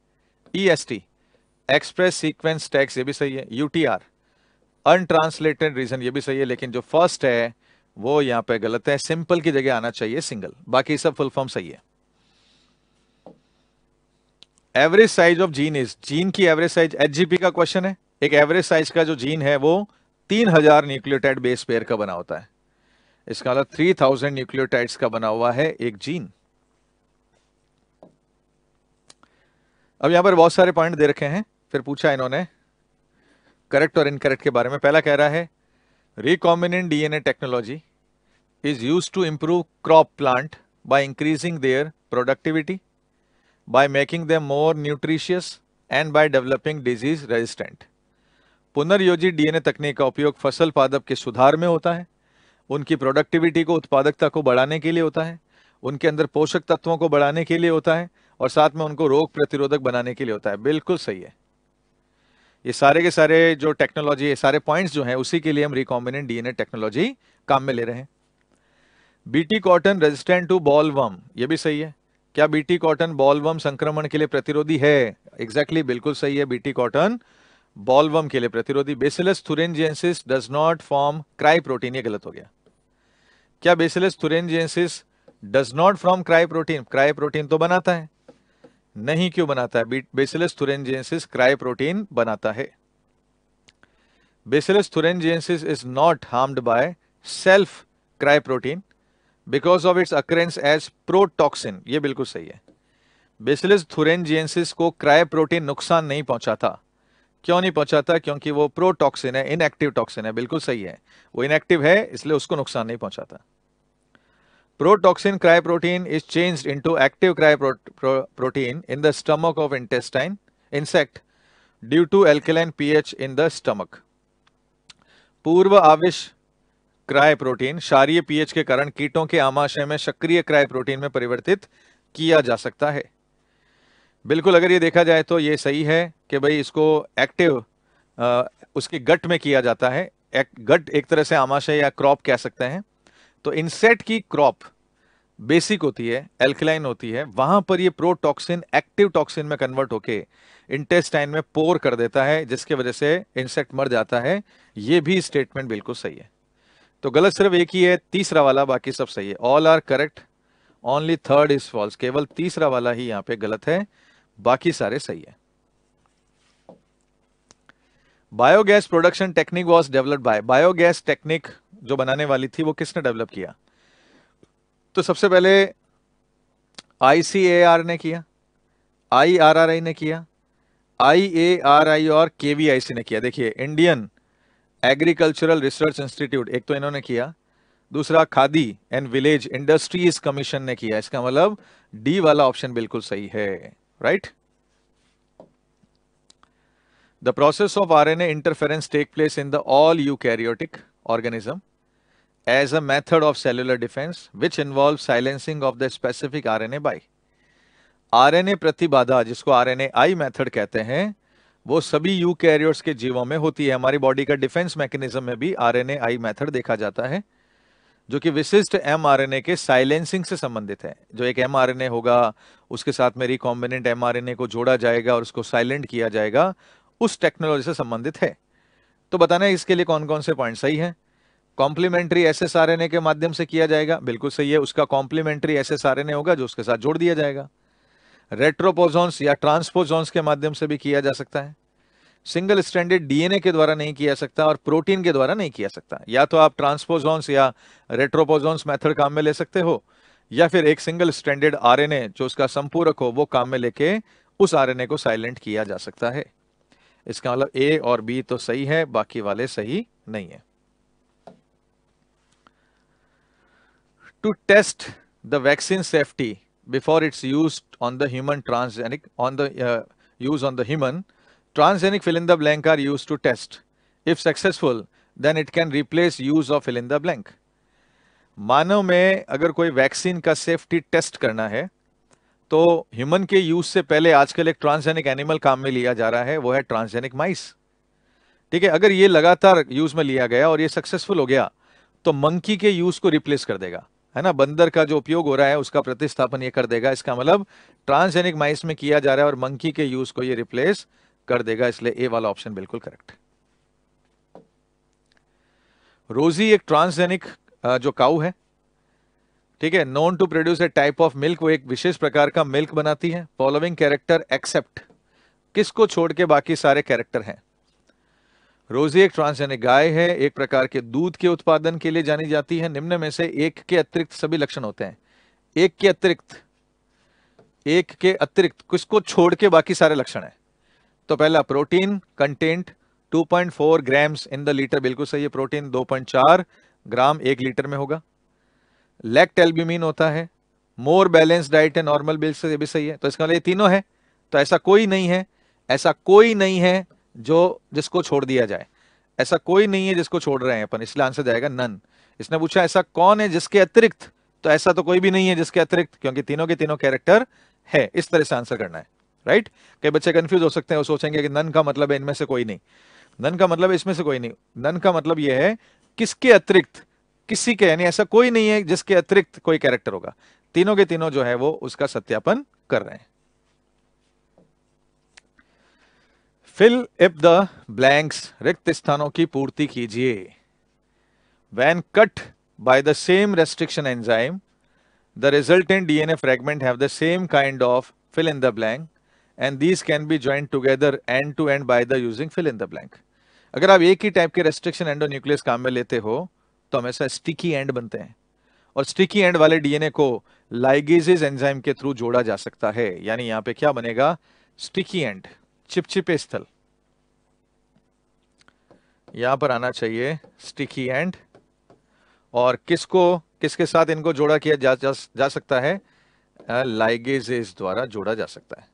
EST express sequence tags ये भी सही है UTR अनट्रांसलेटेड रीजन ये भी सही है लेकिन जो फर्स्ट है वो यहां पे गलत है सिंपल की जगह आना चाहिए सिंगल बाकी सब फुल फॉर्म सही है average size of gene is gene की एवरेज साइज एच का क्वेश्चन है एक एवरेज साइज का जो जीन है वो तीन हजार न्यूक्लियोटाइड बेस पेयर का बना होता है इसका अलग थ्री थाउजेंड न्यूक्लियोटाइड्स का बना हुआ है एक जीन अब यहां पर बहुत सारे पॉइंट दे रखे हैं फिर पूछा इन्होंने करेक्ट और इनकरेक्ट के बारे में पहला कह रहा है recombinant DNA technology is use to improve crop plant by increasing their productivity by making them more nutritious and by developing disease resistant पुनर्योजित डीएनए तकनीक का उपयोग फसल पादप के सुधार में होता है उनकी प्रोडक्टिविटी को उत्पादकता को बढ़ाने के लिए होता है उनके अंदर पोषक तत्वों को बढ़ाने के लिए होता है और साथ में उनको रोग प्रतिरोधक बनाने के लिए होता है बिल्कुल सही है ये सारे के सारे जो टेक्नोलॉजी ये सारे पॉइंट्स जो हैं उसी के लिए हम रिकॉम्बिनेंट डीएनए टेक्नोलॉजी काम में ले रहे हैं Bt cotton resistant to bollworm ये भी सही है क्या बीटी कॉटन बॉलवम संक्रमण के लिए प्रतिरोधी है एग्जैक्टली exactly, बिल्कुल सही है बीटी कॉटन बॉलवम के लिए प्रतिरोधी Bacillus thuringiensis does not form cry protein ये गलत हो गया क्या Bacillus thuringiensis does not from cry protein cry protein तो बनाता है नहीं क्यों बनाता है बेसिलस थुरेनजेंसिस क्राई प्रोटीन बनाता है Bacillus thuringiensis is not harmed by self cry protein because of its occurrence as protoxin ये बिल्कुल सही है बेसिलस थुरेंजेंसिस को क्राई प्रोटीन नुकसान नहीं पहुंचाता क्यों नहीं पहुंचाता क्योंकि वो प्रो टॉक्सिन है इनएक्टिव टॉक्सिन है बिल्कुल सही है वो इनएक्टिव है इसलिए उसको नुकसान नहीं पहुंचाता protoxin cry protein is changed into active protein in the stomach of intestine insect due to alkaline pH in the stomach पूर्व आविश आवेश प्रोटीन शारीय पीएच के कारण कीटों के आमाशय में सक्रिय प्रोटीन में परिवर्तित किया जा सकता है बिल्कुल अगर ये देखा जाए तो ये सही है कि भाई इसको एक्टिव उसके गट में किया जाता है एक, गट एक तरह से आमाशय या क्रॉप कह सकते हैं तो इंसेक्ट की क्रॉप बेसिक होती है एल्कलाइन होती है वहां पर ये प्रोटॉक्सिन एक्टिव टॉक्सिन में कन्वर्ट होके इंटेस्टाइन में पोर कर देता है जिसके वजह से इंसेक्ट मर जाता है ये भी स्टेटमेंट बिल्कुल सही है तो गलत सिर्फ एक ही है तीसरा वाला बाकी सब सही है all are correct only third is false केवल तीसरा वाला ही यहाँ पे गलत है बाकी सारे सही है biogas production technique was developed by biogas technique जो बनाने वाली थी वो किसने डेवलप किया तो सबसे पहले आईसीएआर ने किया आईआरआरआई ने किया आईएआरआई और केवीआईसी ने किया देखिए इंडियन एग्रीकल्चरल रिसर्च इंस्टीट्यूट एक तो इन्होंने किया दूसरा Khadi and Village Industries Commission ने किया इसका मतलब डी वाला ऑप्शन बिल्कुल सही है right? The process of RNA interference take place in the all eukaryotic organism as a method of cellular defense which involves silencing of the specific RNA by RNA pratibadha jisko RNA I method kehte hain वो सभी eukaryotes के जीवों में होती है हमारी body का defence mechanism में भी आरएनए आई मेथड देखा जाता है जो कि विशिष्ट एमआरएनए के साइलेंसिंग से संबंधित है जो एक एमआरएनए होगा उसके साथ में रिकॉम्बिनेंट एमआरएनए को जोड़ा जाएगा और उसको साइलेंट किया जाएगा उस टेक्नोलॉजी से संबंधित है तो बताना है इसके लिए कौन कौन से पॉइंट सही है complementary S S N A के माध्यम से किया जाएगा बिल्कुल सही है उसका complementary S S N A होगा जो उसके साथ जोड़ दिया जाएगा रेट्रोपोजोन्स या ट्रांसपोजोन्स के माध्यम से भी किया जा सकता है सिंगल स्टैंडर्ड डीएनए के द्वारा नहीं किया सकता और प्रोटीन के द्वारा नहीं किया सकता या तो आप ट्रांसपोजोन्स या रेट्रोपोजोन्स मेथड काम में ले सकते हो या फिर एक सिंगल स्टैंडर्ड आरएनए जो उसका संपूरक हो वो काम में लेके उस आरएनए को साइलेंट किया जा सकता है इसका मतलब ए और बी तो सही है बाकी वाले सही नहीं है to test the vaccine safety before its use on the human transgenic on the use on the human Transgenic fill in the blank are used to test. If successful, then it can replace use of fill in the blank. मानव में अगर कोई vaccine का safety test करना है तो human के use से पहले आजकल एक ट्रांसजेनिक एनिमल काम में लिया जा रहा है वो है ट्रांसजेनिक माइस ठीक है अगर ये लगातार यूज में लिया गया और ये सक्सेसफुल हो गया तो मंकी के यूज को रिप्लेस कर देगा है ना बंदर का जो उपयोग हो रहा है उसका प्रतिस्थापन ये कर देगा इसका मतलब ट्रांसजेनिक माइस में किया जा रहा है और मंकी के यूज को ये रिप्लेस कर देगा इसलिए ए वाला ऑप्शन बिल्कुल करेक्ट रोजी एक ट्रांसजेनिक जो काउ है ठीक है known to produce a type of milk वो एक विशेष प्रकार का मिल्क बनाती है फॉलोइंग कैरेक्टर एक्सेप्ट किसको छोड़ के बाकी सारे कैरेक्टर हैं रोजी एक ट्रांसजेनिक गाय है एक प्रकार के दूध के उत्पादन के लिए जानी जाती है निम्न में से एक के अतिरिक्त सभी लक्षण होते हैं एक के अतिरिक्त एक के अतिरिक्त किसको छोड़ के बाकी सारे लक्षण है तो पहला protein content 2.4 grams in the litre बिल्कुल सही है प्रोटीन 2.4 ग्राम एक लीटर में होगा लेक्ट एल्ब्यूमिन होता है मोर बैलेंस डाइट है नॉर्मल बिल से भी सही है तो इसका मतलब ये तीनों है तो ऐसा कोई नहीं है ऐसा कोई नहीं है जो जिसको छोड़ दिया जाए ऐसा कोई नहीं है जिसको छोड़ रहे हैं अपन इसलिए आंसर जाएगा नन इसने पूछा ऐसा कौन है जिसके अतिरिक्त तो ऐसा तो कोई भी नहीं है जिसके अतिरिक्त क्योंकि तीनों के तीनों कैरेक्टर है इस तरह से आंसर करना है राइट कई बच्चे कंफ्यूज हो सकते हैं वो सोचेंगे कि नन का मतलब है इनमें से कोई नहीं नन का मतलब इसमें से कोई नहीं नन का मतलब यह है किसके अतिरिक्त किसी के यानी ऐसा कोई नहीं है जिसके अतिरिक्त कोई कैरेक्टर होगा तीनों के तीनों जो है वो उसका सत्यापन कर रहे हैं फिल इप द ब्लैंक्स रिक्त स्थानों की पूर्ति कीजिए when cut by the same restriction enzyme the resultant DNA fragment fragment है same kind of fill in the blank and these can be join together end to end by the using fill in the blank अगर आप एक ही type के restriction endonuclease काम में लेते हो तो हमेशा स्टिकी एंड बनते हैं और स्टिकी एंड वाले डीएनए को लाइगेजेज एंजाइम के थ्रू जोड़ा जा सकता है यानी यहां पे क्या बनेगा स्टिकी एंड चिपचिपे स्थल यहां पर आना चाहिए स्टिकी एंड और किसको किसके साथ इनको जोड़ा किया जा, जा, जा सकता है लाइगेजेज द्वारा जोड़ा जा सकता है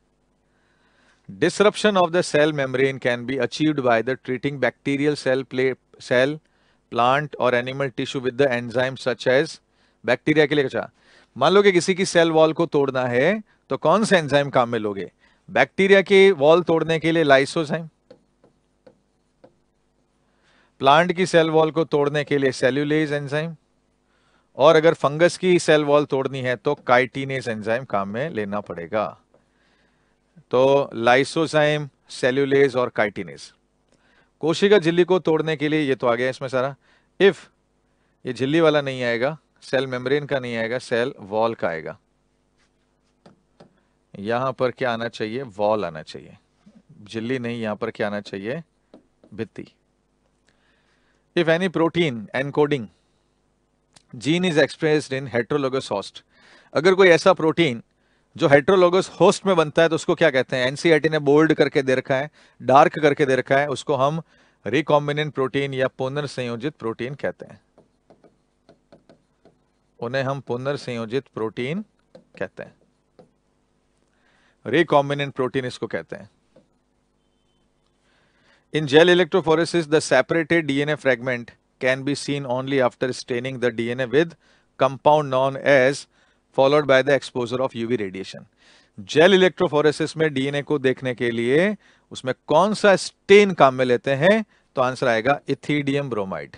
Disruption of the cell membrane can be achieved by the treating bacterial cell, play, cell plant or animal tissue with the enzyme such as bacteria के लिए अच्छा मान लो कि किसी की सेल वॉल को तोड़ना है तो कौन सा एंजाइम काम में लोगे बैक्टीरिया के वॉल तोड़ने के लिए लाइसोजाइम प्लांट की सेल वॉल को तोड़ने के लिए सेल्यूलेज एंजाइम और अगर फंगस की सेल वॉल तोड़नी है तो काइटिनेस एंजाइम काम में लेना पड़ेगा तो लाइसोजाइम सेल्यूलेज और काइटिनेज कोशिका झिल्ली को तोड़ने के लिए ये तो आ गया इसमें सारा इफ ये झिल्ली वाला नहीं आएगा सेल मेम्ब्रेन का नहीं आएगा सेल वॉल का आएगा यहां पर क्या आना चाहिए वॉल आना चाहिए झिल्ली नहीं यहां पर क्या आना चाहिए भित्ती if any protein encoding gene is expressed in heterologous अगर कोई ऐसा प्रोटीन जो हेट्रोलोगस होस्ट में बनता है तो उसको क्या कहते हैं एनसीआरटी e ने बोल्ड करके दे रखा है डार्क करके दे रखा है उसको हम रिकॉम्बिनेंट प्रोटीन या पुनर्संयोजित प्रोटीन कहते हैं उन्हें हम पुनर्संयोजित प्रोटीन कहते हैं रिकॉम्बिनेंट प्रोटीन इसको कहते हैं in gel electrophoresis the separated DNA fragment can be seen only after staining the DNA with compound known as followed by the exposure of UV radiation gel electrophoresis में DNA को देखने के लिए उसमें कौन सा स्टेन काम में लेते हैं तो आंसर आएगा इथीडियम ब्रोमाइड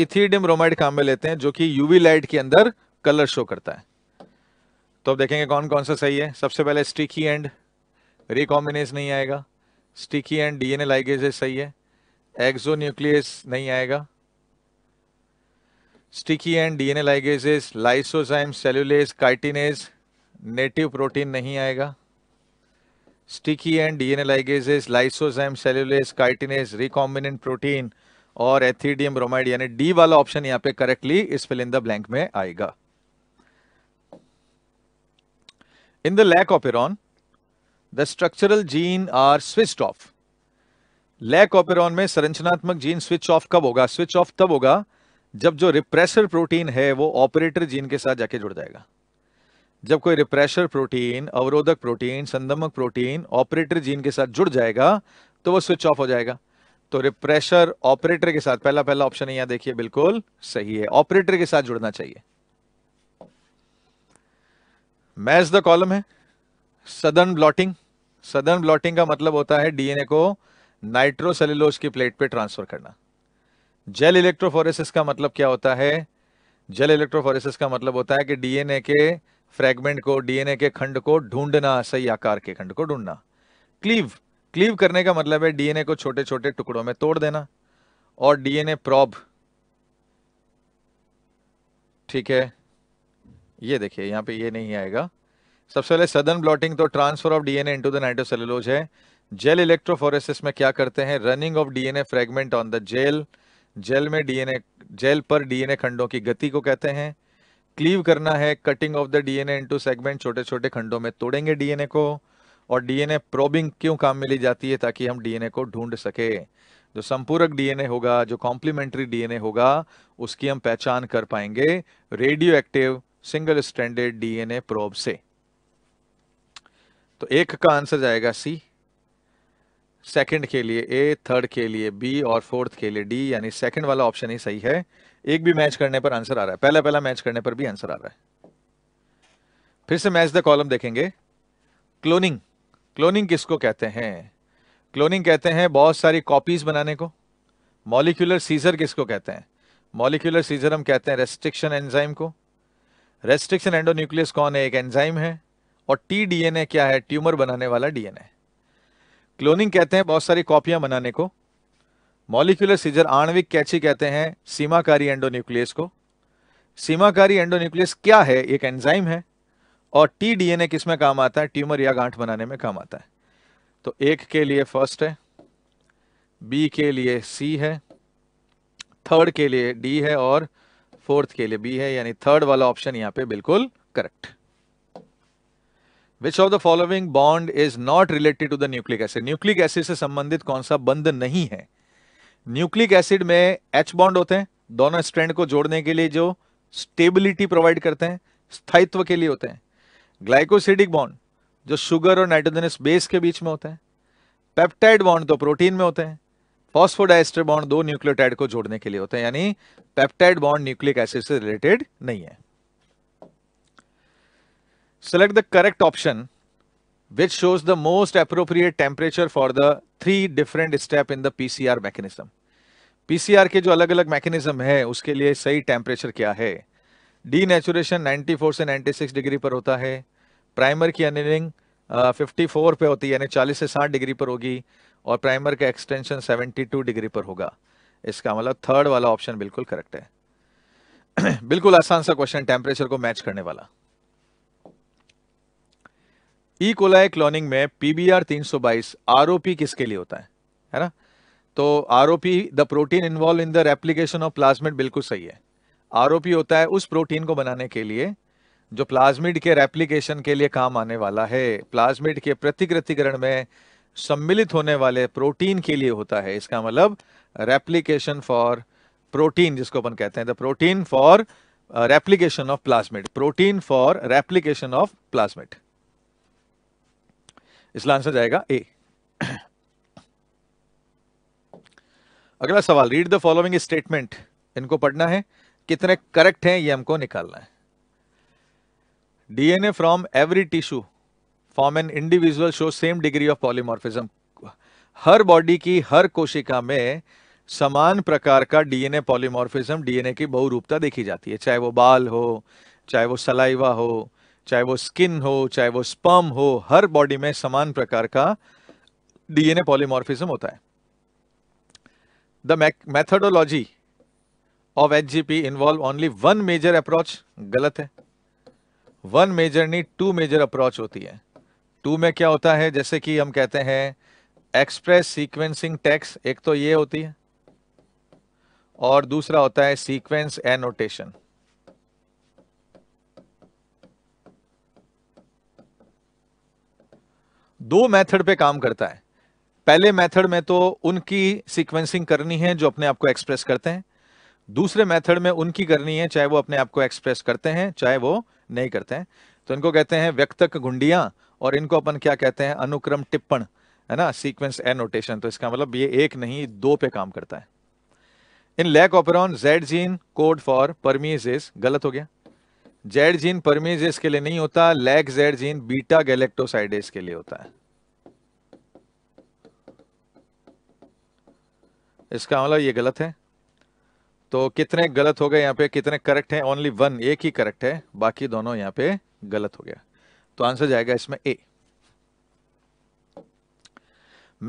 इथीडियम ब्रोमाइड काम में लेते हैं जो कि यूवी लाइट के अंदर कलर शो करता है तो अब देखेंगे कौन कौन सा सही है सबसे पहले स्टिकी एंड रिकॉम्बिनेस नहीं आएगा स्टिकी एंड डीएनए लाइगेज सही है एक्सो न्यूक्लियस नहीं आएगा sticky end DNA ligases lysozyme cellulase chitinase native protein नहीं आएगा sticky end DNA ligases lysozyme cellulase chitinase recombinant protein और एथीडियम ब्रोमाइड यानी डी वाला ऑप्शन यहाँ पे करेक्टली इस फिल इन द ब्लैंक में आएगा in the lac operon the structural gene are switch off lac operon में संरचनात्मक जीन स्विच ऑफ कब होगा स्विच ऑफ तब होगा जब जो रिप्रेसर प्रोटीन है वो ऑपरेटर जीन के साथ जाके जुड़ जाएगा जब कोई रिप्रेशर प्रोटीन अवरोधक प्रोटीन संदमक प्रोटीन ऑपरेटर जीन के साथ जुड़ जाएगा तो वो स्विच ऑफ हो जाएगा तो रिप्रेशर ऑपरेटर के साथ पहला पहला ऑप्शन है यहां देखिए बिल्कुल सही है ऑपरेटर के साथ जुड़ना चाहिए मैच द कॉलम है सदन ब्लॉटिंग सदन ब्लॉटिंग का मतलब होता है डीएनए को नाइट्रोसेल्यूलोज की प्लेट पे ट्रांसफर करना जेल इलेक्ट्रोफोरेसिस का मतलब क्या होता है जेल इलेक्ट्रोफोरेसिस का मतलब होता है कि डीएनए के फ्रेगमेंट को डीएनए के खंड को ढूंढना सही आकार के खंड को ढूंढना क्लीव क्लीव करने का मतलब है डीएनए को छोटे छोटे टुकड़ों में तोड़ देना और डीएनए प्रॉब ठीक है ये देखिए यहां पे ये नहीं आएगा सबसे पहले सदन ब्लॉटिंग तो transfer of DNA into the nitrocellulose है जेल इलेक्ट्रोफोरेसिस में क्या करते हैं running of DNA fragment on the gel gel में डीएनए जेल पर डीएनए खंडों की गति को कहते हैं क्लीव करना है cutting of the DNA into segment छोटे छोटे खंडों में तोड़ेंगे डीएनए को और डीएनए प्रोबिंग क्यों काम में ली जाती है ताकि हम डीएनए को ढूंढ सके जो संपूरक डीएनए होगा जो कॉम्प्लीमेंट्री डीएनए होगा उसकी हम पहचान कर पाएंगे radioactive single standard DNA probe से तो एक का आंसर जाएगा सी सेकंड के लिए ए थर्ड के लिए बी और फोर्थ के लिए डी यानी सेकंड वाला ऑप्शन ही सही है एक भी मैच करने पर आंसर आ रहा है पहला पहला मैच करने पर भी आंसर आ रहा है फिर से मैच द कॉलम देखेंगे क्लोनिंग क्लोनिंग किसको कहते हैं क्लोनिंग कहते हैं बहुत सारी कॉपीज बनाने को मॉलिक्यूलर सीजर किसको कहते हैं मॉलिक्यूलर सीजर हम कहते हैं रेस्ट्रिक्शन एंजाइम को रेस्ट्रिक्शन एंडोन्यूक्लियस कौन है एक एंजाइम है और टी डीएनए क्या है ट्यूमर बनाने वाला डीएनए क्लोनिंग कहते हैं बहुत सारी कॉपियां बनाने को मॉलिक्यूलर सीजर आणविक कैची कहते हैं सीमाकारी एंडोन्यूक्लियस को सीमाकारी एंडोन्यूक्लियस क्या है एक एंजाइम है और टी डीएनए किसमें काम आता है ट्यूमर या गांठ बनाने में काम आता है तो एक के लिए फर्स्ट है बी के लिए सी है थर्ड के लिए डी है और फोर्थ के लिए बी है यानी थर्ड वाला ऑप्शन यहाँ पे बिल्कुल correct which of the following bond is not related to the nucleic acid nucleic acid से संबंधित कौन सा बंध नहीं है न्यूक्लिक एसिड में एच बॉन्ड होते हैं दोनों स्ट्रैंड को जोड़ने के लिए जो स्टेबिलिटी प्रोवाइड करते हैं स्थायित्व के लिए होते हैं ग्लाइकोसिडिक बॉन्ड जो शुगर और नाइट्रोजनस बेस के बीच में होते हैं पेप्टाइड बॉन्ड तो प्रोटीन में होते हैं फॉस्फोडाइस्टर बॉन्ड दो न्यूक्लियोटाइड को जोड़ने के लिए होते हैं यानी पेप्टाइड बॉन्ड न्यूक्लिक एसिड से रिलेटेड नहीं है Select the correct option which shows the most appropriate temperature for the three different step in the PCR mechanism. PCR के जो अलग अलग मैकेनिज्म है उसके लिए सही टेम्परेचर क्या है डी नेचुरेशन 94 से 96 डिग्री पर होता है प्राइमर की अनिलिंग uh, 54 पे होती है यानी 40 से 60 डिग्री पर होगी और प्राइमर का एक्सटेंशन 72 डिग्री पर होगा इसका मतलब थर्ड वाला ऑप्शन बिल्कुल करेक्ट है बिल्कुल आसान सा क्वेश्चन टेम्परेचर को मैच करने वाला ई कोलाय क्लोनिंग में पीबीआर 322 आरओपी किसके लिए होता है है ना तो ROP the protein involved in the replication of plasmid बिल्कुल सही है आरओपी होता है उस प्रोटीन को बनाने के लिए जो प्लाज्मिड के रेप्लीकेशन के लिए काम आने वाला है प्लाज्मिड के प्रतिकृतिकरण में सम्मिलित होने वाले प्रोटीन के लिए होता है इसका मतलब रेप्लीकेशन फॉर प्रोटीन जिसको अपन कहते हैं the protein for replication of plasmid protein for replication of plasmid इसलिए आंसर जाएगा ए अगला सवाल रीड द फॉलोइंग स्टेटमेंट इनको पढ़ना है कितने करेक्ट हैं ये हमको निकालना है DNA from every tissue form an individual show same degree of polymorphism हर बॉडी की हर कोशिका में समान प्रकार का डीएनए पॉलीमॉर्फिज्म डीएनए की बहुरूपता देखी जाती है चाहे वो बाल हो चाहे वो सलाइवा हो चाहे वो स्किन हो चाहे वो स्पर्म हो हर बॉडी में समान प्रकार का डीएनए पॉलीमॉर्फिज्म होता है the methodology of H G P involve only one major approach गलत है वन मेजर नहीं टू मेजर अप्रोच होती है टू में क्या होता है जैसे कि हम कहते हैं एक्सप्रेस सीक्वेंसिंग टैक्स एक तो ये होती है और दूसरा होता है सीक्वेंस एनोटेशन दो मेथड पे काम करता है पहले मेथड में तो उनकी सीक्वेंसिंग करनी है जो अपने आप को एक्सप्रेस करते हैं दूसरे मेथड में उनकी करनी है चाहे वो अपने आप को एक्सप्रेस करते हैं चाहे वो नहीं करते हैं तो इनको कहते हैं व्यक्तक घुंडियां और इनको अपन क्या कहते हैं अनुक्रम टिप्पण है ना सीक्वेंस ए नोटेशन तो इसका मतलब ये एक नहीं दो पे काम करता है in lac operon Z gene code for permease is गलत हो गया जेड जीन परमेजेस के लिए नहीं होता lac Z gene beta galactosidase के लिए होता है इसका मतलब ये गलत है तो कितने गलत हो गए यहां पे कितने करेक्ट हैं ओनली वन एक ही करेक्ट है बाकी दोनों यहां पे गलत हो गया तो आंसर जाएगा इसमें A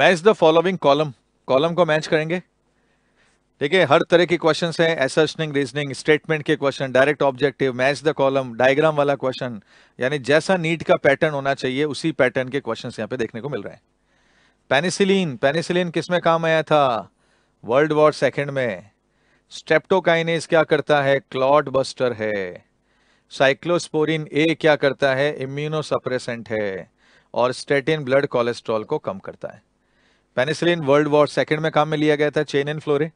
match the following column column को मैच करेंगे ठीक है हर तरह के क्वेश्चन है एसर्शनिंग रीजनिंग स्टेटमेंट के question direct objective match the column diagram वाला क्वेश्चन यानी जैसा नीट का पैटर्न होना चाहिए उसी पैटर्न के क्वेश्चन यहाँ पे देखने को मिल रहे हैं पेनिसिलीन किस में काम आया था वर्ल्ड वॉर सेकेंड में स्ट्रेप्टोकाइनेस क्या करता है क्लॉड बस्टर है साइक्लोस्पोरिन ए क्या करता है इम्यूनोसप्रेसेंट है और स्टेटिन ब्लड कोलेस्ट्रॉल को कम करता है पेनिसिलिन वर्ल्ड वॉर सेकेंड में काम में लिया गया था Chain and Florey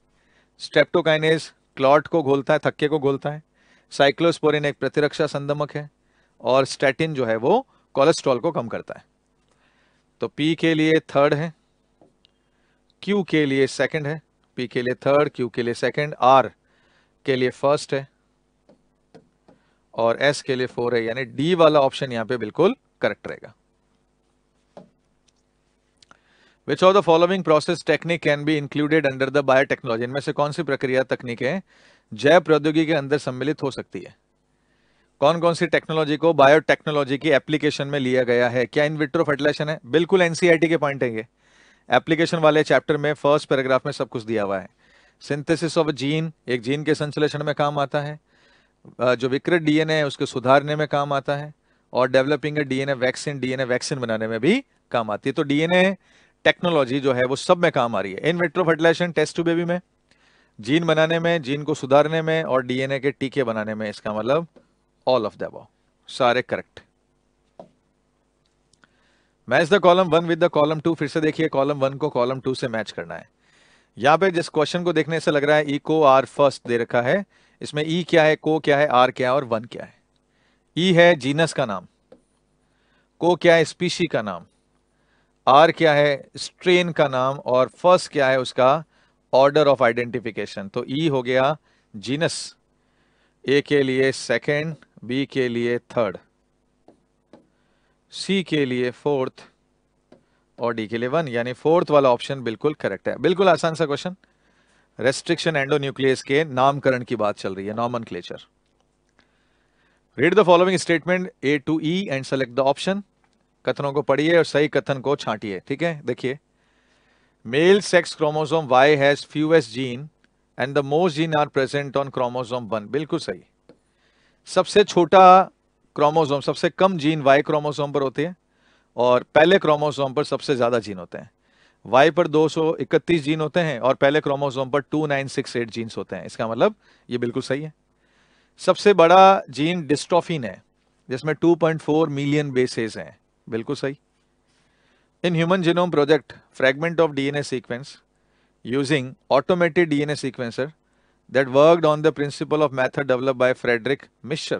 streptokinase clot को घोलता है थक्के को घोलता है साइक्लोस्पोरिन एक प्रतिरक्षा संदमक है और स्टैटिन जो है वो कोलेस्ट्रॉल को कम करता है तो पी के लिए थर्ड है क्यू के लिए सेकंड है पी के लिए थर्ड क्यू के लिए सेकंड आर के लिए फर्स्ट है और एस के लिए फोर है यानी डी वाला ऑप्शन यहां पे बिल्कुल करेक्ट रहेगा which of the following process technique can be included under the biotechnology इनमें से कौन सी प्रक्रिया तकनीकें जैव प्रौद्योगिकी के अंदर सम्मिलित हो सकती है कौन कौन सी टेक्नोलॉजी को बायोटेक्नोलॉजी की एप्लीकेशन में लिया गया है क्या इनविट्रो फर्टिलाइजेशन है बिल्कुल एनसीईआरटी e के पॉइंट है ये एप्लीकेशन वाले चैप्टर में फर्स्ट पैराग्राफ में सब कुछ दिया हुआ है सिंथेसिस ऑफ जीन एक जीन के संश्लेषण में काम आता है जो विकृत डीएनए है उसके सुधारने में काम आता है और developing DNA vaccine DNA vaccine बनाने में भी काम आती है तो डीएनए टेक्नोलॉजी जो है वो सब में काम आ रही है in vitro fertilisation test tube baby में जीन बनाने में जीन को सुधारने में और डीएनए के टीके बनाने में इसका मतलब ऑल ऑफ दबाव सारे correct match the column one with the column two फिर से देखिए कॉलम वन को कॉलम टू से मैच करना है यहां पे जिस क्वेश्चन को देखने से लग रहा है ई e को आर फर्स्ट दे रखा है इसमें ई e क्या है को क्या है आर क्या है और वन क्या है ई e है जीनस का नाम को क्या है स्पीशी का नाम आर क्या है स्ट्रेन का नाम और फर्स्ट क्या है उसका ऑर्डर ऑफ आइडेंटिफिकेशन तो ई e हो गया जीनस ए के लिए सेकेंड बी के लिए थर्ड सी के लिए फोर्थ और डी के लिए वन यानी फोर्थ वाला ऑप्शन बिल्कुल करेक्ट है बिल्कुल आसान सा क्वेश्चन रेस्ट्रिक्शन एंडो न्यूक्लियस के नामकरण की बात चल रही है nomenclature read the following statement A to E and select the option कथनों को पढ़िए और सही कथन को छांटिए ठीक है देखिए male sex chromosome Y has fewest gene and the most gene are present on chromosome one बिल्कुल सही सबसे छोटा क्रोमोसोम सबसे कम जीन वाई क्रोमोसोम पर होते हैं और पहले क्रोमोसोम पर सबसे ज्यादा जीन होते हैं वाई पर 231 जीन होते हैं और पहले क्रोमोसोम पर 2968 जीन्स होते हैं इसका मतलब ये बिल्कुल सही है सबसे बड़ा जीन डिस्टोफिन है जिसमें 2.4 मिलियन बेसेस हैं बिल्कुल सही in human genome project fragment of DNA sequence using automated DNA sequencer that worked on the principle of method develop by Frederick Miescher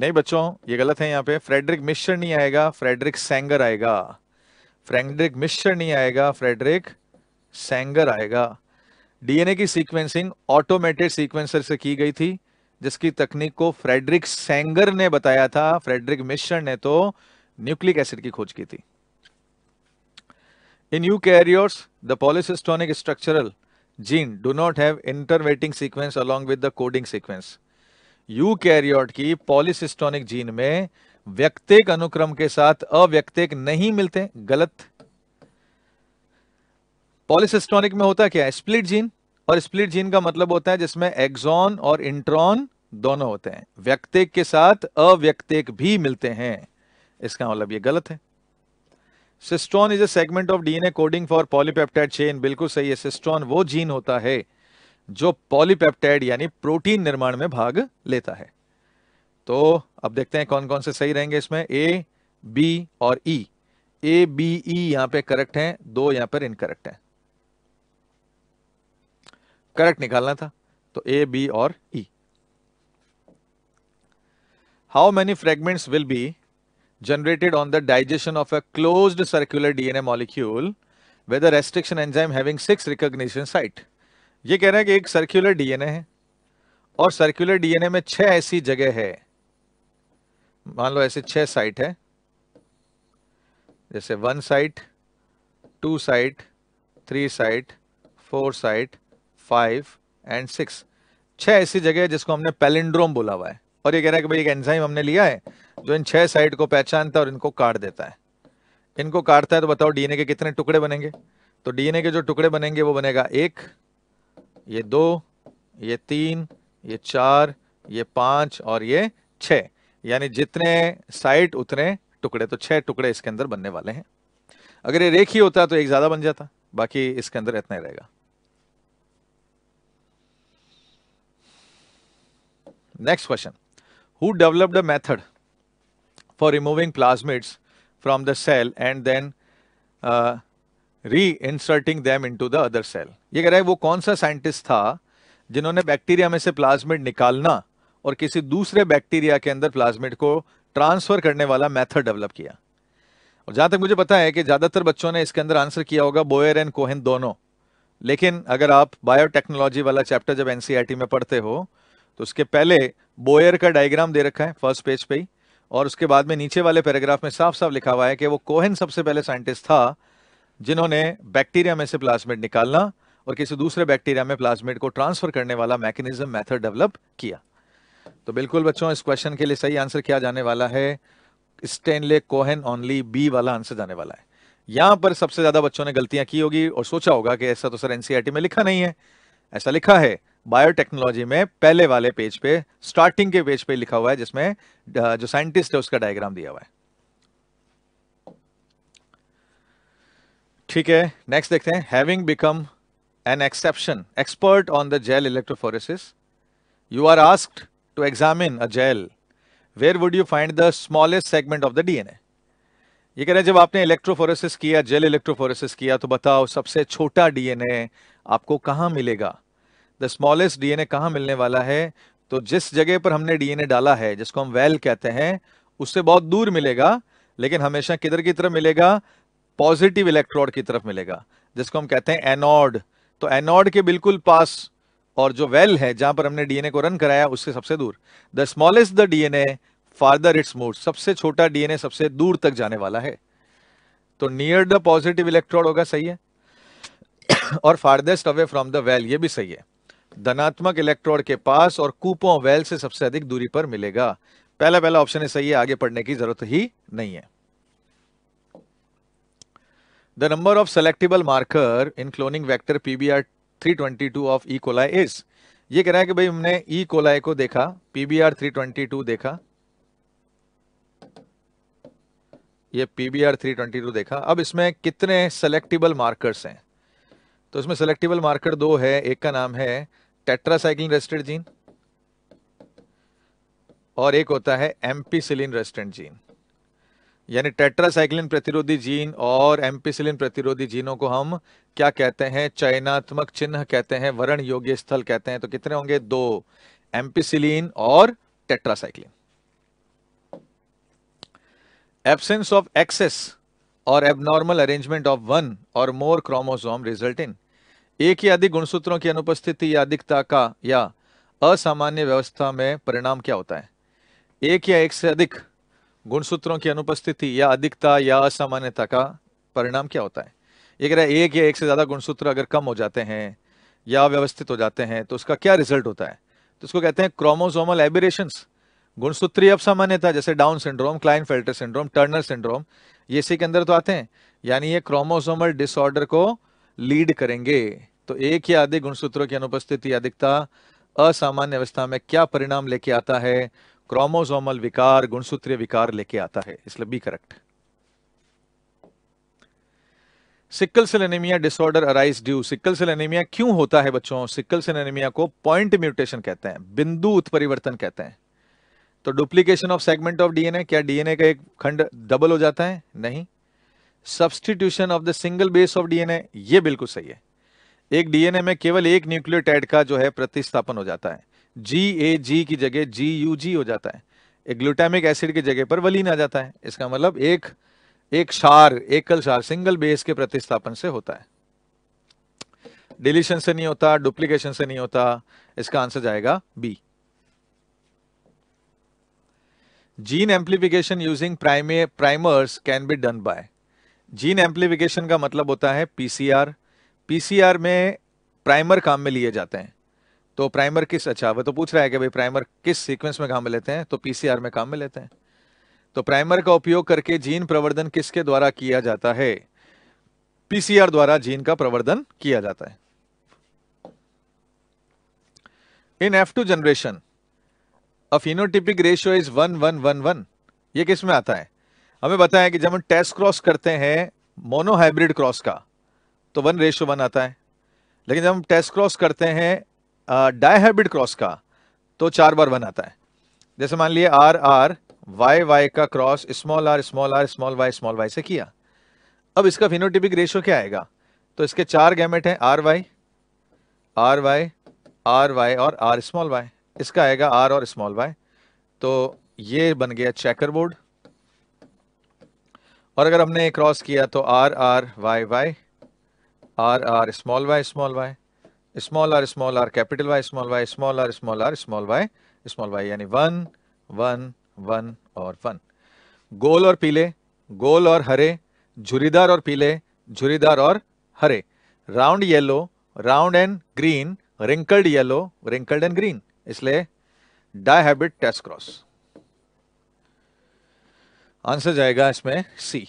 नहीं बच्चों ये गलत है यहाँ पे फ्रेडरिक मिश्र नहीं आएगा फ्रेडरिक सेंगर आएगा फ्रेडरिक मिश्र नहीं आएगा फ्रेडरिक सेंगर आएगा डीएनए की सीक्वेंसिंग ऑटोमेटेड सीक्वेंसर से की गई थी जिसकी तकनीक को फ्रेडरिक सेंगर ने बताया था फ्रेडरिक मिश्र ने तो न्यूक्लिक एसिड की खोज की थी in eukaryotes the polycistronic structural gene do not have intervening sequence along with the coding sequence eukaryote की पॉलिसिस्टोनिक जीन में व्यक्तिक अनुक्रम के साथ अव्यक्तिक नहीं मिलते गलत पॉलिसिस्टोनिक में होता क्या स्प्लिट जीन और स्प्लिट जीन का मतलब होता है जिसमें एक्सॉन और इंट्रॉन दोनों होते हैं व्यक्तिक के साथ अव्यक्तिक भी मिलते हैं इसका मतलब ये गलत है cistron is a segment of DNA coding for polypeptide chain बिल्कुल सही है सिस्ट्रॉन वो जीन होता है जो पॉलीपेप्टाइड यानी प्रोटीन निर्माण में भाग लेता है तो अब देखते हैं कौन कौन से सही रहेंगे इसमें ए बी और ई ए बी ई यहां पे करेक्ट हैं दो यहां पर इनकरेक्ट हैं करेक्ट निकालना था तो ए बी और E how many fragments will be generated on the digestion of a closed circular DNA molecule with a restriction enzyme having six recognition site. ये कह रहे हैं कि एक सर्कुलर डीएनए है और सर्कुलर डीएनए में छह ऐसी जगह है मान लो ऐसे छह साइट है जैसे one site two site three site four site five and six छह ऐसी जगह है जिसको हमने पैलिंड्रोम बोला हुआ है और ये कह रहा है कि भाई एक एंजाइम हमने लिया है जो इन छह साइड को पहचानता है और इनको काट देता है इनको काटता है तो बताओ डीएनए के कितने टुकड़े बनेंगे तो डीएनए के जो टुकड़े बनेंगे वो बनेगा एक ये दो ये तीन ये चार ये पांच और ये छ यानी जितने साइड उतने टुकड़े तो छह टुकड़े इसके अंदर बनने वाले हैं अगर ये रेख ही होता तो एक ज़्यादा बन जाता बाकी इसके अंदर इतना ही रहेगा next question who developed a method for removing plasmids from the cell and then uh, reinserting them into the other cell. ये कह रहा है वो कौन सा साइंटिस्ट था जिन्होंने बैक्टीरिया में से प्लाज्मिड निकालना और किसी दूसरे बैक्टीरिया के अंदर प्लाज्मिड को ट्रांसफर करने वाला मेथड डेवलप किया और जहां तक मुझे पता है कि ज्यादातर बच्चों ने इसके अंदर आंसर किया होगा बोयर एंड कोहेन दोनों लेकिन अगर आप बायोटेक्नोलॉजी वाला चैप्टर जब एनसीआरटी e में पढ़ते हो तो उसके पहले बोयर का डायग्राम दे रखा है फर्स्ट पेज पे ही और उसके बाद में नीचे वाले पैराग्राफ में साफ साफ लिखा हुआ है कि वो कोहन सबसे पहले साइंटिस्ट था जिन्होंने बैक्टीरिया में से प्लाज्मेट निकालना और किसी दूसरे बैक्टीरिया में प्लाज्मेट को ट्रांसफर करने वाला मैकेनिज्म मेथड डेवलप किया तो बिल्कुल बच्चों इस क्वेश्चन के लिए सही आंसर क्या जाने वाला है स्टेनले कोहन ओनली बी वाला आंसर जाने वाला है यहां पर सबसे ज्यादा बच्चों ने गलतियां की होगी और सोचा होगा कि ऐसा तो सर एनसीआरटी e में लिखा नहीं है ऐसा लिखा है बायोटेक्नोलॉजी में पहले वाले पेज पे स्टार्टिंग के पेज पे लिखा हुआ है जिसमें जो साइंटिस्ट है उसका डायग्राम दिया हुआ है ठीक है नेक्स्ट देखते हैं having become an exception expert on the gel electrophoresis you are asked to examine a gel where would you find the smallest segment of the DNA ये कह रहे हैं जब आपने इलेक्ट्रोफोरेसिस किया जेल इलेक्ट्रोफोरेसिस किया तो बताओ सबसे छोटा डीएनए आपको कहाँ मिलेगा द स्मॉलेस्ट डीएनए कहाँ मिलने वाला है तो जिस जगह पर हमने डीएनए डाला है जिसको हम वेल कहते हैं उससे बहुत दूर मिलेगा लेकिन हमेशा किधर की तरफ मिलेगा पॉजिटिव इलेक्ट्रोड की तरफ मिलेगा जिसको हम कहते हैं एनॉड तो एनॉड के बिल्कुल पास और जो वेल है जहां पर हमने डीएनए को रन कराया उससे सबसे दूर the smallest the DNA farther its mode सबसे छोटा डीएनए सबसे दूर तक जाने वाला है तो नियर द पॉजिटिव इलेक्ट्रोड होगा सही है और farthest away from the well ये भी सही है धनात्मक इलेक्ट्रोड के पास और कूपो वेल से सबसे अधिक दूरी पर मिलेगा पहला पहला ऑप्शन है सही है आगे पढ़ने की जरूरत ही नहीं है the number of selectable marker in cloning vector PBR two of E coli is ये कह रहा है कि भाई हमने ई e. कोलाई को देखा पीबीआर टू देखा ये पीबीआर थ्री ट्वेंटी टू देखा अब इसमें कितने सेलेक्टेबल मार्कर्स हैं तो इसमें सेलेक्टेबल मार्कर दो है एक का नाम है टेट्रासाइक्लिन रेस्टेड जीन और एक होता है एम्पीसिलिन रेस्टेंट जीन यानी टेट्रासाइक्लिन प्रतिरोधी जीन और एम्पीसिलिन प्रतिरोधी जीनों को हम क्या कहते हैं चयनात्मक चिन्ह कहते हैं वर्ण योग्य स्थल कहते हैं तो कितने होंगे दो एम्पीसिलिन और tetracycline absence of excess or abnormal arrangement of one or more chromosome result in एक या अधिक गुणसूत्रों की अनुपस्थिति या अधिकता का या असामान्य व्यवस्था में परिणाम क्या होता है एक या एक से अधिक गुणसूत्रों की अनुपस्थिति या अधिकता या असामान्यता का परिणाम क्या होता है ये कह रहा है एक या एक से ज़्यादा गुणसूत्र अगर कम हो जाते हैं या व्यवस्थित हो जाते हैं तो उसका क्या रिजल्ट होता है तो उसको कहते हैं क्रोमोजोमल एबिरेशन गुणसूत्रीय असामान्यता जैसे Down syndrome Klinefelter syndrome Turner syndrome ये इसी के अंदर तो आते हैं यानी ये क्रोमोसोमल डिसऑर्डर को लीड करेंगे तो एक या अधिक गुणसूत्रों की अनुपस्थिति अधिकता असामान्य अवस्था में क्या परिणाम लेके आता है क्रोमोसोमल विकार गुणसूत्र विकार लेके आता है इसलिए B correct sickle cell anaemia disorder arise due sickle cell anaemia क्यों होता है बच्चों सिक्कल सेल एनीमिया को पॉइंट म्यूटेशन कहते हैं बिंदु उत्परिवर्तन कहते हैं तो duplication of segment of DNA क्या डीएनए का एक खंड डबल हो जाता है नहीं substitution of the single base of DNA ये बिल्कुल सही है एक डीएनए में केवल एक न्यूक्लियोटाइड का जो है प्रतिस्थापन हो जाता है जी ए जी की जगह जी यू जी हो जाता है एक ग्लूटामिक एसिड की जगह पर वलीन आ जाता है इसका मतलब एक एक शार एकल शार सिंगल बेस के प्रतिस्थापन से होता है डिलीशन से नहीं होता डुप्लीकेशन से नहीं होता इसका आंसर जाएगा B gene amplification using prime primers can be done by gene amplification का मतलब होता है पीसीआर पीसीआर में प्राइमर काम में लिए जाते हैं तो प्राइमर किस अच्छा वह तो पूछ रहा है कि भाई प्राइमर किस सीक्वेंस में काम में लेते हैं तो पीसीआर में काम में लेते हैं तो प्राइमर का उपयोग करके जीन प्रवर्धन किसके द्वारा किया जाता है पीसीआर द्वारा जीन का प्रवर्धन किया जाता है in F two generation a phenotypic ratio is one one one one ये किस में आता है हमें बताया कि जब हम टेस्ट क्रॉस करते हैं मोनोहाइब्रिड क्रॉस का तो वन रेशो वन आता है लेकिन जब हम टेस्ट क्रॉस करते हैं डाईहाइब्रिड क्रॉस का तो चार बार वन आता है जैसे मान लिए आर आर वाई वाई का cross small R small R small Y small Y से किया अब इसका फिनोटिपिक रेशो क्या आएगा तो इसके चार गैमेट हैं R Y R Y R Y और आर स्मॉल वाई इसका आएगा आर और स्मॉल वाई तो ये बन गया चेकर बोर्ड और अगर हमने क्रॉस किया तो R R Y Y R R small Y small Y small R small R capital Y small Y small R small R small Y small Y यानी वन वन वन और one गोल और पीले गोल और हरे झुरीदार और पीले झुरीदार और हरे round yellow round and green wrinkled yellow wrinkled and green इसलिए dihybrid test cross answer जाएगा इसमें C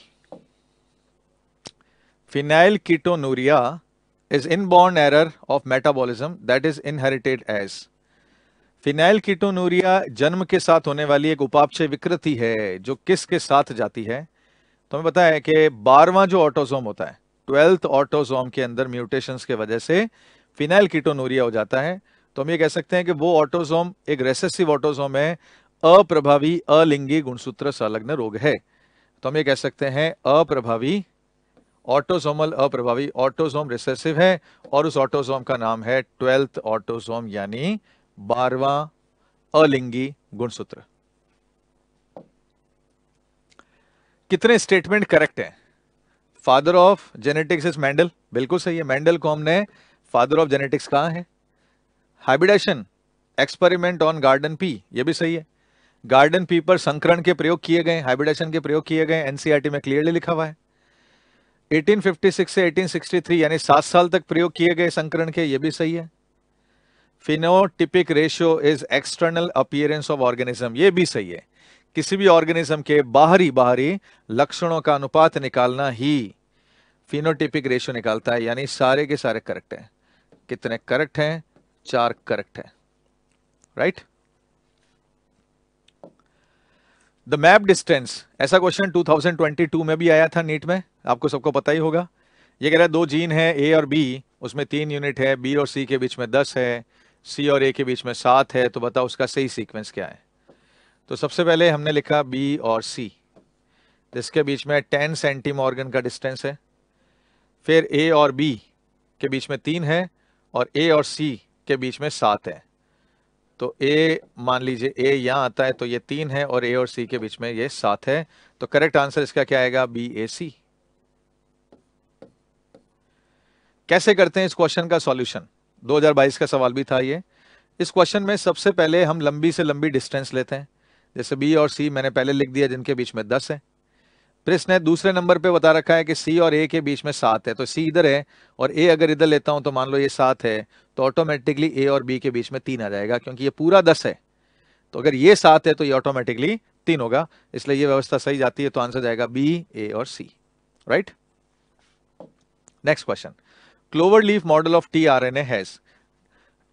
phenyl ketonuria is inborn error of metabolism that is inherited as phenylketonuria जन्म के साथ होने वाली एक उपापचय विकृति है जो किस के साथ जाती है तो हमें पता है कि बारवा जो ऑटोसोम होता है ट्वेल्थ ऑटोसोम के अंदर म्यूटेशंस के वजह से फिनाइल कीटोनूरिया हो जाता है तो हम ये कह सकते हैं कि वो ऑटोसोम एक रेसेसिव ऑटोसोम है अप्रभावी अलिंगी गुणसूत्र संलग्न रोग है तो हम ये कह सकते हैं अप्रभावी ऑटोसोमल अप्रभावी ऑटोसोम रिसेसिव है और उस ऑटोसोम का नाम है ट्वेल्थ ऑटोसोम यानी बारवा अलिंगी गुणसूत्र कितने स्टेटमेंट करेक्ट है father of genetics is Mendel बिल्कुल सही है मैंडल को हमने फादर ऑफ जेनेटिक्स कहा है hybridisation experiment on garden pea ये भी सही है गार्डन पीपर संकरण के प्रयोग किए गए हाइब्रिडेशन के प्रयोग किए गए एनसीईआरटी e में क्लियरली लिखा हुआ है 1856 से 1863 यानी सात साल तक प्रयोग किए गए संकरण के ये भी सही है phenotypic ratio is external appearance of organism ये भी सही है किसी भी ऑर्गेनिज्म के बाहरी बाहरी लक्षणों का अनुपात निकालना ही फिनोटिपिक रेशियो निकालता है यानी सारे के सारे करेक्ट है कितने करेक्ट हैं चार करेक्ट है right right? The map distance ऐसा क्वेश्चन 2022 में भी आया था नीट में आपको सबको पता ही होगा ये कह रहा है दो जीन है ए और बी उसमें तीन यूनिट है बी और सी के बीच में दस है सी और ए के बीच में सात है तो बताओ उसका सही सीक्वेंस क्या है तो सबसे पहले हमने लिखा बी और सी जिसके बीच में टेन सेंटीम ऑर्गन का डिस्टेंस है फिर ए और बी के बीच में तीन है और ए और सी के बीच में सात है तो ए मान लीजिए ए यहाँ आता है तो ये तीन है और ए और सी के बीच में ये सात है तो करेक्ट आंसर इसका क्या आएगा बी ए सी कैसे करते हैं इस क्वेश्चन का सॉल्यूशन 2022 का सवाल भी था ये इस क्वेश्चन में सबसे पहले हम लंबी से लंबी डिस्टेंस लेते हैं जैसे बी और सी मैंने पहले लिख दिया जिनके बीच में दस है फिर इसने दूसरे नंबर पे बता रखा है कि सी और ए के बीच में सात है तो सी इधर है और ए अगर इधर लेता हूं तो मान लो ये सात है तो ऑटोमेटिकली ए और बी के बीच में तीन आ जाएगा क्योंकि ये पूरा दस है तो अगर ये सात है तो ये ऑटोमेटिकली तीन होगा इसलिए ये व्यवस्था सही जाती है तो आंसर जाएगा बी ए और C right next question clover leaf model of T R N is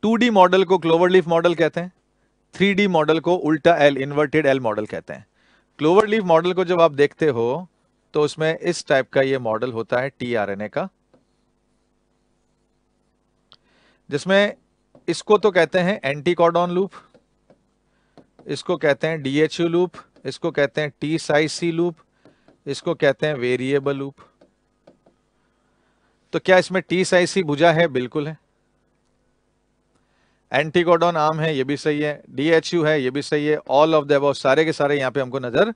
two model को क्लोवर लीफ मॉडल कहते हैं थ्री मॉडल को उल्टा एल इन्वर्टेड एल मॉडल कहते हैं क्लोवर लीव मॉडल को जब आप देखते हो तो उसमें इस टाइप का ये मॉडल होता है ए का जिसमें इसको तो कहते हैं एंटीकॉडॉन लूप इसको कहते हैं डीएचयू लूप इसको कहते हैं टी साइज सी लूप इसको कहते हैं वेरिएबल लूप तो क्या इसमें टी साइज सी भुजा है बिल्कुल है एंटीकोडोन आम है ये भी सही है डीएचयू है ये भी सही है ऑल ऑफ द सारे के सारे यहाँ पे हमको नजर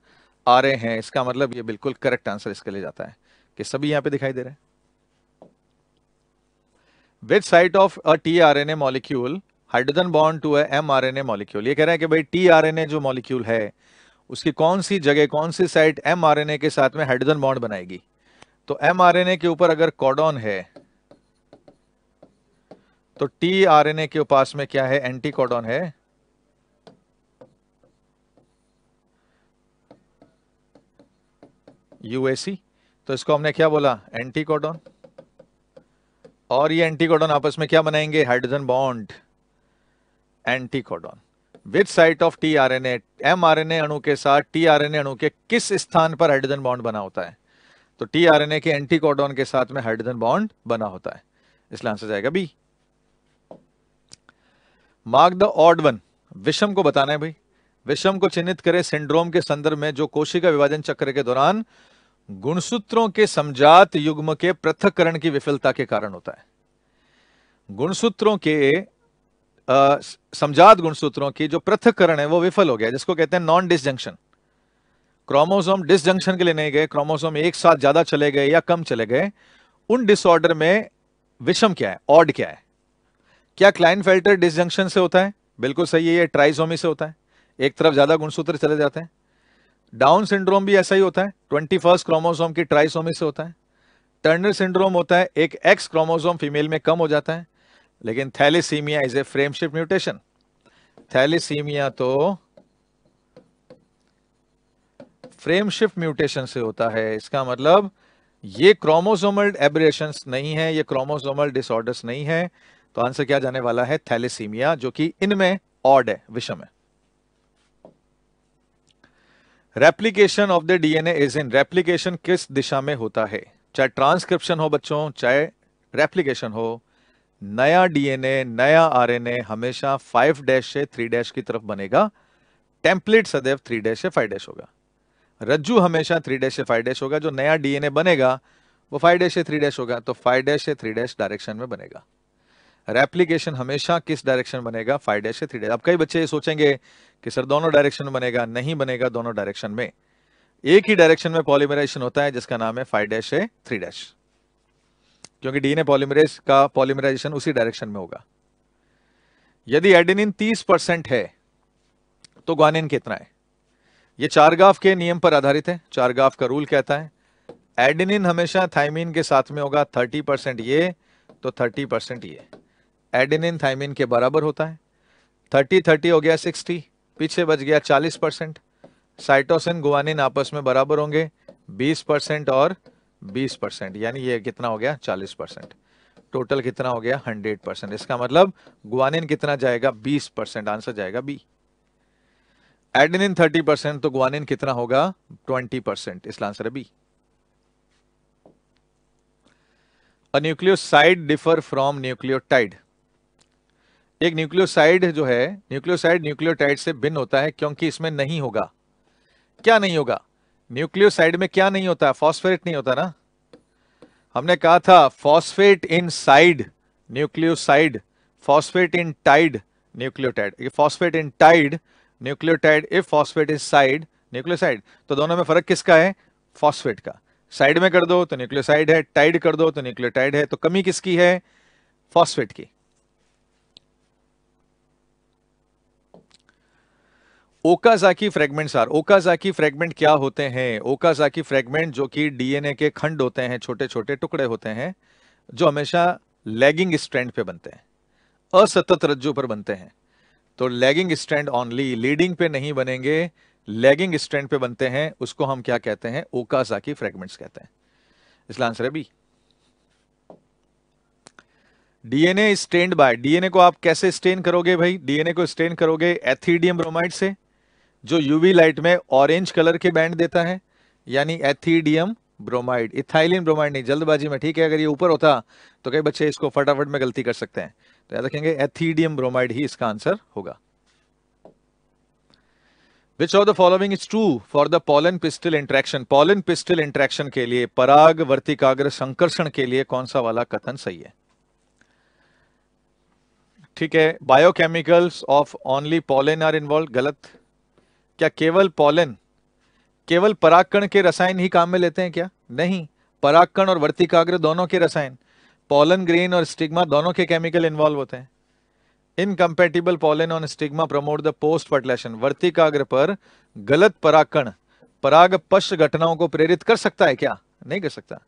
आ रहे हैं इसका मतलब ये बिल्कुल करेक्ट आंसर इसके लिए जाता है कि सभी यहाँ पे दिखाई दे रहे with site of a T R N A molecule hydrogen bond to M R N A molecule ये कह रहे हैं कि भाई टी आर एन ए जो मॉलिक्यूल है उसकी कौन सी जगह कौन सी site M R N A के साथ में हाइड्रोजन बॉन्ड बनाएगी तो एम आर एन ए के ऊपर अगर कॉडॉन है तो टी आर एन ए के उपास में क्या है एंटीकोडॉन है यूएसी तो इसको हमने क्या बोला एंटीकोडॉन और ये एंटीकोडॉन आपस में क्या बनाएंगे hydrogen bond anticodon with site of T R N अणु के साथ टी आर एन अणु के किस स्थान पर हाइड्रोजन बॉन्ड बना होता है तो टी आर एन ए के एंटीकोडॉन के साथ में हाइड्रोजन बॉन्ड बना होता है इसलिए आंसर जाएगा B mark the odd one विषम को बताना है भाई विषम को चिन्हित करें सिंड्रोम के संदर्भ में जो कोशिका विभाजन चक्र के दौरान गुणसूत्रों के समझात युग्म के पृथककरण की विफलता के कारण होता है गुणसूत्रों के समझात गुणसूत्रों की जो पृथककरण है वो विफल हो गया जिसको कहते हैं नॉन डिसजंक्शन क्रोमोसोम डिसजंक्शन के लिए नहीं गए क्रोमोसोम एक साथ ज्यादा चले गए या कम चले गए उन डिसऑर्डर में विषम क्या है ऑड क्या है क्या क्लाइन फेल्टर डिसजंक्शन से होता है बिल्कुल सही है ये ट्राइजोमी से होता है एक तरफ ज्यादा गुणसूत्र चले जाते हैं डाउन सिंड्रोम भी ऐसा ही होता है ट्वेंटी फर्स्ट क्रोमोजोम की ट्राइसोमी से होता है टर्नर सिंड्रोम होता है एक एक्स क्रोमोजोम फीमेल में कम हो जाता है लेकिन thalassemia is a frameshift mutation thalassemia तो फ्रेमशिप म्यूटेशन से होता है इसका मतलब ये क्रोमोजोमल एबरेशन नहीं है ये क्रोमोसोमल डिसऑर्डर्स नहीं है तो आंसर क्या जाने वाला है थैलेसीमिया जो कि इनमें ऑड है विषम है replication of the DNA is in replication किस दिशा में होता है चाहे ट्रांसक्रिप्शन हो बच्चों चाहे रेप्लीकेशन हो नया डीएनए नया आरएनए हमेशा फाइव डैश से थ्री डैश की तरफ बनेगा टेम्पलेट सदैव थ्री डैश से फाइव डैश होगा रज्जू हमेशा थ्री डैश से फाइव डैश होगा जो नया डीएनए बनेगा वो फाइव डैश से थ्री डैश होगा तो फाइव डैश से थ्री डैश डायरेक्शन में बनेगा रेप्लीकेशन हमेशा किस डायरेक्शन बनेगा फाइव डैश या थ्री डैश अब कई बच्चे ये सोचेंगे कि सर दोनों डायरेक्शन में बनेगा नहीं बनेगा दोनों डायरेक्शन में एक ही डायरेक्शन में पॉलीमराइजेशन होता है जिसका नाम है फाइव डैश है थ्री डैश क्योंकि डीएनए पॉलीमरेज का पॉलीमराइजेशन उसी डायरेक्शन में होगा यदि एडेनिन 30 परसेंट है तो ग्वानिन कितना है ये चार गाफ के नियम पर आधारित है चार गाफ का रूल कहता है एडेनिन हमेशा थाइमिन के साथ में होगा 30 परसेंट ये तो 30 परसेंट ये एडेनिन थाइमिन के बराबर होता है थर्टी थर्टी हो गया सिक्सटी पीछे बच गया चालीस परसेंट साइटोसिन गुआनिन आपस में बराबर होंगे बीस परसेंट और बीस परसेंट यानी ये कितना हो गया चालीस परसेंट टोटल कितना हो गया हंड्रेड परसेंट इसका मतलब गुआनिन कितना जाएगा बीस परसेंट आंसर जाएगा बी एडेनिन थर्टी परसेंट तो गुआनिन कितना होगा ट्वेंटी परसेंट इसका आंसर है B a nucleoside differ from nucleotide एक न्यूक्लियोसाइड जो है न्यूक्लियोसाइड न्यूक्लियोटाइड से भिन्न होता है क्योंकि इसमें नहीं होगा क्या नहीं होगा न्यूक्लियोसाइड में क्या नहीं होता फॉस्फेट नहीं होता ना हमने कहा था phosphate in side nucleoside phosphate in tide nucleotide ये phosphate in tide nucleotide if phosphate is side nucleoside तो दोनों में फर्क किसका है फॉस्फेट का साइड में कर दो तो न्यूक्लियोसाइड है टाइड कर दो तो न्यूक्लियोटाइड है तो कमी किसकी है फॉस्फेट की Okazaki fragment sir Okazaki fragment क्या होते हैं ओकाजाकी फ्रेगमेंट जो कि डीएनए के खंड होते हैं छोटे छोटे टुकड़े होते हैं जो हमेशा लैगिंग स्ट्रैंड पे बनते हैं असतत रज्जु पर बनते हैं तो लैगिंग स्ट्रैंड ऑनली लीडिंग पे नहीं बनेंगे लैगिंग स्ट्रैंड पे बनते हैं उसको हम क्या कहते हैं ओकाजाकी फ्रेगमेंट्स कहते हैं इसलिए आंसर है B DNA stained by DNA को आप कैसे स्टेन करोगे भाई डीएनए को स्टेन करोगे एथीडियम ब्रोमाइड से जो यूवी लाइट में ऑरेंज कलर के बैंड देता है यानी एथीडियम ब्रोमाइड इथाइलिन ब्रोमाइड नहीं जल्दबाजी में ठीक है अगर ये ऊपर होता तो कई बच्चे इसको फटाफट में गलती कर सकते हैं तो याद रखेंगे एथीडियम ब्रोमाइड ही इसका आंसर होगा which of the following is true for the pollen pistil interaction pollen pistil interaction के लिए पराग वर्तिकाग्र संकर्षण के लिए कौन सा वाला कथन सही है ठीक है biochemicals of only pollen are involve गलत क्या केवल पॉलन केवल परागकण के रसायन ही काम में लेते हैं क्या नहीं परागकण और वर्तिकाग्र दोनों के रसायन पॉलन ग्रेन और स्टिग्मा दोनों के केमिकल इन्वॉल्व होते हैं incompatible pollen on stigma promote the post fertilisation वर्तिकाग्र पर गलत पराकण पराग पश्च घटनाओं को प्रेरित कर सकता है क्या नहीं कर सकता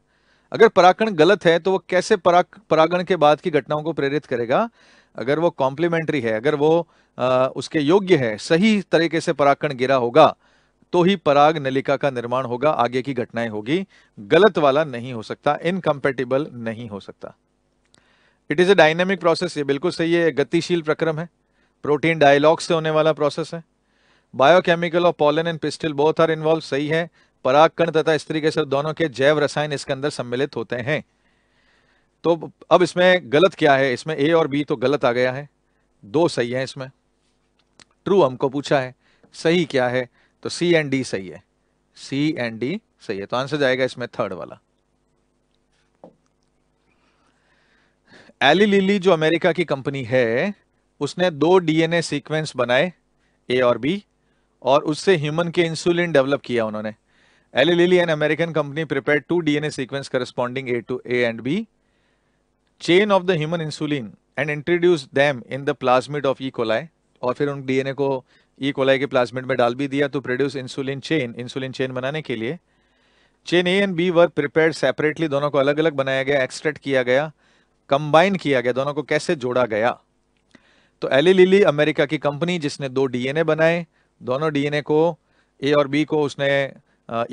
अगर पराकण गलत है तो वो कैसे पराग परागण के बाद की घटनाओं को प्रेरित करेगा अगर वो कॉम्प्लीमेंट्री है अगर वो आ, उसके योग्य है सही तरीके से पराकण गिरा होगा तो ही पराग नलिका का निर्माण होगा आगे की घटनाएं होगी गलत वाला नहीं हो सकता इनकम्पेटेबल नहीं हो सकता it is a dynamic process ये बिल्कुल सही है गतिशील प्रक्रम है प्रोटीन डायलॉग से होने वाला प्रोसेस है बायोकेमिकल और pollen and pistil both are involve सही है पराग कण तथा स्त्री के सर दोनों के जैव रसायन इसके अंदर सम्मिलित होते हैं तो अब इसमें गलत क्या है इसमें ए और बी तो गलत आ गया है दो सही है इसमें ट्रू हमको पूछा है सही क्या है तो सी एंड डी सही है सी एंड डी सही है तो आंसर जाएगा इसमें थर्ड वाला एली लिली जो अमेरिका की कंपनी है उसने दो डीएनए सीक्वेंस बनाए ए और बी और उससे ह्यूमन के इंसुलिन डेवलप किया उन्होंने Eli Lilly and American company prepare two DNA sequence corresponding a to A and B chain of the human insulin and introduce them in the plasmid of E e. coli और फिर उन DNA को E e. Coli के plasmid में डाल भी दिया तो produce insulin chain insulin chain बनाने के लिए chain A and B were prepare separately दोनों को अलग अलग बनाया गया एक्सट्रैक्ट किया गया कंबाइन किया गया दोनों को कैसे जोड़ा गया तो एली लिली अमेरिका की कंपनी जिसने दो डीएनए बनाए दोनों डीएनए को ए और बी को उसने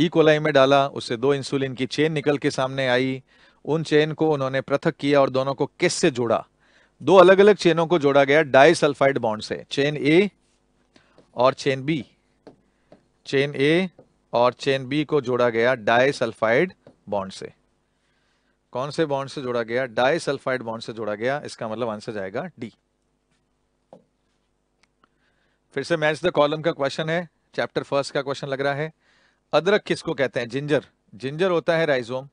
ई कोलाई e. में डाला उससे दो इंसुलिन की चेन निकल के सामने आई उन चेन को उन्होंने पृथक किया और दोनों को किस से जोड़ा दो अलग अलग चेनों को जोड़ा गया सल्फाइड बॉन्ड से चेन ए और चेन बी चेन ए और चेन बी को जोड़ा गया सल्फाइड बॉन्ड से कौन से बॉन्ड से जोड़ा गया सल्फाइड बॉन्ड से जोड़ा गया इसका मतलब आंसर जाएगा डी फिर से मैच द कॉलम का क्वेश्चन है चैप्टर फर्स्ट का क्वेश्चन लग रहा है अदरक किसको कहते हैं जिंजर जिंजर होता है राइजोम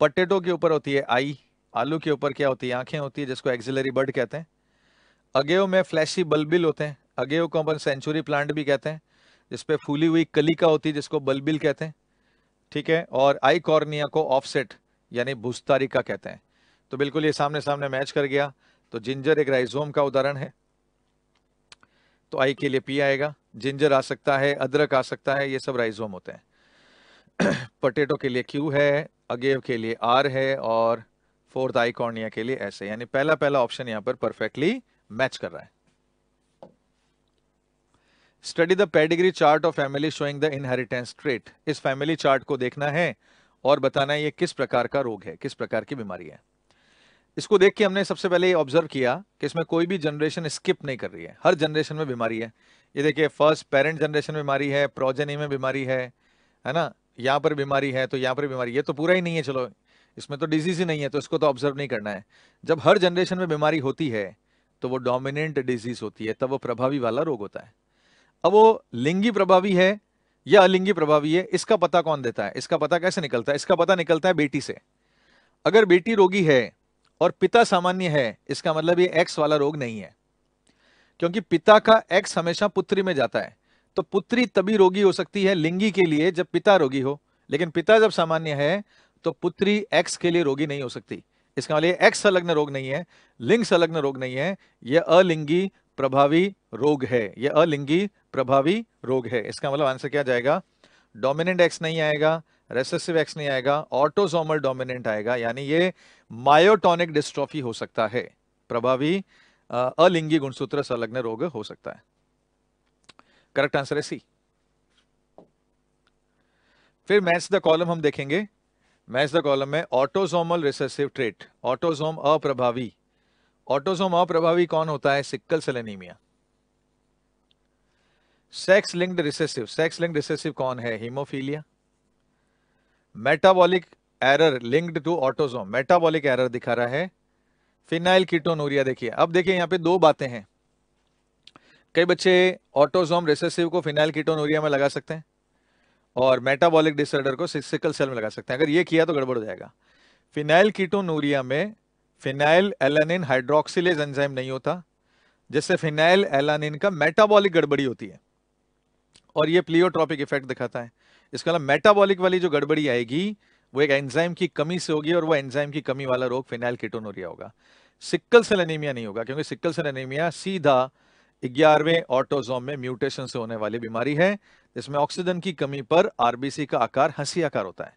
पटेटो के ऊपर होती है आई आलू के ऊपर क्या होती है आंखें होती है जिसको एक्सिलरी बर्ड कहते हैं अगेव में फ्लैशी बल्बिल होते हैं अगेव को अपन सेंचुरी प्लांट भी कहते हैं जिसपे फूली हुई कलिका होती है जिसको बल्बिल कहते हैं ठीक है और आई कॉर्निया को ऑफसेट यानी भूस्तारिका कहते हैं तो बिल्कुल ये सामने सामने मैच कर गया तो जिंजर एक राइजोम का उदाहरण है तो आई के लिए पी आएगा जिंजर आ सकता है अदरक आ सकता है ये सब राइजोम होते हैं पटेटो के लिए क्यू है अगेव के लिए आर है और फोर्थ आईकॉर्निया के लिए ऐसे यानी पहला पहला ऑप्शन यहां पर परफेक्टली मैच कर रहा है study the pedigree chart of family showing the inheritance trait इस फैमिली चार्ट को देखना है और बताना है ये किस प्रकार का रोग है किस प्रकार की बीमारी है इसको देख के हमने सबसे पहले ये ऑब्जर्व किया कि इसमें कोई भी जनरेशन स्किप नहीं कर रही है हर जनरेशन में बीमारी है ये देखिए फर्स्ट पेरेंट जनरेशन में बीमारी है प्रोजेनी में बीमारी है है ना यहाँ पर बीमारी है तो यहाँ पर बीमारी ये तो पूरा ही नहीं है चलो इसमें तो डिजीज ही नहीं है तो इसको तो ऑब्जर्व नहीं करना है जब हर जनरेशन में बीमारी होती है तो वो डोमिनेंट डिजीज होती है तब वो प्रभावी वाला रोग होता है अब वो लिंगी प्रभावी है या अलिंगी प्रभावी है इसका पता कौन देता है इसका पता कैसे निकलता है इसका पता निकलता है बेटी से अगर बेटी रोगी है और पिता सामान्य है इसका मतलब ये एक्स वाला रोग नहीं है क्योंकि पिता का एक्स हमेशा पुत्री में जाता है तो पुत्री तभी रोगी हो सकती है लिंगी के लिए जब पिता रोगी हो लेकिन पिता जब सामान्य है तो पुत्री एक्स के लिए रोगी नहीं हो सकती इसका मतलब एक्स संलग्न रोग नहीं है लिंग संलग्न रोग नहीं है यह अलिंगी प्रभावी रोग है यह अलिंगी प्रभावी रोग है इसका मतलब आंसर क्या जाएगा डोमिनेंट एक्स नहीं आएगा रेसेसिव एक्स नहीं आएगा ऑटोसोमल डोमिनेंट आएगा यानी ये मायोटोनिक डिस्ट्रॉफी हो सकता है प्रभावी अलिंगी गुणसूत्र संलग्न रोग हो सकता है करेक्ट आंसर है सी फिर मैथ्स द कॉलम हम देखेंगे मैथ्स द कॉलम में ऑटोजोमल रिसेसिव ट्रेट ऑटोजोम अप्रभावी ऑटोजोम अप्रभावी कौन होता है sickle cell anaemia sex linked recessive sex linked recessive कौन है haemophilia metabolic error linked to autosome metabolic error दिखा रहा है फिनाइल कीटोनूरिया देखिए अब देखिए यहां पे दो बातें हैं कई बच्चे ऑटोजोम रेसेसिव को फिनाइल कीटोन में लगा सकते हैं और मेटाबॉलिक डिसऑर्डर को सिक्सिकल सेल में लगा सकते हैं अगर ये किया तो गड़बड़ हो जाएगा फिनाइल कीटोनूरिया में फिनाइल एलानिन हाइड्रोक्सिलेज एंजाइम नहीं होता जिससे फिनाइल एलानिन का मेटाबॉलिक गड़बड़ी होती है और ये प्लियोट्रॉपिक इफेक्ट दिखाता है इसका मतलब मेटाबॉलिक वाली जो गड़बड़ी आएगी वो एक एंजाइम की कमी से होगी और वो एंजाइम की कमी वाला रोग फिनाइल कीटोनूरिया होगा सिक्कल सेल एनीमिया नहीं होगा क्योंकि सिक्कल सेल एनीमिया सीधा ग्यारहवें ऑटोजोम में म्यूटेशन से होने वाली बीमारी है जिसमें ऑक्सीजन की कमी पर आरबीसी का आकार हंसी आकार होता है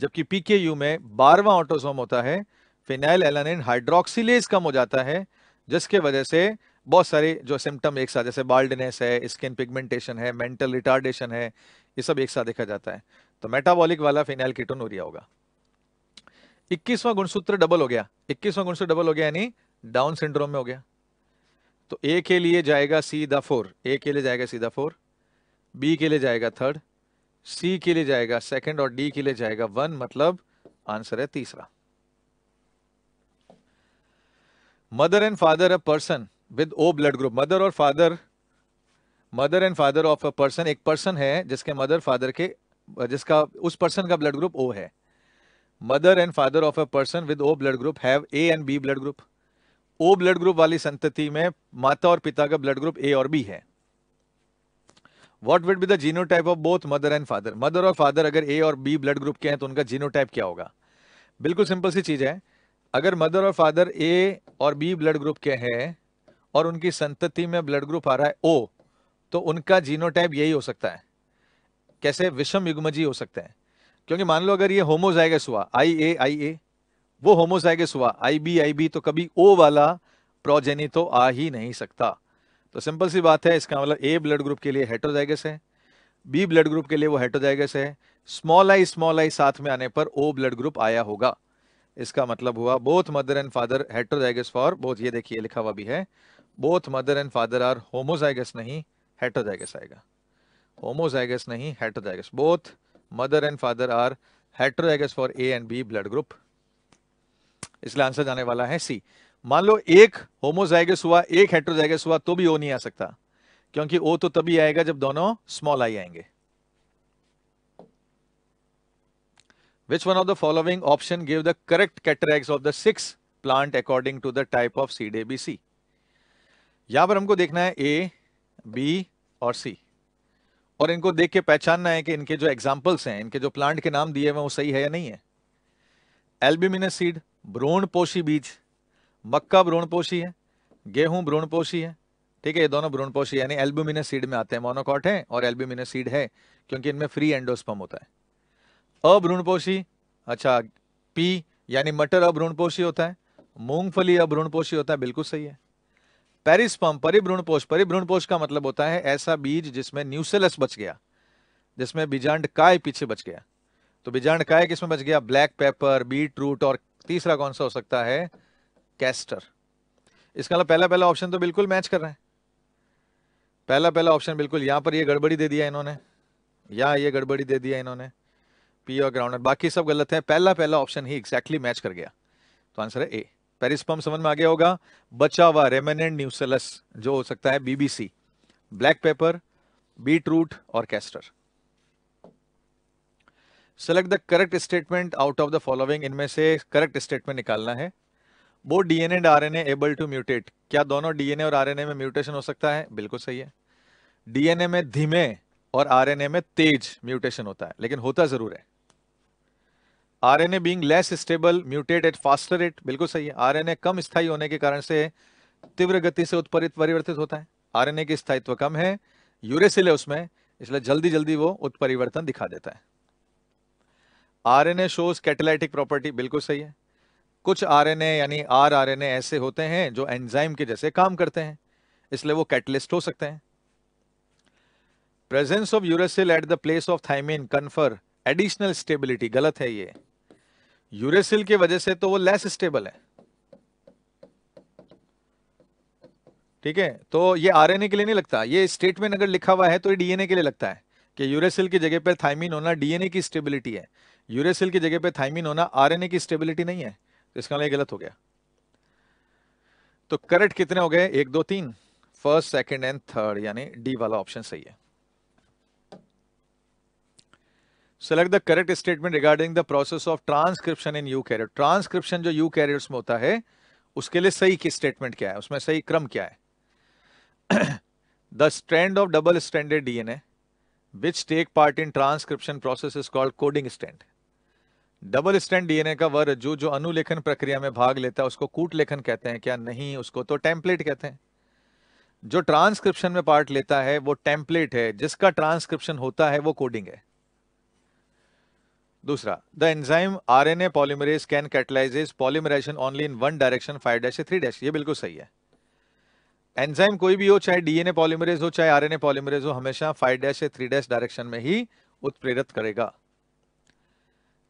जबकि पीकेयू में बारवा ऑटोजोम होता है फिनाइल एलानिन हाइड्रोक्सीज कम हो जाता है जिसके वजह से बहुत सारे जो सिम्टम एक साथ जैसे बाल्डनेस है स्किन पिगमेंटेशन है मेंटल रिटार्डेशन है ये सब एक साथ देखा जाता है तो मेटाबॉलिक वाला फिनाइल कीटोनूरिया होगा इक्कीसवां गुणसूत्र डबल हो गया इक्कीसवां गुणसूत्र डबल हो गया यानी डाउन सिंड्रोम में हो गया तो ए के लिए जाएगा सीधा फोर ए के लिए जाएगा सीधा फोर बी के लिए जाएगा थर्ड सी के लिए जाएगा सेकंड और डी के लिए जाएगा वन मतलब आंसर है तीसरा mother and father a person with O blood group mother और father mother and father of a person एक पर्सन है जिसके मदर फादर के जिसका उस पर्सन का ब्लड ग्रुप ओ है mother and father of a person with O blood group have A and B blood group O blood group वाली संतति में माता और पिता का ब्लड ग्रुप ए और बी है what would be the genotype of both mother and father mother और फादर अगर ए और बी ब्लड ग्रुप के हैं तो उनका जीनो टाइप क्या होगा बिल्कुल सिंपल सी चीज है अगर मदर और फादर ए और बी ब्लड ग्रुप के हैं और उनकी संतति में ब्लड ग्रुप आ रहा है ओ तो उनका जीनो टाइप यही हो सकता है कैसे विषम युग्मजी हो सकते हैं क्योंकि मान लो अगर ये होमोजाइगस हुआ आई ए आई ए वो होमोजाइगस हुआ आई बी आई बी तो कभी ओ वाला प्रोजेनी तो आ ही नहीं सकता तो सिंपल सी बात है इसका मतलब ए ब्लड ग्रुप के लिए हेटोजाइगस है बी ब्लड ग्रुप के लिए वो हेटोजाइगस है स्मॉल आई स्मॉल आई साथ में आने पर ओ ब्लड ग्रुप आया होगा इसका मतलब हुआ both mother and father heterozygous for both ये देखिए लिखा हुआ भी है both mother and father are homozygous नहीं हेटरोजाइगस आएगा होमोजाइगस नहीं heterozygous both mother and father are heterozygous for A and B blood group इसलिए आंसर जाने वाला है सी मान लो एक होमोजाइगस हुआ एक हेट्रोजाइगस हुआ तो भी ओ नहीं आ सकता क्योंकि ओ तो तभी आएगा जब दोनों स्मॉल आई आएंगे of the following option give the correct the of the six plant according to the type of type of B C यहां पर हमको देखना है ए बी और सी और इनको देख के पहचानना है कि इनके जो एग्जाम्पल्स हैं इनके जो प्लांट के नाम दिए हुए वो सही है या नहीं है एल्बिमिनस सीड भ्रूणपोषी बीज मक्का भ्रूणपोषी है गेहूं भ्रूणपोषी है ठीक है ये दोनों भ्रूणपोषी यानी एल्ब्यूमिनस सीड में आते हैं मोनोकॉट है और एल्ब्यूमिनस सीड है क्योंकि इनमें फ्री एंडोस्पम होता है अभ्रूणपोषी अच्छा पी यानी मटर अभ्रूणपोषी होता है मूंगफली अभ्रूणपोषी होता है बिल्कुल सही है पेरिस्पम परिभ्रूणपोष परिभ्रूणपोष का मतलब होता है ऐसा बीज जिसमें न्यूसेलस बच गया जिसमें बीजांड काय पीछे बच गया तो बीजांड काय किसमें बच गया ब्लैक पेपर बीट रूट और तीसरा कौन सा हो सकता है कैस्टर इसका मतलब पहला पहला ऑप्शन तो बिल्कुल मैच कर रहे हैं पहला पहला ऑप्शन बिल्कुल यहाँ पर ये गड़बड़ी दे दिया इन्होंने या ये गड़बड़ी दे दिया इन्होंने पी और ग्राउंड बाकी सब गलत है पहला पहला ऑप्शन ही एक्जैक्टली मैच कर गया तो आंसर है ए पेरिस्पम समझ में आ गया होगा बचा हुआ रेमेनेंट न्यूसेलस जो हो सकता है BBC black pepper beetroot और castor select the correct statement out of the following इनमें से करेक्ट स्टेटमेंट निकालना है वो DNA and RNA able to mutate क्या दोनों डीएनए और आरएनए में म्यूटेशन हो सकता है बिल्कुल सही है डीएनए में धीमे और आरएनए में तेज म्यूटेशन होता है लेकिन होता जरूर है RNA being less stable mutate at faster rate बिल्कुल सही है आरएनए कम स्थायी होने के कारण से तीव्र गति से उत्परित परिवर्तित होता है आरएनए की स्थायित्व कम है यूरेसिल है उसमें इसलिए जल्दी जल्दी वो उत्परिवर्तन दिखा देता है R N A shows catalytic property बिल्कुल सही है कुछ आर एन ए यानी आर आर एन ए ऐसे होते हैं जो एंजाइम के जैसे काम करते हैं इसलिए वो कैटलिस्ट हो सकते हैं presence of uracil at the place of thymine confer additional stability गलत है ये यूरेसिल की वजह से तो वो लेस स्टेबल है ठीक है तो ये आरएनए के लिए नहीं लगता ये स्टेटमेंट अगर लिखा हुआ है तो ये डीएनए के लिए लगता है कि यूरेसिल की जगह पर थाइमिन होना डीएनए की स्टेबिलिटी है यूरेसिल की जगह पे थाइमिन होना आरएनए की स्टेबिलिटी नहीं है तो इसका मतलब गलत हो गया तो करेक्ट कितने हो गए एक दो तीन फर्स्ट सेकंड एंड थर्ड यानी डी वाला ऑप्शन सही है select the correct statement regarding the process of transcription in eukaryote transcription जो यू कैरियर में होता है उसके लिए सही की स्टेटमेंट क्या है उसमें सही क्रम क्या है the strand of double stranded DNA which take part in transcription process is called coding strand double strand DNA का वर्ग जो जो अनुलेखन प्रक्रिया में भाग लेता है उसको कूट लेखन कहते हैं क्या नहीं उसको तो टेम्पलेट कहते हैं जो ट्रांसक्रिप्शन में पार्ट लेता है वो टेम्पलेट है जिसका ट्रांसक्रिप्शन होता है वो कोडिंग है दूसरा the enzyme R N A polymerase can catalyse polymerisation only in one direction five dash three dash ये बिल्कुल सही है एंजाइम कोई भी हो चाहे डीएनए पॉलीमरेज हो चाहे आरएनए पॉलीमरेज हो हमेशा फाइव डैश या थ्री डैश डायरेक्शन में ही उत्प्रेरित करेगा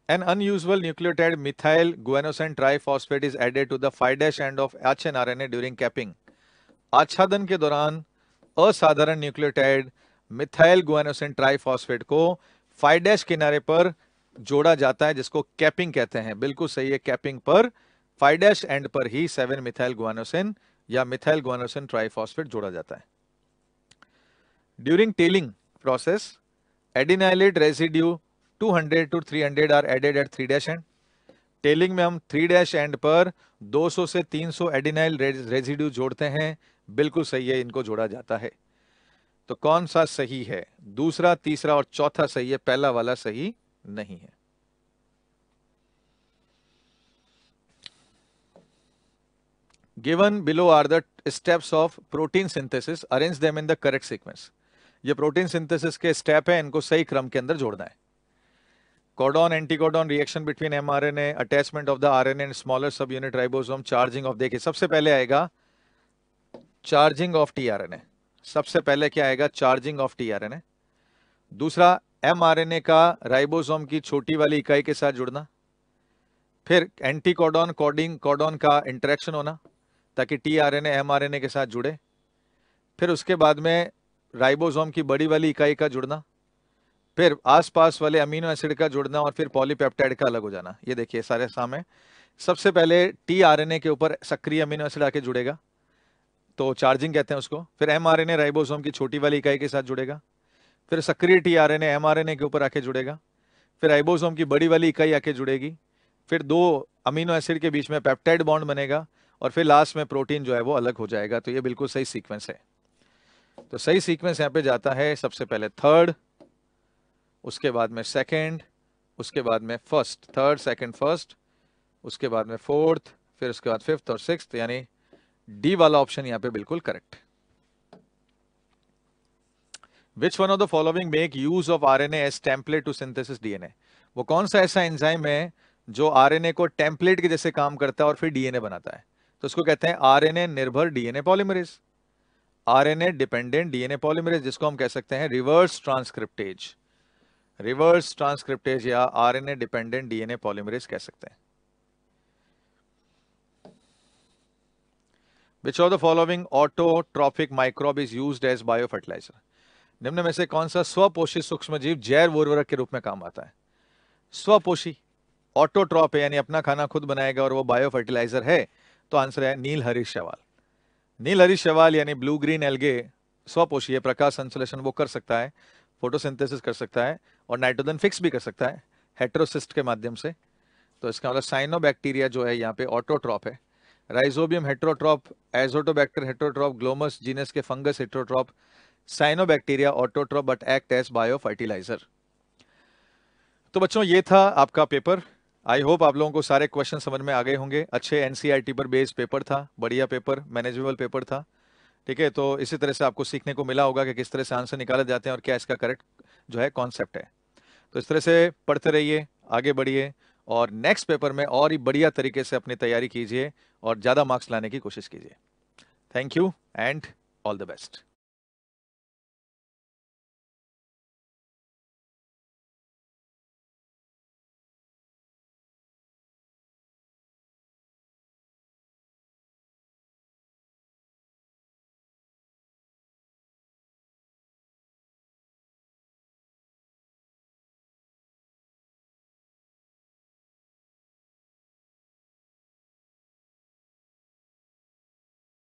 An unusual nucleotide methyl guanosine triphosphate is added to the 5' end of hNRNA during capping. आच्छादन के दौरान असाधारण न्यूक्लियोटाइड मिथाइल गुआनोसिन ट्राइफॉस्फेट को फाइडेश किनारे पर जोड़ा जाता है जिसको कैपिंग कहते हैं बिल्कुल सही है कैपिंग पर फाइडेश एंड पर ही सेवन मिथाइल गुआनोसिन या मिथाइल गुआनोसिन ट्राइफॉस्फेट जोड़ा जाता है during tailing process adenylate residue two hundred to three hundred are added at three dash end tailing में हम थ्री डैश एंड पर 200 से 300 एडिनाइल रेजिड्यू जोड़ते हैं बिल्कुल सही है इनको जोड़ा जाता है तो कौन सा सही है दूसरा तीसरा और चौथा सही है पहला वाला सही नहीं है given below are the steps of protein synthesis arrange them in the correct sequence ये प्रोटीन सिंथेसिस के स्टेप है इनको सही क्रम के अंदर जोड़ना है codon anticodon reaction between M R N A attachment of the R N and smaller subunit ribosome charging of देखिए सबसे पहले आएगा charging of T R N A सबसे पहले क्या आएगा charging of T R N ए दूसरा M R N ए का राइबोसोम की छोटी वाली इकाई के साथ जुड़ना फिर एंटीकोडॉन कॉडिंग कॉडॉन का इंटरेक्शन होना ताकि T R N A M R N A के साथ जुड़े फिर उसके बाद में राइबोसोम की बड़ी वाली इकाई का जुड़ना फिर आसपास वाले अमीनो एसिड का जुड़ना और फिर पॉलीपेप्टाइड का अलग हो जाना ये देखिए सारे सामने सबसे पहले टी ए के ऊपर सक्रिय अमीनो एसिड आके जुड़ेगा तो चार्जिंग कहते हैं उसको फिर एम आर राइबोसोम की छोटी वाली इकाई के साथ जुड़ेगा फिर सक्रिय टी आर एन के ऊपर आके जुड़ेगा फिर राइबोसोम की बड़ी वाली इकाई आके जुड़ेगी फिर दो अमीनो एसिड के बीच में पेप्टाइड बॉन्ड बनेगा और फिर लास्ट में प्रोटीन जो है वो अलग हो जाएगा तो ये बिल्कुल सही सीक्वेंस है तो सही सीक्वेंस यहाँ पे जाता है सबसे पहले थर्ड उसके बाद में सेकेंड उसके बाद में फर्स्ट थर्ड सेकेंड फर्स्ट उसके बाद में फोर्थ फिर उसके बाद फिफ्थ और सिक्स यानी डी वाला ऑप्शन यहाँ पे बिल्कुल correct which one of the following make use of R N S template to synthesis DNA वो कौन सा ऐसा एंजाइम है जो ए को टेम्पलेट के जैसे काम करता है और फिर डीएनए बनाता है तो उसको कहते हैं ए निर्भर DNA N A dependent DNA polymerase जिसको हम कह सकते हैं रिवर्स ट्रांसक्रिप्टेज रिवर्स ट्रांसक्रिप्टेज या आरएनए डिपेंडेंट डीएनए पॉलीमरेज कह सकते हैं which Which of the following microbe is use as biofertiliser निम्न में से कौन सा स्वपोषी सूक्ष्म जीव जैर उर्वरक के रूप में काम आता है स्वपोषी ऑटोट्रॉप है यानी अपना खाना खुद बनाएगा और वो बायो फर्टिलाइजर है तो आंसर है नील हरी शवाल नील हरी शवाल यानी ब्लू ग्रीन एलगे स्वपोषी है प्रकाश संश्लेषण वो कर सकता है फोटोसिंथेसिस कर सकता है और नाइट्रोजन फिक्स भी कर सकता है हेट्रोसिस्ट के माध्यम से तो इसका मतलब साइनोबैक्टीरिया जो है यहाँ पे ऑटोट्रॉप है Rhizobium heterotroph Azotobacter heterotroph Glomus genus के fungus heterotroph cyanobacteria autotroph but act as biofertiliser तो बच्चों ये था आपका पेपर आई होप आप लोगों को सारे क्वेश्चन समझ में आ गए होंगे अच्छे एनसीईआरटी e पर बेस्ड पेपर था बढ़िया पेपर मैनेजेबल पेपर था ठीक है तो इसी तरह से आपको सीखने को मिला होगा कि किस तरह से आंसर निकाले जाते हैं और क्या इसका करेक्ट जो है कॉन्सेप्ट है तो इस तरह से पढ़ते रहिए आगे बढ़िए और नेक्स्ट पेपर में और ही बढ़िया तरीके से अपनी तैयारी कीजिए और ज़्यादा मार्क्स लाने की कोशिश कीजिए thank you and all the best